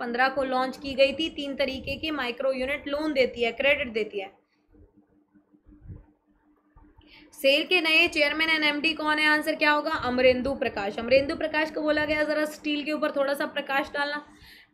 पंद्रह को लॉन्च की गई थी तीन तरीके की माइक्रो यूनिट लोन देती है क्रेडिट देती है सेल के नए चेयरमैन एंड एमडी कौन है आंसर क्या होगा अमरेंदु प्रकाश अमरेंदु प्रकाश को बोला गया जरा स्टील के ऊपर थोड़ा सा प्रकाश डालना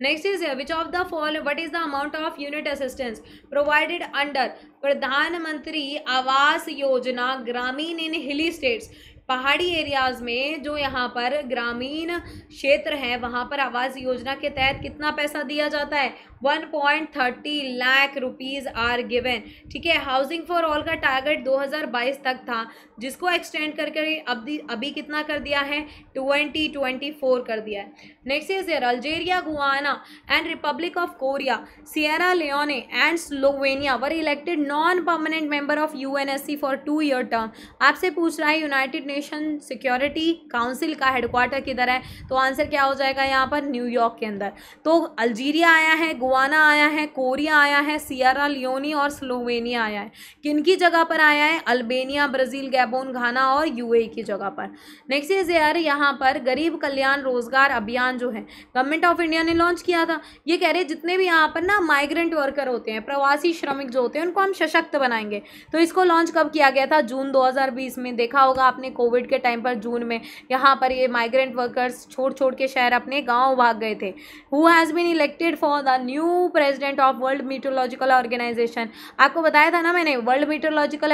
next is which of the fall what is the amount of unit assistance provided under प्रधानमंत्री आवास योजना ग्रामीण इन हिली स्टेट्स पहाड़ी एरियाज़ में जो यहाँ पर ग्रामीण क्षेत्र हैं वहाँ पर आवास योजना के तहत कितना पैसा दिया जाता है one point thirty lakh rupees are given ठीक है हाउसिंग फॉर ऑल का टारगेट 2022 तक था जिसको एक्सटेंड करके अभी अभी कितना कर दिया है 2024 कर दिया है next is here Algeria Guyana and Republic of Korea Sierra Leone and Slovenia were elected non permanent member of U for two year term आपसे पूछ रहा है यूनाइटेड नेशन सिक्योरिटी काउंसिल का हेडक्वार्टर किधर है तो आंसर क्या हो जाएगा यहाँ पर न्यूयॉर्क के अंदर तो अल्जीरिया आया है गोवाना आया है कोरिया आया है सियारा लियोनी और स्लोवेनिया आया है किन की जगह पर आया है अल्बेनिया ब्राज़ील गैबोन घाना और यूएई की जगह पर नेक्स्ट इज एयर यहाँ पर गरीब कल्याण रोजगार अभियान जो है गवर्नमेंट ऑफ इंडिया ने लॉन्च किया था ये कह रहे जितने भी यहाँ पर ना माइग्रेंट वर्कर होते हैं प्रवासी श्रमिक जो होते हैं उनको हम सशक्त बनाएंगे तो इसको लॉन्च कब किया गया था जून 2020 में देखा होगा आपने कोविड के टाइम पर जून में यहाँ पर ये माइग्रेंट वर्कर्स छोड़ छोड़ के शहर अपने गाँव भाग गए थे who has been elected for the new new president of World Meteorological Organization आपको बताया था ना मैंने वर्ल्ड मीटोलॉजिकल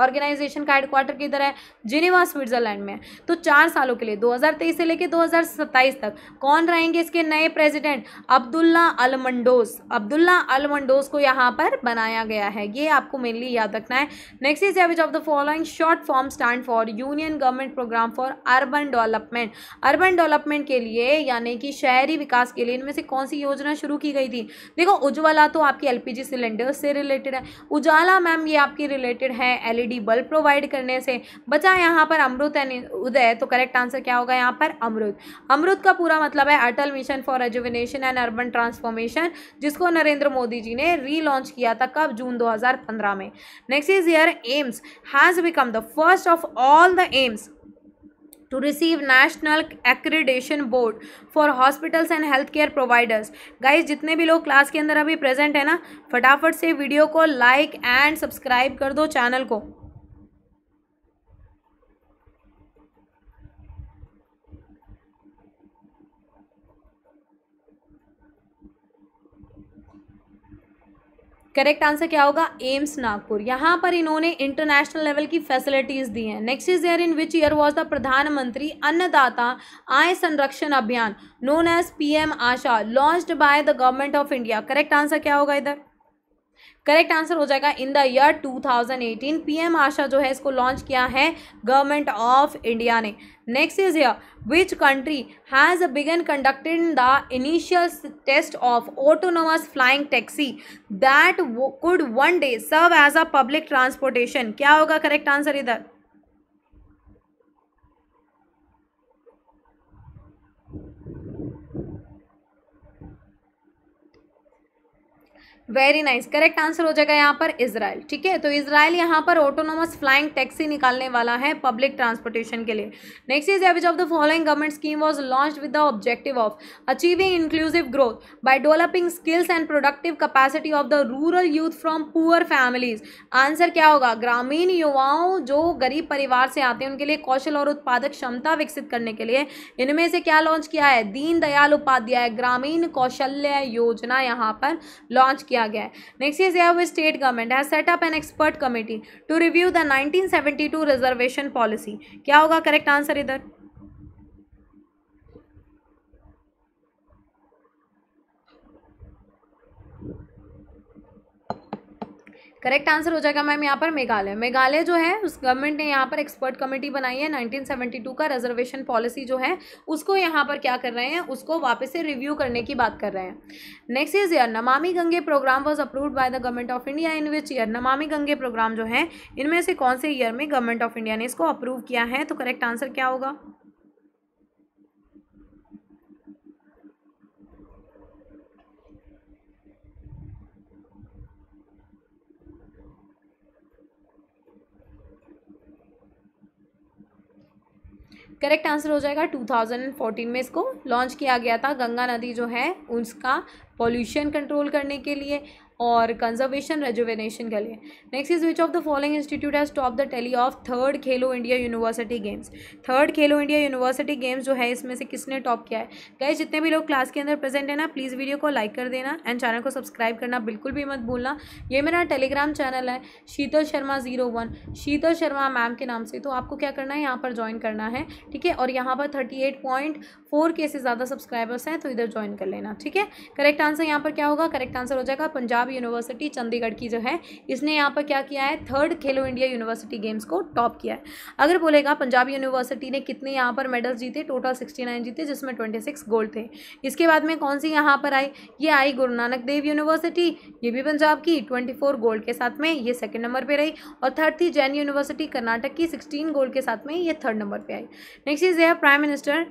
ऑर्गेनाइजेशन का हेडक्वार्टर किधर है जिनेवा स्विट्जरलैंड में तो चार सालों के लिए 2023 से लेकर 2027 तक कौन रहेंगे इसके नए president Abdulla Al Mandous Abdulla Al Mandous को यहाँ पर बनाया गया है ये आपको मेनली याद रखना है next is average of the following short form stand for union government programme for urban development urban development के लिए यानी कि शहरी विकास के लिए इनमें से कौन सी योजना शुरू की गई थी देखो उज्ज्वला तो आपकी एल सिलेंडर से रिलेटेड है उजाला मैम ये आपकी रिलेटेड है एल एलईडी बल्ब प्रोवाइड करने से बचा यहाँ पर अमृत एंड उदय तो करेक्ट आंसर क्या होगा यहाँ पर अमृत अमृत का पूरा मतलब है Atal mission for rejuvenation and urban transformation जिसको नरेंद्र मोदी जी ने रीलॉन्च किया था कब जून दो में next is here AIIMS has become the first of all the AIIMS to receive national accreditation board for hospitals and healthcare providers guys jitne bhi log class ke andar abhi present hai na fatafat se video ko like and subscribe kar do channel ko correct answer क्या होगा एम्स नागपुर यहाँ पर इन्होंने इंटरनेशनल लेवल की फैसिलिटीज दी हैं next is here in which year was the प्रधानमंत्री अन्नदाता आय संरक्षण अभियान known as PM AASHA launched by the government of India correct answer क्या होगा इधर करेक्ट आंसर हो जाएगा in the year 2018 PM AASHA जो है इसको लॉन्च किया है गवर्नमेंट ऑफ इंडिया ने next is here which country has begun conducted the initial test of autonomous flying taxi that could one day serve as a public transportation क्या होगा करेक्ट आंसर इधर वेरी नाइस करेक्ट आंसर हो जाएगा यहाँ पर इसराइल ठीक है तो इसराइल यहाँ पर ऑटोनोमस फ्लाइंग टैक्सी निकालने वाला है पब्लिक ट्रांसपोर्टेशन के लिए next is aves of the following government scheme was launch with the objective of achieving inclusive growth by developing skills and productive capacity of the rural youth from poor families answer क्या होगा ग्रामीण युवाओं जो गरीब परिवार से आते हैं उनके लिए कौशल और उत्पादक क्षमता विकसित करने के लिए इनमें से क्या लॉन्च किया है दीनदयाल उपाध्याय ग्रामीण कौशल्य योजना यहाँ पर लॉन्च किया गया है नेक्स्ट इज है स्टेट गवर्नमेंट है set up an expert committee to review the nineteen reservation policy क्या होगा करेक्ट आंसर इधर करेक्ट आंसर हो जाएगा मैम यहाँ पर मेघालय मेघालय जो है उस गवर्नमेंट ने यहाँ पर एक्सपर्ट कमेटी बनाई है 1972 का रिजर्वेशन पॉलिसी जो है उसको यहाँ पर क्या कर रहे हैं उसको वापस से रिव्यू करने की बात कर रहे हैं next is here Namami Gange programme was approved by the government of India in which year Namami Gange programme जो है इनमें से कौन से ईयर में गवर्नमेंट ऑफ इंडिया ने इसको अप्रूव किया है तो करेक्ट आंसर क्या होगा करेक्ट आंसर हो जाएगा 2014 में इसको लॉन्च किया गया था गंगा नदी जो है उसका पॉल्यूशन कंट्रोल करने के लिए और कंजर्वेशन रेजुवेनेशन के लिए next is which of the following institute has top the tally of third Khelo India university games third Khelo India university games जो है इसमें से किसने टॉप किया है गए जितने भी लोग क्लास के अंदर प्रेजेंट है ना प्लीज़ वीडियो को लाइक कर देना एंड चैनल को सब्सक्राइब करना बिल्कुल भी मत भूलना ये मेरा टेलीग्राम चैनल है Sheetal Sharma zero one Sheetal Sharma ma'am के नाम से तो आपको क्या करना है यहाँ पर ज्वाइन करना है ठीक है और यहाँ पर थर्टी एट पॉइंट फोर के से ज़्यादा सब्सक्राइबर्स हैं तो इधर ज्वाइन कर लेना ठीक है करेक्ट आंसर यहाँ पर क्या होगा करेक्ट आंसर हो जाएगा पंजाब यूनिवर्सिटी चंडीगढ़ की जो है इसने यहाँ पर क्या किया है third Khelo India university games को टॉप किया है अगर बोलेगा पंजाब यूनिवर्सिटी ने कितने यहाँ पर मेडल्स जीते टोटल सिक्सटी नाइन जीते जिसमें ट्वेंटी सिक्स गोल्ड थे इसके बाद में कौन सी यहाँ पर आई ये आई गुरु नानक देव यूनिवर्सिटी ये भी पंजाब की ट्वेंटी फोर गोल्ड के साथ में ये सेकेंड नंबर पर रही और थर्ड थी जैन यूनिवर्सिटी कर्नाटक की सिक्सटीन गोल्ड के साथ में ये थर्ड नंबर पर आई नेक्स्ट इज है प्राइम मिनिस्टर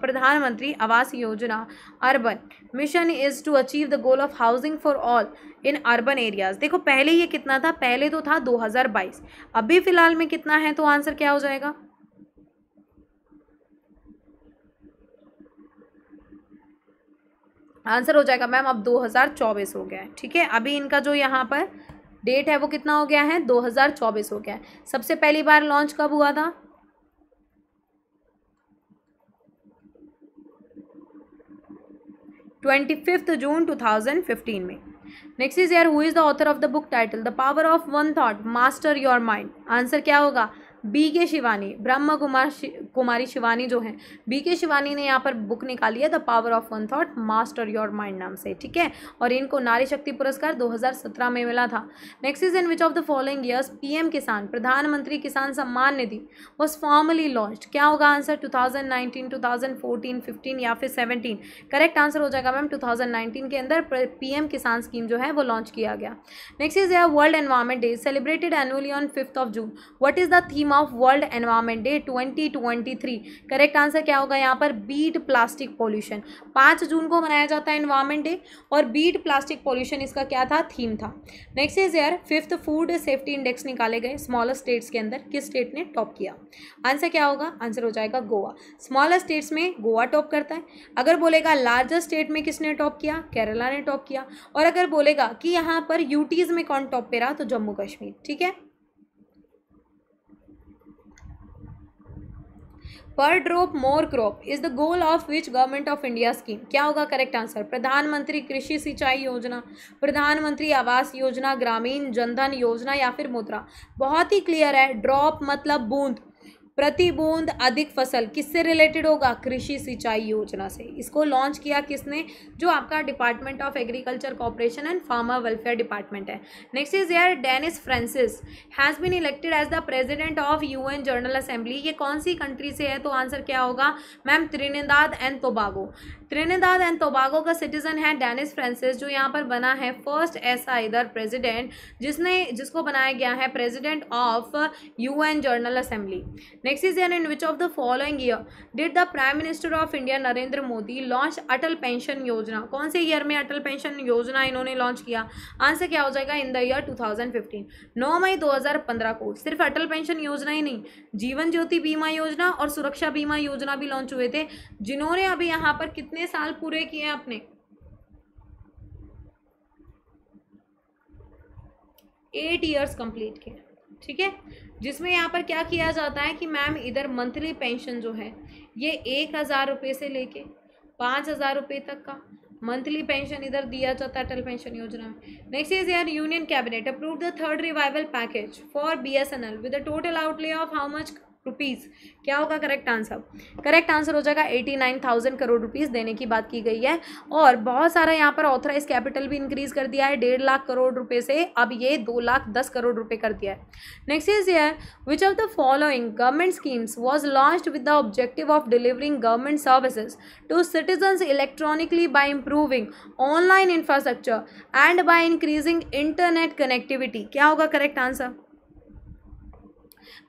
प्रधानमंत्री आवास योजना urban mission is to achieve the goal of housing for all growth in urban areas देखो पहले ये कितना था पहले तो था 2022 अभी फिलहाल में कितना है तो आंसर क्या हो जाएगा आंसर हो जाएगा मैम अब 2024 हो गया है ठीक है अभी इनका जो यहाँ पर डेट है वो कितना हो गया है 2024 हो गया है सबसे पहली बार लॉन्च कब हुआ था twenty fifth June two thousand fifteen में नेक्स्ट इज यार who is the author of the book title the power of one thought master your mind answer क्या होगा बी के शिवानी ब्रह्म कुमार शि, कुमारी शिवानी जो है बी के शिवानी ने यहाँ पर बुक निकाली है the power of one thought master your mind नाम से ठीक है और इनको नारी शक्ति पुरस्कार 2017 में मिला था next is in which of the following years PM Kisan प्रधानमंत्री किसान सम्मान निधि वॉज फॉर्मली लॉन्च क्या होगा answer two thousand nineteen two thousand fourteen fifteen या फिर सेवनटीन करेक्ट आंसर हो जाएगा मैम टू थाउजेंड नाइनटीन के अंदर पी किसान स्कीम जो है वो लॉन्च किया गया next is world environment day celebrated annually on fifth of June what is the theme of world environment day 2023 correct answer क्या होगा यहाँ पर बीट प्लास्टिक पॉल्यूशन पाँच जून को मनाया जाता है एनवायरमेंट डे और बीट प्लास्टिक पॉल्यूशन इसका क्या था थीम था next is here fifth food safety index निकाले गए स्मॉलर स्टेट्स के अंदर किस स्टेट ने टॉप किया आंसर क्या होगा आंसर हो जाएगा गोवा स्मॉलर स्टेट्स में गोवा टॉप करता है अगर बोलेगा लार्जेस्ट स्टेट में किसने टॉप किया केरला ने टॉप किया और अगर बोलेगा कि यहाँ पर यूटीज़ में कौन टॉप पे रहा तो जम्मू कश्मीर ठीक है पर drop more crop is the goal of which government of India scheme क्या होगा करेक्ट आंसर प्रधानमंत्री कृषि सिंचाई योजना प्रधानमंत्री आवास योजना ग्रामीण जनधन योजना या फिर मुद्रा बहुत ही क्लियर है ड्रॉप मतलब बूंद प्रति बूंद अधिक फसल किससे रिलेटेड होगा कृषि सिंचाई योजना से इसको लॉन्च किया किसने जो आपका department of agriculture cooperation and farmer welfare department है next is here Dennis Francis has been elected as the president of UN general assembly ये कौन सी कंट्री से है तो आंसर क्या होगा ma'am Trinidad and Tobago Trinidad and Tobago का सिटीजन है डेनिस फ्रांसिस जो यहाँ पर बना है फर्स्ट ऐसा इधर प्रेसिडेंट जिसने जिसको बनाया गया है president of UN general assembly next is here in which of the following year did the prime minister of India Narendra Modi launch Atal pension योजना कौन से ईयर में अटल पेंशन योजना इन्होंने लॉन्च किया आंसर क्या हो जाएगा इन द ईयर फिफ्टीन नौ मई पंद्रह को सिर्फ अटल पेंशन योजना ही नहीं जीवन ज्योति बीमा योजना और सुरक्षा बीमा योजना भी लॉन्च हुए थे जिन्होंने अभी यहाँ पर कितने कितने साल पूरे किए आपने एट ईयर्स कंप्लीट किए ठीक है जिसमें यहाँ पर क्या किया जाता है कि मैम इधर मंथली पेंशन जो है ये एक हज़ार रुपये से लेके पाँच हज़ार रुपये तक का मंथली पेंशन इधर दिया जाता है अटल पेंशन योजना में नेक्स्ट इज यार union cabinet approve the third revival package for B S N L with total outlay of how much rupees क्या होगा करेक्ट आंसर करेक्ट आंसर हो जाएगा eighty nine thousand crore rupees देने की बात की गई है और बहुत सारा यहाँ पर ऑथराइज कैपिटल भी इंक्रीज कर दिया है डेढ़ लाख करोड़ रुपये से अब ये दो लाख दस करोड़ रुपये कर दिया है नेक्स्ट इज ये which of the following government schemes was launch with the objective of delivering government services to citizens electronically by improving online infrastructure and by increasing internet connectivity क्या होगा करेक्ट आंसर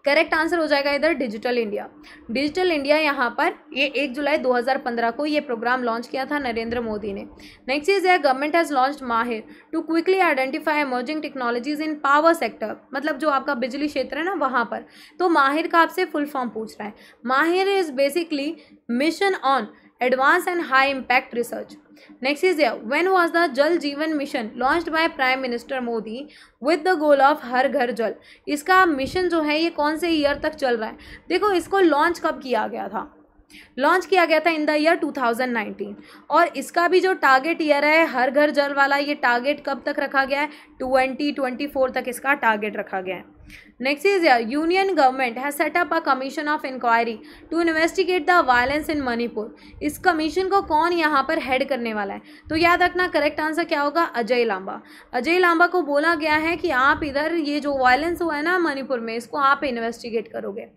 करेक्ट आंसर हो जाएगा इधर डिजिटल इंडिया डिजिटल इंडिया यहाँ पर ये एक जुलाई 2015 को ये प्रोग्राम लॉन्च किया था नरेंद्र मोदी ने next is government has launch MAHIR to quickly identify emerging technologies in power sector मतलब जो आपका बिजली क्षेत्र है ना वहाँ पर तो माहिर का आपसे फुल फॉर्म पूछ रहा है MAHIR is basically mission on advance and high impact research next is there when was the Jal Jeevan mission launch by prime minister Modi with the goal of हर घर जल इसका मिशन जो है ये कौन से ईयर तक चल रहा है देखो इसको लॉन्च कब किया गया था लॉन्च किया गया था इन द ईयर 2019 और इसका भी जो टारगेट ईयर है हर घर जल वाला ये टारगेट कब तक रखा गया है 2024 तक इसका टारगेट रखा गया है next is union government has set up a commission of inquiry to investigate the violence in Manipur इस कमीशन को कौन यहाँ पर हेड करने वाला है तो याद रखना करेक्ट आंसर क्या होगा अजय लांबा अजय लांबा को बोला गया है कि आप इधर ये जो वायलेंस हुआ है ना मणिपुर में इसको आप इन्वेस्टिगेट करोगे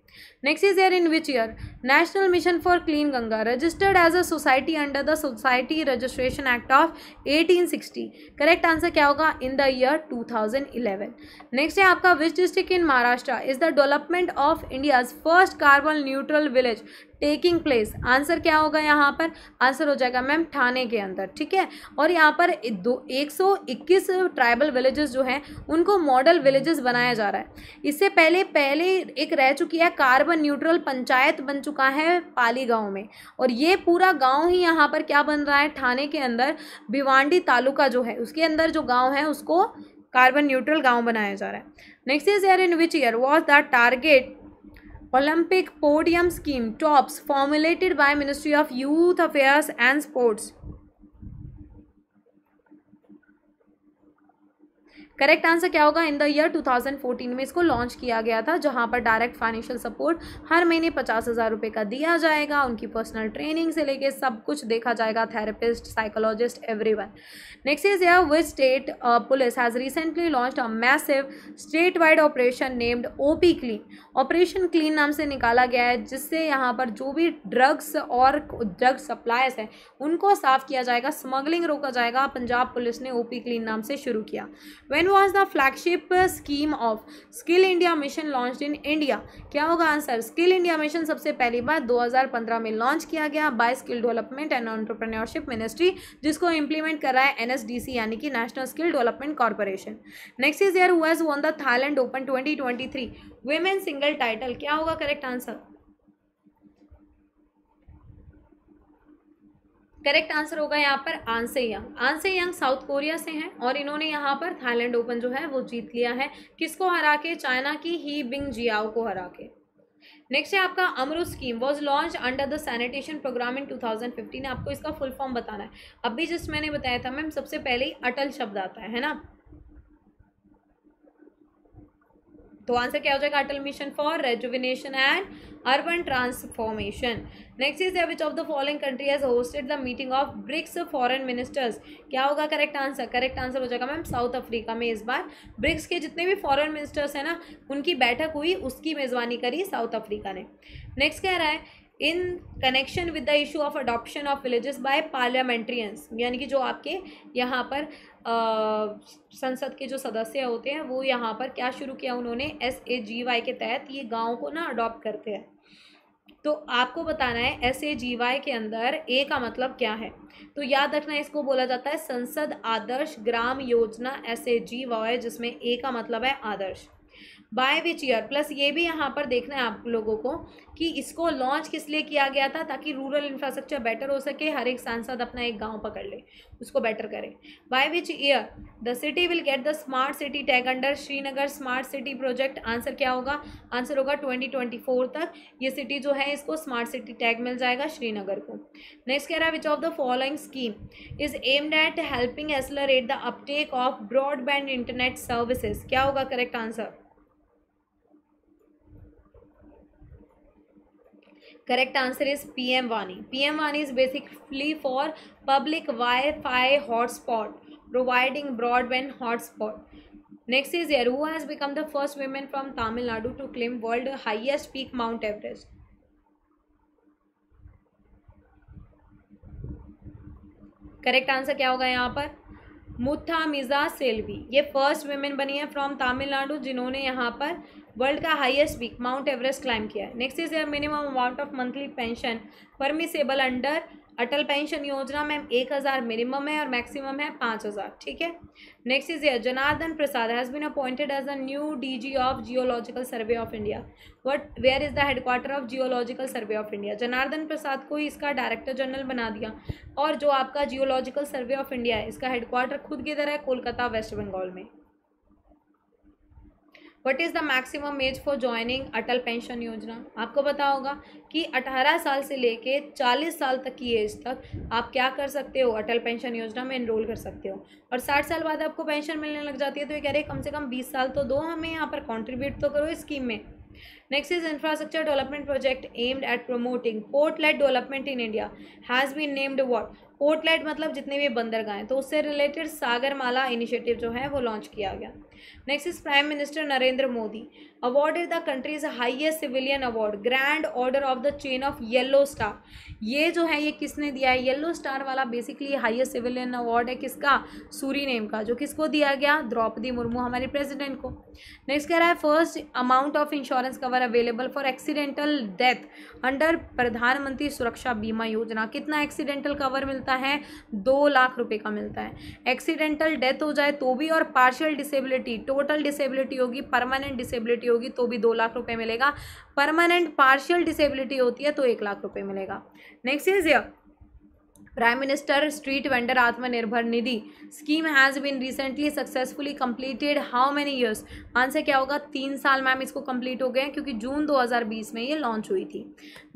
next is here in which year national mission for clean Ganga registered as a society under the society registration act of 1860 correct answer क्या होगा इन द ईयर 2011 नेक्स्ट है आपका which district District in Maharashtra is the development of India's first carbon neutral village taking place answer क्या होगा यहाँ पर आंसर हो जाएगा मैम ठाणे के अंदर ठीक है और यहाँ पर दो एक सौ इक्कीस ट्राइबल विलेजेस जो हैं उनको मॉडल विलेजेस बनाया जा रहा है इससे पहले पहले एक रह चुकी है कार्बन न्यूट्रल पंचायत बन चुका है पाली गांव में और ये पूरा गांव ही यहाँ पर क्या बन रहा है ठाणे के अंदर भिवांडी तालुका जो है उसके अंदर जो गाँव है उसको कार्बन न्यूट्रल गाँव बनाया जा रहा है Next is year in which year was the target Olympic podium scheme TOPS formulated by Ministry of Youth Affairs and Sports. Correct answer क्या होगा इन द ईयर 2014 में इसको लॉन्च किया गया था जहां पर डायरेक्ट फाइनेंशियल सपोर्ट हर महीने पचास हज़ार रुपये का दिया जाएगा उनकी पर्सनल ट्रेनिंग से लेके सब कुछ देखा जाएगा therapist psychologist everyone next is या which state police has recently launch a massive state wide operation named O P clean operation clean नाम से निकाला गया है जिससे यहाँ पर जो भी ड्रग्स और ड्रग सप्लायर्स हैं उनको साफ किया जाएगा स्मगलिंग रोका जाएगा पंजाब पुलिस ने ओ क्लीन नाम से शुरू किया when when was the flagship scheme of skill India mission launch in India क्या होगा आंसर स्किल इंडिया मिशन सबसे पहली बार 2015 में लॉन्च किया गया by skill development and entrepreneurship ministry जिसको इम्प्लीमेंट कर रहा है सी यानी कि national skill development corporation next is year who's won the Thailand open twenty twenty three women single title क्या होगा करेक्ट आंसर करेक्ट आंसर होगा यहाँ पर An Se young An Se young South Korea से हैं और इन्होंने यहाँ पर थाईलैंड ओपन जो है वो जीत लिया है किसको हरा के चाइना की ही बिंग जियाओ को हरा के नेक्स्ट है आपका AMRUT scheme was launch under the sanitation programme in 2015 आपको इसका फुल फॉर्म बताना है अभी जिस मैंने बताया था मैम सबसे पहले ही अटल शब्द आता है है ना तो आंसर क्या हो जाएगा Atal mission for rejuvenation and urban transformation next is which of the following country has hosted the meeting of BRICS foreign ministers क्या होगा करेक्ट आंसर करेक्ट आंसर हो जाएगा मैम साउथ अफ्रीका में इस बार ब्रिक्स के जितने भी फॉरेन मिनिस्टर्स हैं ना उनकी बैठक हुई उसकी मेज़बानी करी साउथ अफ्रीका ने नेक्स्ट कह रहा है in connection with the issue of adoption of villages by parliamentarians यानी कि जो आपके यहाँ पर आ, संसद के जो सदस्य होते हैं वो यहाँ पर क्या शुरू किया उन्होंने एस ए जी वाई के तहत ये गाँव को ना अडॉप्ट करते हैं तो आपको बताना है एस ए जी वाई के अंदर ए का मतलब क्या है तो याद रखना इसको बोला जाता है संसद आदर्श ग्राम योजना एस ए जी वाई जिसमें ए का मतलब है Adarsh by which year plus ये भी यहाँ पर देखना है आप लोगों को कि इसको लॉन्च किस लिए किया गया था ताकि रूरल इंफ्रास्ट्रक्चर बेटर हो सके हर एक सांसद अपना एक गांव पकड़ ले उसको बेटर करे by which year the city will get the smart city tag under Srinagar smart city project answer क्या होगा आंसर होगा ट्वेंटी ट्वेंटी फोर तक ये सिटी जो है इसको स्मार्ट सिटी टैग मिल जाएगा श्रीनगर को नेक्स्ट कह रहा है विच of the following scheme is aimed at helping accelerate the Uptake of broadband internet services क्या होगा correct answer correct answer is P M वानी पी एम वानी is basically for public wi fi hotspot providing broadband hotspot next is year whose become the first women from Tamil Nadu to claim world highest peak mount Everest correct answer क्या होगा यहाँ पर मुथा मिजा सेल्वी ये फर्स्ट वीमेन बनी है फ्रॉम तमिलनाडु जिन्होंने यहाँ पर वर्ल्ड का highest peak mount Everest climb किया है next is minimum amount of monthly pension permissible under Atal pension योजना में एक हज़ार मिनिमम है और मैक्सिमम है पाँच हज़ार ठीक है नेक्स्ट इज ये Janardan Prasad has been appointed as a new DG of geological survey of India what where is the headquarter of geological survey of India Janardan Prasad को ही इसका डायरेक्टर जनरल बना दिया और जो आपका जियोलॉजिकल सर्वे ऑफ इंडिया है इसका हेडक्वार्टर खुद किधर है कोलकाता वेस्ट बंगाल में what is the maximum age for joining Atal pension Yojana आपको पता होगा कि 18 साल से लेके 40 साल तक की एज तक आप क्या कर सकते हो अटल पेंशन योजना में इनरोल कर सकते हो और 60 साल बाद आपको पेंशन मिलने लग जाती है तो ये कह रहे हैं कम से कम 20 साल तो दो हमें यहाँ पर कॉन्ट्रीब्यूट तो करो इस स्कीम में next is infrastructure development project aimed at promoting port led development in India has been named what port led मतलब जितने भी बंदरगाह हैं तो उससे रिलेटेड सागरमाला इनिशिएटिव जो है वो लॉन्च किया गया next is prime minister Narendra Modi awarded the country's highest civilian award grand order of the chain of yellow star ये जो है ये किसने दिया है येलो स्टार वाला बेसिकली हाइएस्ट सिविलियन अवार्ड है किसका सूरी नेम का जो किसको दिया गया द्रौपदी मुर्मू हमारे प्रेसिडेंट को नेक्स्ट कह रहा है first amount of insurance cover available for accidental death under प्रधानमंत्री सुरक्षा बीमा योजना कितना एक्सीडेंटल कवर मिलता मिलता है दो लाख रुपए का मिलता है एक्सीडेंटल डेथ हो जाए तो भी और पार्शियल डिसेबिलिटी टोटल डिसेबिलिटी होगी परमानेंट डिसेबिलिटी होगी तो भी दो लाख रुपए मिलेगा परमानेंट पार्शियल डिसेबिलिटी होती है तो एक लाख रुपए मिलेगा next is Prime Minister Street Vendor Atmanirbhar Nidhi scheme has been recently successfully completed how many years answer क्या होगा तीन साल मैम इसको कंप्लीट हो गए क्योंकि जून 2020 में ये लॉन्च हुई थी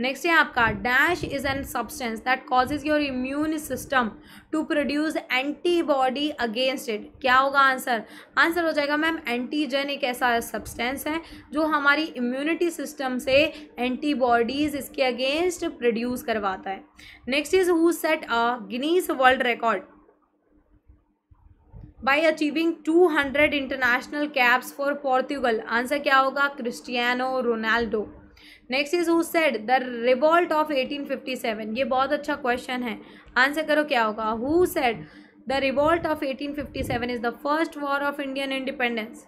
नेक्स्ट है आपका dash is an substance that causes your immune system to produce antibody against it क्या होगा आंसर आंसर हो जाएगा मैम एंटीजन एक ऐसा सब्सटेंस है जो हमारी इम्यूनिटी सिस्टम से एंटीबॉडीज इसके अगेंस्ट प्रोड्यूस करवाता है next is who set a Guinness world record by achieving two hundred international caps for Portugal answer क्या होगा Cristiano Ronaldo next is who said the revolt of 1857 ये बहुत अच्छा क्वेश्चन है आंसर करो क्या होगा who said the revolt of 1857 is the first war of Indian independence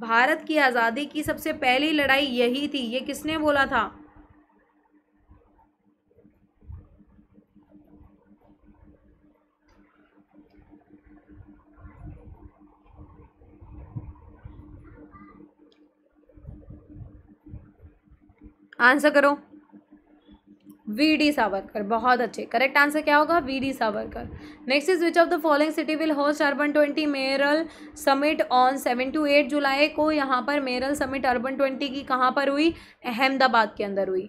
Bharat की आज़ादी की सबसे पहली लड़ाई यही थी ये किसने बोला था आंसर करो वी डी सावरकर बहुत अच्छे करेक्ट आंसर क्या होगा V D Savarkar next is which of the following city will host urban twenty mayoral summit on seven to eight July को यहाँ पर मेरल समिट अर्बन ट्वेंटी की कहाँ पर हुई अहमदाबाद के अंदर हुई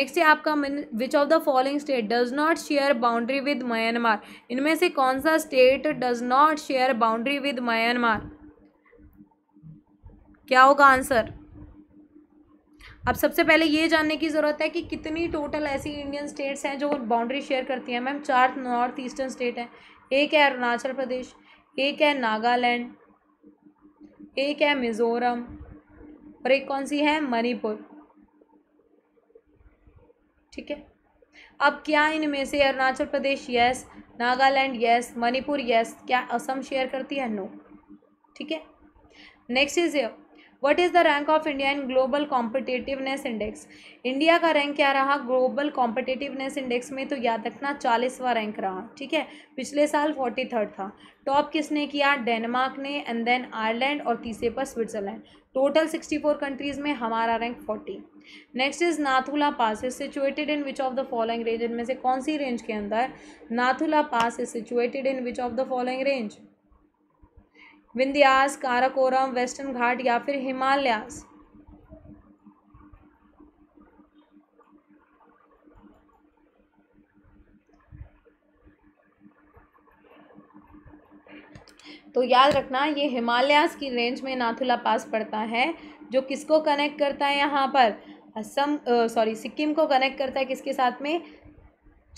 नेक्स्ट है आपका which of the following state does not share boundary with Myanmar इनमें से कौन सा state does not share boundary with Myanmar क्या होगा आंसर अब सबसे पहले ये जानने की ज़रूरत है कि कितनी टोटल ऐसी इंडियन स्टेट्स हैं जो बाउंड्री शेयर करती हैं मैम चार नॉर्थ ईस्टर्न स्टेट हैं एक है अरुणाचल प्रदेश एक है नागालैंड एक है मिज़ोरम और एक कौन सी है मणिपुर ठीक है अब क्या इनमें से Arunachal Pradesh yes Nagaland yes Manipur yes क्या असम शेयर करती है नो ठीक है next is what is the rank of India in global competitiveness index India का रैंक क्या रहा ग्लोबल कॉम्पिटेटिवनेस इंडेक्स में तो याद रखना चालीसवा रैंक रहा ठीक है पिछले साल फोर्टी थर्ड था टॉप किसने किया डेनमार्क ने एंड देन आयरलैंड और तीसरे पर Switzerland total sixty four countries में हमारा rank forty next is Nathula pass is situated in which of the following range इनमें से कौन सी रेंज के अंदर Nathula pass is situated in which of the following range Vindhyas Karakoram western Ghat या फिर हिमालयास तो याद रखना ये हिमालयास की रेंज में नाथुला पास पड़ता है जो किसको कनेक्ट करता है यहाँ पर असम सॉरी सिक्किम को कनेक्ट करता है किसके साथ में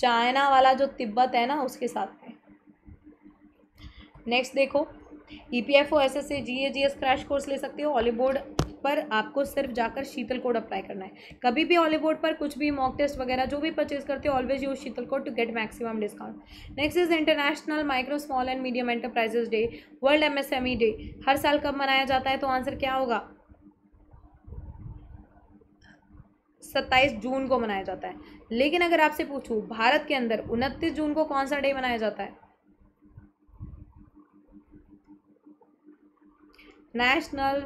चाइना वाला जो तिब्बत है ना उसके साथ में नेक्स्ट देखो E P F O S S A G A G S crash course ले सकते हो ऑलिव बोर्ड पर आपको सिर्फ जाकर शीतल कोड अप्लाई करना है कभी भी ऑलिव बोर्ड पर कुछ भी मॉक टेस्ट वगैरह जो भी परचेज करते हो always use Sheetal code to get maximum discount next is international micro small and medium enterprises day world M M S E day हर साल कब मनाया जाता है तो आंसर क्या होगा सत्ताईस जून को मनाया जाता है लेकिन अगर आपसे पूछूँ भारत के अंदर उनतीस जून को कौन सा डे मनाया जाता है नेशनल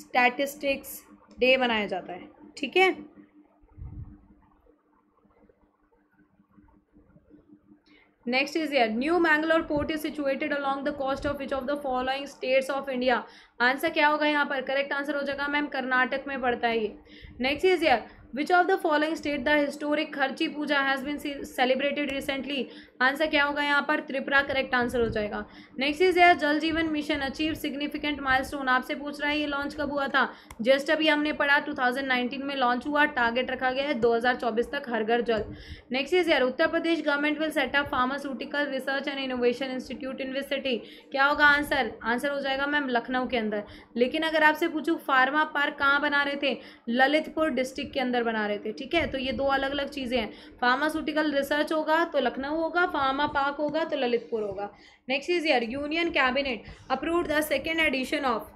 स्टैटिस्टिक्स डे मनाया जाता है ठीक है next is uh new Mangalore port is situated along the coast of which of the following states of India answer क्या होगा यहाँ पर करेक्ट आंसर हो जाएगा मैम कर्नाटक में पड़ता है ये next is year which of the following state the historic Kharchi Puja has been celebrated recently answer क्या होगा यहाँ पर त्रिपुरा करेक्ट आंसर हो जाएगा नेक्स्ट इज यार जल Jeevan mission achieve significant milestone आपसे पूछ रहा है ये लॉन्च कब हुआ था जस्ट अभी हमने पढ़ा 2019 में लॉन्च हुआ टारगेट रखा गया है 2024 तक हर घर जल नेक्स्ट इज यार Uttar Pradesh government will set up pharmaceutical research and innovation institute in क्या होगा आंसर आंसर हो जाएगा मैम लखनऊ के अंदर लेकिन अगर आपसे पूछूँ फार्मा पार्क कहाँ बना रहे थे ललितपुर डिस्ट्रिक्ट के अंदर अंदर बना रहे थे ठीक है तो ये दो अलग अलग चीज़ें हैं फार्मास्यूटिकल रिसर्च होगा तो लखनऊ होगा फार्मा पार्क होगा तो ललितपुर होगा next is uh union cabinet approve the second edition of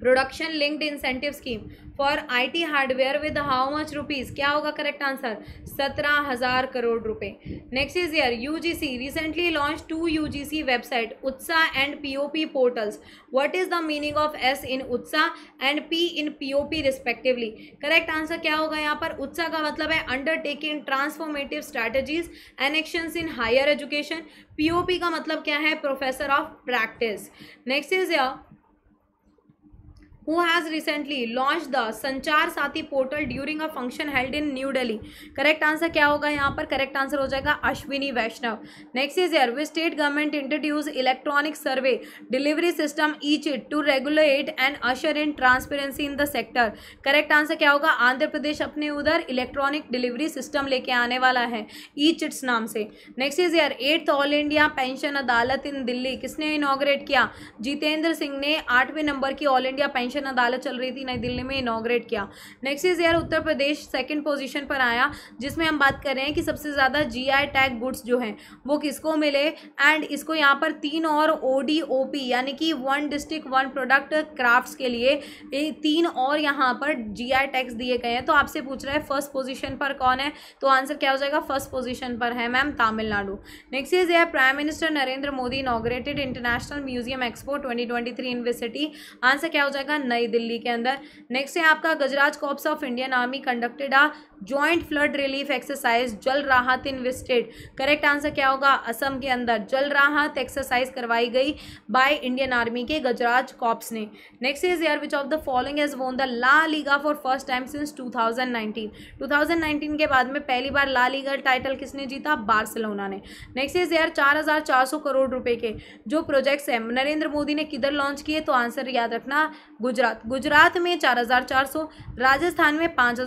production linked incentive scheme for IT hardware with how much rupees क्या होगा करेक्ट आंसर सत्रह हज़ार करोड़ रुपए next is uh UGC recently launch two UGC website UTSAH and POP portals what is the meaning of S in UTSAH and P in POP respectively correct answer क्या होगा यहाँ पर उत्साह का मतलब है undertaking transformative strategies and action in higher education POP का मतलब क्या है professor of practice next is year who has recently launch the Sanchar Saathi portal during a function held in new Delhi correct answer क्या होगा यहाँ पर करेक्ट आंसर हो जाएगा Ashwini Vaishnaw next is uh which state government introduce electronic survey delivery system e chit to regulate and usher in transparency in the sector correct answer क्या होगा आंध्र प्रदेश अपने उधर इलेक्ट्रॉनिक डिलीवरी सिस्टम लेके आने वाला है ई चिट्स नाम से next is uh eighth all India pension Adalat in Delhi किसने इनोग्रेट किया जितेंद्र सिंह ने आठवें नंबर की ऑल इंडिया पेंशन पेंशन अदालत चल रही थी नई दिल्ली में इनाग्रेट किया नेक्स्ट इज यार उत्तर प्रदेश सेकंड पोजीशन पर आया जिसमें हम बात कर रहे हैं कि सबसे ज़्यादा जीआई टैग गुड्स जो हैं वो किसको मिले एंड इसको यहाँ पर तीन और ओडीओपी यानी कि one district one product craft के लिए तीन और यहाँ पर जीआई टैग्स दिए गए हैं तो आपसे पूछ रहा है फर्स्ट पोजिशन पर कौन है तो आंसर क्या हो जाएगा फर्स्ट पोजिशन पर है मैम तमिलनाडु नेक्स्ट इज यार prime minister Narendra Modi inaugurated international museum expo 2023 in which city answer क्या हो जाएगा नई दिल्ली के अंदर नेक्स्ट है आपका Gajraj corps of Indian army conducted a joint flood relief exercise Jal Rahat in विस्टेड correct answer क्या होगा असम के अंदर जल राहत एक्सरसाइज करवाई गई बाय इंडियन आर्मी के गजराज कॉप्स ने next is uh which of the following has won the La Liga for first time since 2019 2019 के बाद में पहली बार ला लीगा टाइटल किसने जीता बार्सिलोना ने नेक्स्ट इज ईयर चार करोड़ रुपए के जो प्रोजेक्ट्स हैं नरेंद्र मोदी ने किधर लॉन्च किए तो आंसर याद रखना गुजरात गुजरात में चार राजस्थान में पाँच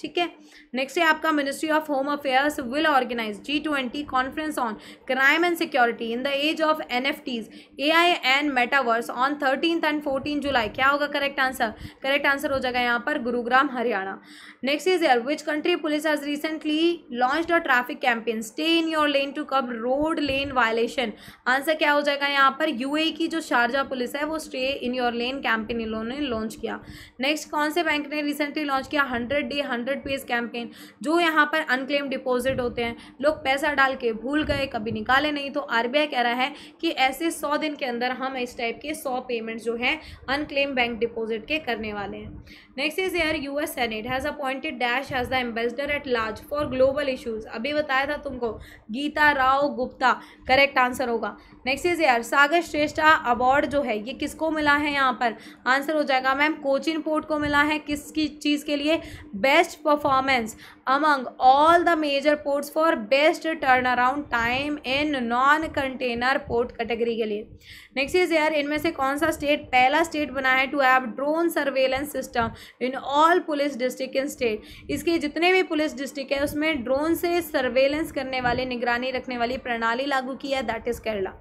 ठीक है नेक्स्ट है आपका ministry of home affairs will organise G twenty conference on crime and security in the age of N F Ts A I and metaverse on thirteen and fourteen July क्या होगा करेक्ट आंसर करेक्ट आंसर हो जाएगा यहाँ पर Gurugram Haryana next is air which country police has recently launch a traffic campaign stay in your lane to curb road lane violation answer क्या हो जाएगा यहाँ पर यू e की जो शारजा पुलिस है वो stay in your lane campaign इन्होंने लॉन्च किया नेक्स्ट कौन से बैंक ने रिसेंटली लॉन्च किया hundred day hundred hundred pays campaign जो यहाँ पर अनक्लेम डिपॉजिट होते हैं लोग पैसा डाल के भूल गए कभी निकाले नहीं तो आर कह रहा है कि ऐसे सौ दिन के अंदर हम इस टाइप के सौ पेमेंट जो हैं अनक्लेम बैंक डिपॉजिट के करने वाले हैं next is uh U S senate has appointed dash has the ambassador at large for global issues अभी बताया था तुमको गीता राव गुप्ता करेक्ट आंसर होगा next is uh Sagar Shrestha award जो है ये किसको मिला है यहाँ पर आंसर हो जाएगा मैम कोचिन पोर्ट को मिला है किसकी चीज़ के लिए best performance among all the major ports for best turn around time in non container port category के लिए नेक्स्ट इज यार इनमें से कौन सा स्टेट पहला स्टेट बना है to have drone surveillance system in all police district in state इसके जितने भी पुलिस डिस्ट्रिक्ट है उसमें ड्रोन से सर्वेलेंस करने वाले निगरानी रखने वाली प्रणाली लागू की है that is Kerala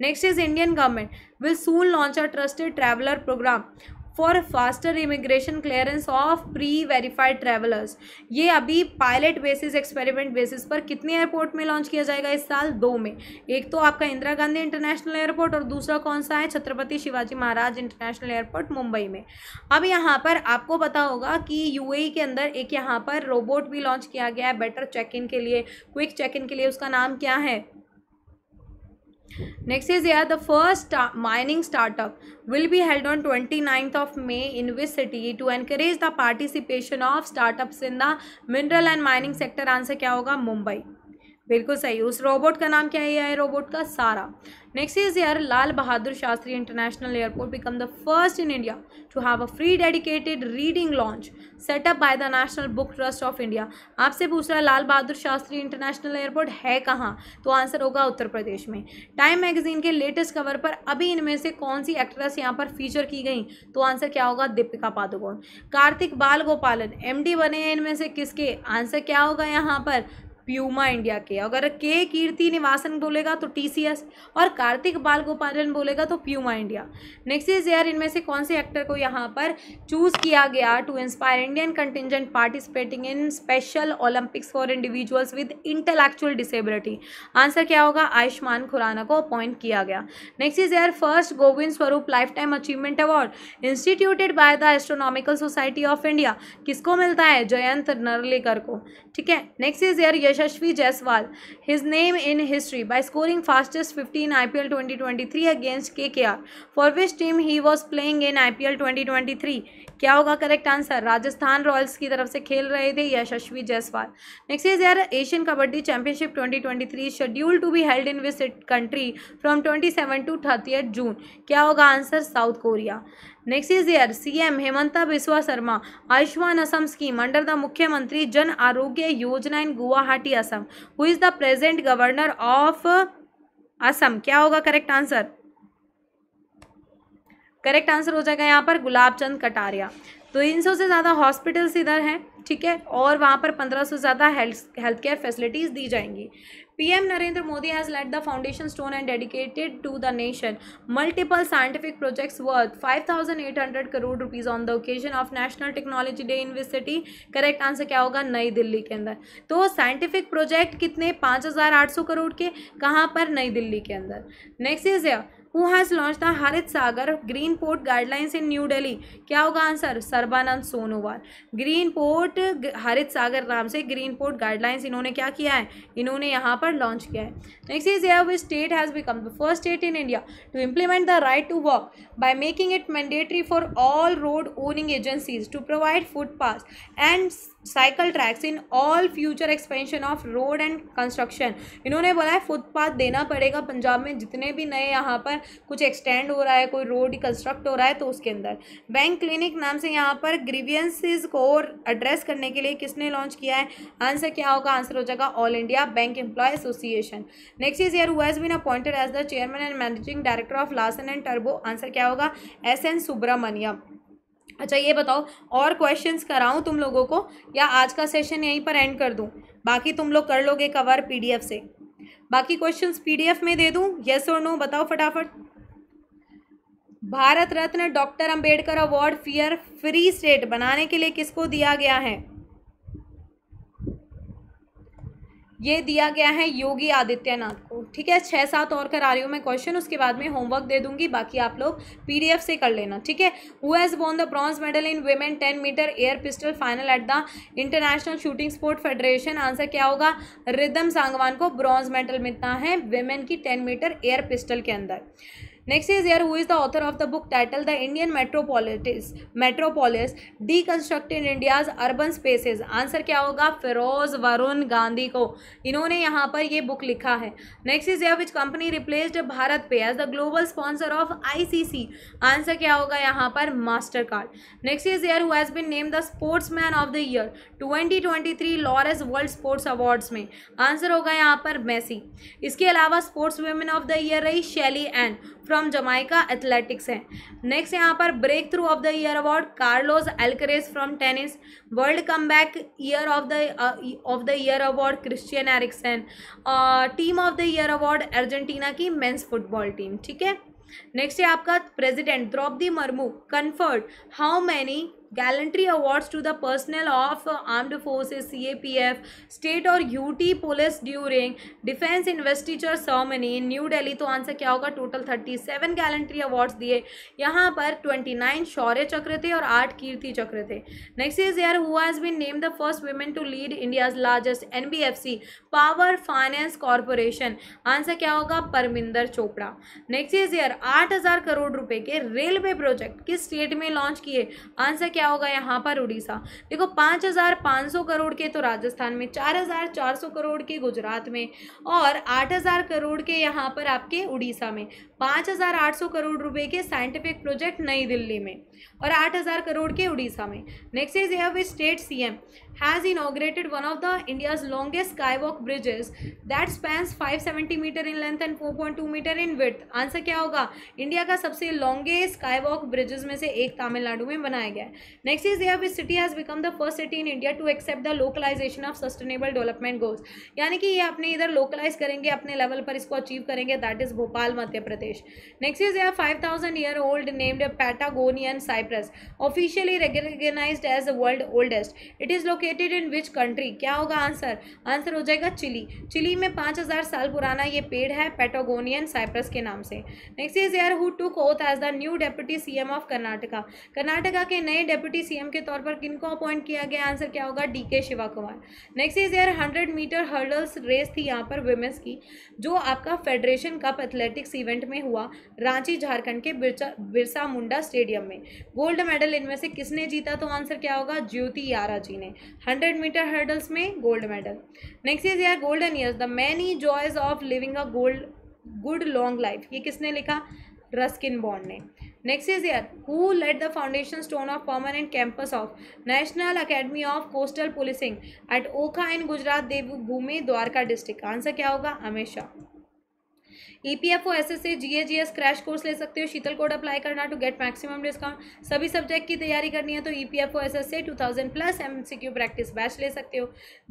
next is Indian government will soon launch a trusted traveller programme for faster immigration clearance of pre verified travellers ये अभी पायलट बेसिस एक्सपेरिमेंट बेसिस पर कितने एयरपोर्ट में लॉन्च किया जाएगा इस साल दो में एक तो आपका इंदिरा गांधी इंटरनेशनल एयरपोर्ट और दूसरा कौन सा है छत्रपति शिवाजी महाराज इंटरनेशनल एयरपोर्ट मुंबई में अब यहाँ पर आपको पता होगा कि यू e के अंदर एक यहाँ पर रोबोट भी लॉन्च किया गया है बेटर चेक इन के लिए क्विक चेक इन के लिए उसका नाम क्या है next is here the first mining startup will be held on 29th of may in which city to encourage the participation of startups in the mineral and mining sector answer क्या होगा मुंबई बिल्कुल सही उस रोबोट का नाम क्या है रोबोट का सारा next is here Lal Bahadur Shastri international airport become the first in India to have a free dedicated reading launch setup by the national book trust of India आपसे पूछ रहा है लाल बहादुर शास्त्री इंटरनेशनल एयरपोर्ट है कहाँ तो आंसर होगा उत्तर प्रदेश में टाइम मैगजीन के लेटेस्ट कवर पर अभी इनमें से कौन सी एक्ट्रेस यहाँ पर फीचर की गई तो आंसर क्या होगा दीपिका पादुकोण कार्तिक बाल गोपालन एमडी बने हैं इनमें से किसके आंसर क्या होगा यहाँ पर प्यूमा इंडिया के अगर के कीर्ति निवासन बोलेगा तो टी सी एस और कार्तिक बाल गोपालन बोलेगा तो प्यूमा इंडिया नेक्स्ट इज यार इनमें से कौन से एक्टर को यहाँ पर चूज किया गया to inspire Indian contingent participating in special Olympics for individuals with intellectual disability answer क्या होगा आयुष्मान खुराना को अपॉइंट किया गया नेक्स्ट इज यार first Govind Swarup lifetime achievement award instituted by the astronomical society of India किसको मिलता है जयंत नरलेकर को ठीक है नेक्स्ट इज यार Yashasvi Jaiswal his name in twenty by scoring fastest 50 in 2023 against KKR for which team he was playing in IPL 2023 क्या होगा करेक्ट आंसर राजस्थान रॉयल्स की तरफ से खेल रहे थे यशस्वी जायसवाल नेक्स्ट इज यार Asian kabaddi championship twenty three schedule to be held in this country from seven to thirty June क्या होगा answer south Korea next is C M Himanta Biswa Sarma Ayushman Assam scheme under the Mukhyamantri Jan Arogya Yojana in Guwahati Assam who is the present governor of Assam क्या होगा करेक्ट आंसर करेक्ट आंसर हो जाएगा यहाँ पर गुलाब चंद कटारिया तो इन सौ से ज़्यादा हॉस्पिटल्स इधर हैं ठीक है और वहाँ पर पंद्रह सौ ज़्यादा हेल्थ हेल्थ केयर फैसिलिटीज़ दी जाएंगी PM Narendra Modi has laid the foundation stone and dedicated to the nation multiple scientific projects worth 5800 crore rupees on the occasion of national technology day in विस सिटी करेक्ट आंसर क्या होगा नई दिल्ली के अंदर तो साइंटिफिक प्रोजेक्ट कितने 5800 करोड़ के कहाँ पर नई दिल्ली के अंदर next is who has launch the Harit Sagar green port guidelines in New Delhi क्या होगा answer Sarbananda Sonowal green port Harit Sagar नाम से ग्रीन पोर्ट गाइडलाइंस इन्होंने क्या किया है इन्होंने यहाँ पर लॉन्च किया है next is air which state has become the first state in India to implement the right to work by making it mandatory for all road owning agencies to provide footpath and cycle tracks in all future expansion of road and construction इन्होंने बोला है फुटपाथ देना पड़ेगा पंजाब में जितने भी नए यहाँ पर कुछ एक्सटेंड हो रहा है कोई रोड कंस्ट्रक्ट हो रहा है तो उसके अंदर बैंक क्लिनिक नाम से यहाँ पर ग्रीवियंसिस को एड्रेस करने के लिए किसने लॉन्च किया है आंसर क्या होगा आंसर हो जाएगा all India bank employ association next is year who's been appointed as the chairman and managing director of Larsen and टर्बो आंसर क्या होगा एस एन सुब्रमण्यम अच्छा ये बताओ और क्वेश्चंस कराऊँ तुम लोगों को या आज का सेशन यहीं पर एंड कर दूँ बाकी तुम लोग कर लोगे कवर पीडीएफ से बाकी क्वेश्चंस पीडीएफ में दे दूँ येस और नो बताओ फटाफट Bharat Ratna doctor Ambedkar award fear free state बनाने के लिए किसको दिया गया है ये दिया गया है योगी आदित्यनाथ को ठीक है छः सात और करा रही हूँ मैं क्वेश्चन उसके बाद में होमवर्क दे दूंगी बाकी आप लोग पीडीएफ से कर लेना ठीक है who has won the bronze medal in women ten metre air pistol final at the international shooting sport federation answer क्या होगा रिदम सांगवान को ब्रॉन्ज मेडल मिलता है वेमेन की टेन मीटर एयर पिस्टल के अंदर next is here who is the author of the book title the Indian metropolitis metropolis D in India's urban spaces answer क्या होगा फिरोज वरुण गांधी को इन्होंने यहाँ पर ये बुक लिखा है next is year which company replaced BharatPe as the global sponsor of C answer क्या होगा यहाँ पर Mastercard next is year who's been named the sportsman of the year twenty twenty three Laureus world sports awards में आंसर होगा यहाँ पर मेसी इसके अलावा sportswoman of the year रही Shelly Ann from Jamaica athletics है नेक्स्ट यहाँ पर breakthrough of the year award Carlos Alcaraz from tennis world comeback year of the of the year award Christian Eriksen team of the year award Argentina की मेन्स फुटबॉल टीम ठीक है नेक्स्ट है आपका president Droupadi Murmu conferred how many gallantry awards to the personnel of armed forces CAPF state और UT police during defence investiture ceremony New Delhi तो आंसर क्या होगा total thirty seven gallantry awards दिए यहाँ पर ट्वेंटी नाइन शौर्य चक्र थे और आठ कीर्ति चक्र थे next is air who has been name the first women to lead India's largest N B F C power finance corporation answer क्या होगा Parminder Chopra next is here आठ हजार करोड़ रुपए के रेलवे प्रोजेक्ट किस स्टेट में लॉन्च किए आंसर क्या क्या होगा यहाँ पर उड़ीसा देखो पाँच हज़ार पाँच सौ करोड़ के तो राजस्थान में चार हज़ार चार सौ करोड़ के गुजरात में और आठ हज़ार करोड़ के यहाँ पर आपके उड़ीसा में पाँच हज़ार आठ सौ करोड़ रुपए के साइंटिफिक प्रोजेक्ट नई दिल्ली में और आठ हज़ार करोड़ के उड़ीसा में next is have state CM has inaugurated one of the India's longest skywalk bridges that spans 570 meter in length and 4.2 meter in width. Answer क्या होगा इंडिया का सबसे लॉन्गेस्ट स्काईवॉक ब्रिजेस में से एक तमिलनाडु में बनाया गया है next is there this city has become the first city in India to accept the localisation of sustainable development goals यानी कि ये अपने इधर लोकलाइज करेंगे अपने लेवल पर इसको अचीव करेंगे that is Bhopal Madhya Pradesh next is there five thousand year old named Patagonian cypress officially recognise as the world oldest it is locate located in which country क्या होगा आंसर आंसर हो जाएगा चिली चिली में पाँच हज़ार साल पुराना ये पेड़ है पेटोगोनियन साइप्रस के नाम से next is air who took oath as the new deputy CM of Karnataka Karnataka के नए डेप्यूटी सीएम के तौर पर किनको अपॉइंट किया गया आंसर क्या होगा D K Shiva Kumar next is here hundred metre hurdles race थी यहाँ पर वुमेंस की जो आपका फेडरेशन कप एथलेटिक्स इवेंट में हुआ रांची झारखंड के बिरसा मुंडा स्टेडियम में गोल्ड मेडल इनमें से किसने जीता तो आंसर क्या होगा ज्योति यारा जी ने हंड्रेड मीटर हर्डल्स में गोल्ड मेडल नेक्स्ट इज यार golden year the many joys of living a gold good long life ये किसने लिखा रस्किन बॉन्ड ने next is year who let the foundation stone of permanent campus of national academy of coastal policing at Okha in Gujarat Devbhoomi Dwarka district answer क्या होगा Amit Shah E P F O S S A G A G S crash course ले सकते हो शीतल कोड अप्लाई करना टू गेट मैक्सिमम डिस्काउंट सभी सब्जेक्ट की तैयारी करनी है तो E P F O S S A two thousand plus M C Q practice batch ले सकते हो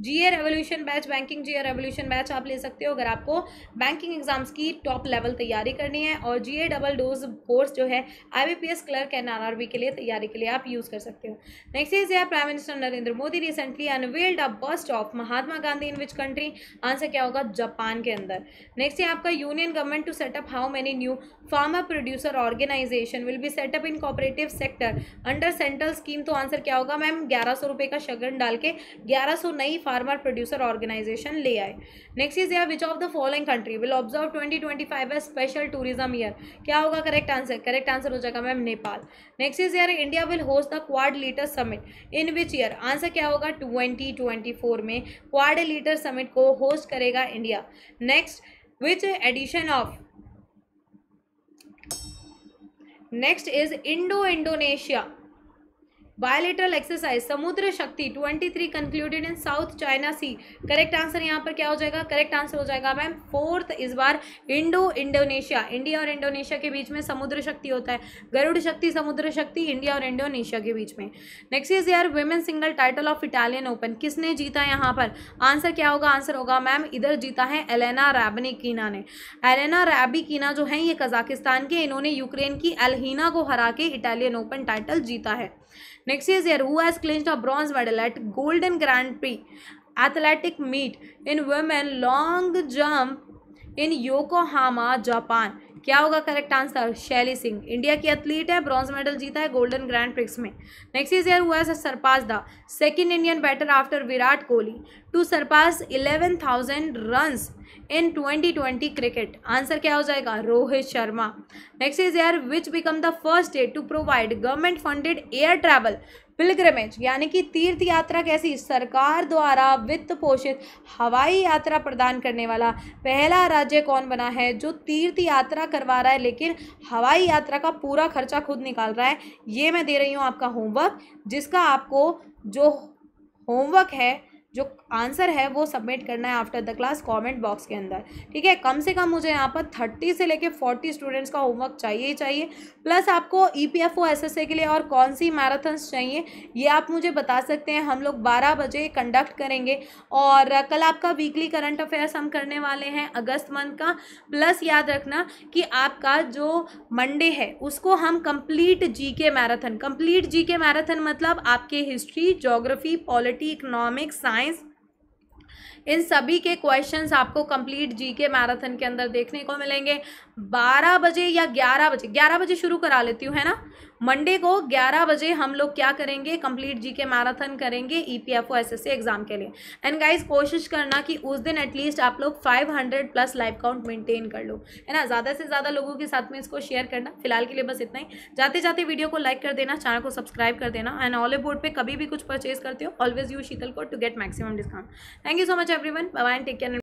G A revolution batch banking G A revolution batch आप ले सकते हो अगर आपको बैंकिंग एग्जाम्स की टॉप लेवल तैयारी करनी है और G A double dose course जो है आई B P S clerk and R R B के लिए तैयारी के लिए आप यूज़ कर सकते हो नेक्स्ट इज यार prime minister Narendra Modi recently unveiled a bust of Mahatma Gandhi in which country answer क्या होगा जापान के अंदर नेक्स्ट है आपका union government to set up how many new farmer producer organization will be set up in cooperative sector under central scheme तो आंसर क्या होगा मैम ग्यारह सौ रुपये का शगन डाल के ग्यारह सौ नई फार्मर प्रोड्यूसर ऑर्गेनाइजेशन ले आए नेक्स्ट इज या which of the following country will observe twenty twenty five as special tourism year क्या होगा करेक्ट आंसर करेक्ट आंसर हो जाएगा ma'am Nepal next is here India will host the quad leader summit in which year answer क्या होगा ट्वेंटी ट्वेंटी फोर में क्वाड लीटर समिट को होस्ट करेगा India next with addition of next is indo indonesia bilateral exercise Samudra Shakti twenty three concluded in south China sea correct answer यहाँ पर क्या हो जाएगा करेक्ट आंसर हो जाएगा मैम फोर्थ इस बार इंडो इंडोनेशिया इंडिया और इंडोनेशिया के बीच में समुद्र शक्ति होता है गरुड़ शक्ति समुद्र शक्ति इंडिया और इंडोनेशिया के बीच में नेक्स्ट इज यार women single title of Italian open किसने जीता यहाँ पर आंसर क्या होगा आंसर होगा मैम इधर जीता है एलेना रैबनी कीना ने एलेना रैबी कीना जो है ये कजाकिस्तान के इन्होंने यूक्रेन की अलहीना को हरा के इटालियन ओपन टाइटल जीता है Next is here, who has clinched a bronze medal at Golden Grand Prix athletic meet in women long jump इन योकोहामा जापान क्या होगा correct answer Shaili Singh India की एथलीट है ब्रॉन्ज मेडल जीता है गोल्डन ग्रैंड प्रिक्स में नेक्स्ट इज ईयर हुआ है surpass the second Indian batter after Virat Kohli to surpass eleven thousand runs in 2020 cricket answer क्या हो जाएगा Rohit Sharma next is air which become the first state to provide government funded air travel pilgrimage यानी कि तीर्थ यात्रा कैसी सरकार द्वारा वित्त पोषित हवाई यात्रा प्रदान करने वाला पहला राज्य कौन बना है जो तीर्थ यात्रा करवा रहा है लेकिन हवाई यात्रा का पूरा खर्चा खुद निकाल रहा है ये मैं दे रही हूँ आपका होमवर्क जिसका आपको जो होमवर्क है जो आंसर है वो सबमिट करना है after the class comment box के अंदर ठीक है कम से कम मुझे यहाँ पर थर्टी से लेके फोर्टी स्टूडेंट्स का होमवर्क चाहिए ही चाहिए प्लस आपको E P F O S S A के लिए और कौन सी मैराथन चाहिए ये आप मुझे बता सकते हैं हम लोग बारह बजे कंडक्ट करेंगे और कल आपका वीकली करंट अफेयर्स हम करने वाले हैं अगस्त मंथ का प्लस याद रखना कि आपका जो मंडे है उसको हम कंप्लीट जी के मैराथन कंप्लीट जी के मैराथन मतलब आपके history geography polity economics science इन सभी के क्वेश्चंस आपको कंप्लीट जी के मैराथन के अंदर देखने को मिलेंगे बारह बजे या ग्यारह बजे ग्यारह बजे शुरू करा लेती हूँ है ना मंडे को ग्यारह बजे हम लोग क्या करेंगे कंप्लीट जी के मैराथन करेंगे E P F O S S exam के लिए एंड गाइज कोशिश करना कि उस दिन एटलीस्ट आप लोग five hundred plus live count maintain कर लो है ना ज़्यादा से ज़्यादा लोगों के साथ में इसको शेयर करना फिलहाल के लिए बस इतना ही जाते जाते वीडियो को लाइक कर देना चैनल को सब्सक्राइब कर देना एंड ऑल बोर्ड पर कभी भी कुछ परचेज करते हो ऑलवेज यू शीतल को to get maximum discount thank you so much everyone bye take care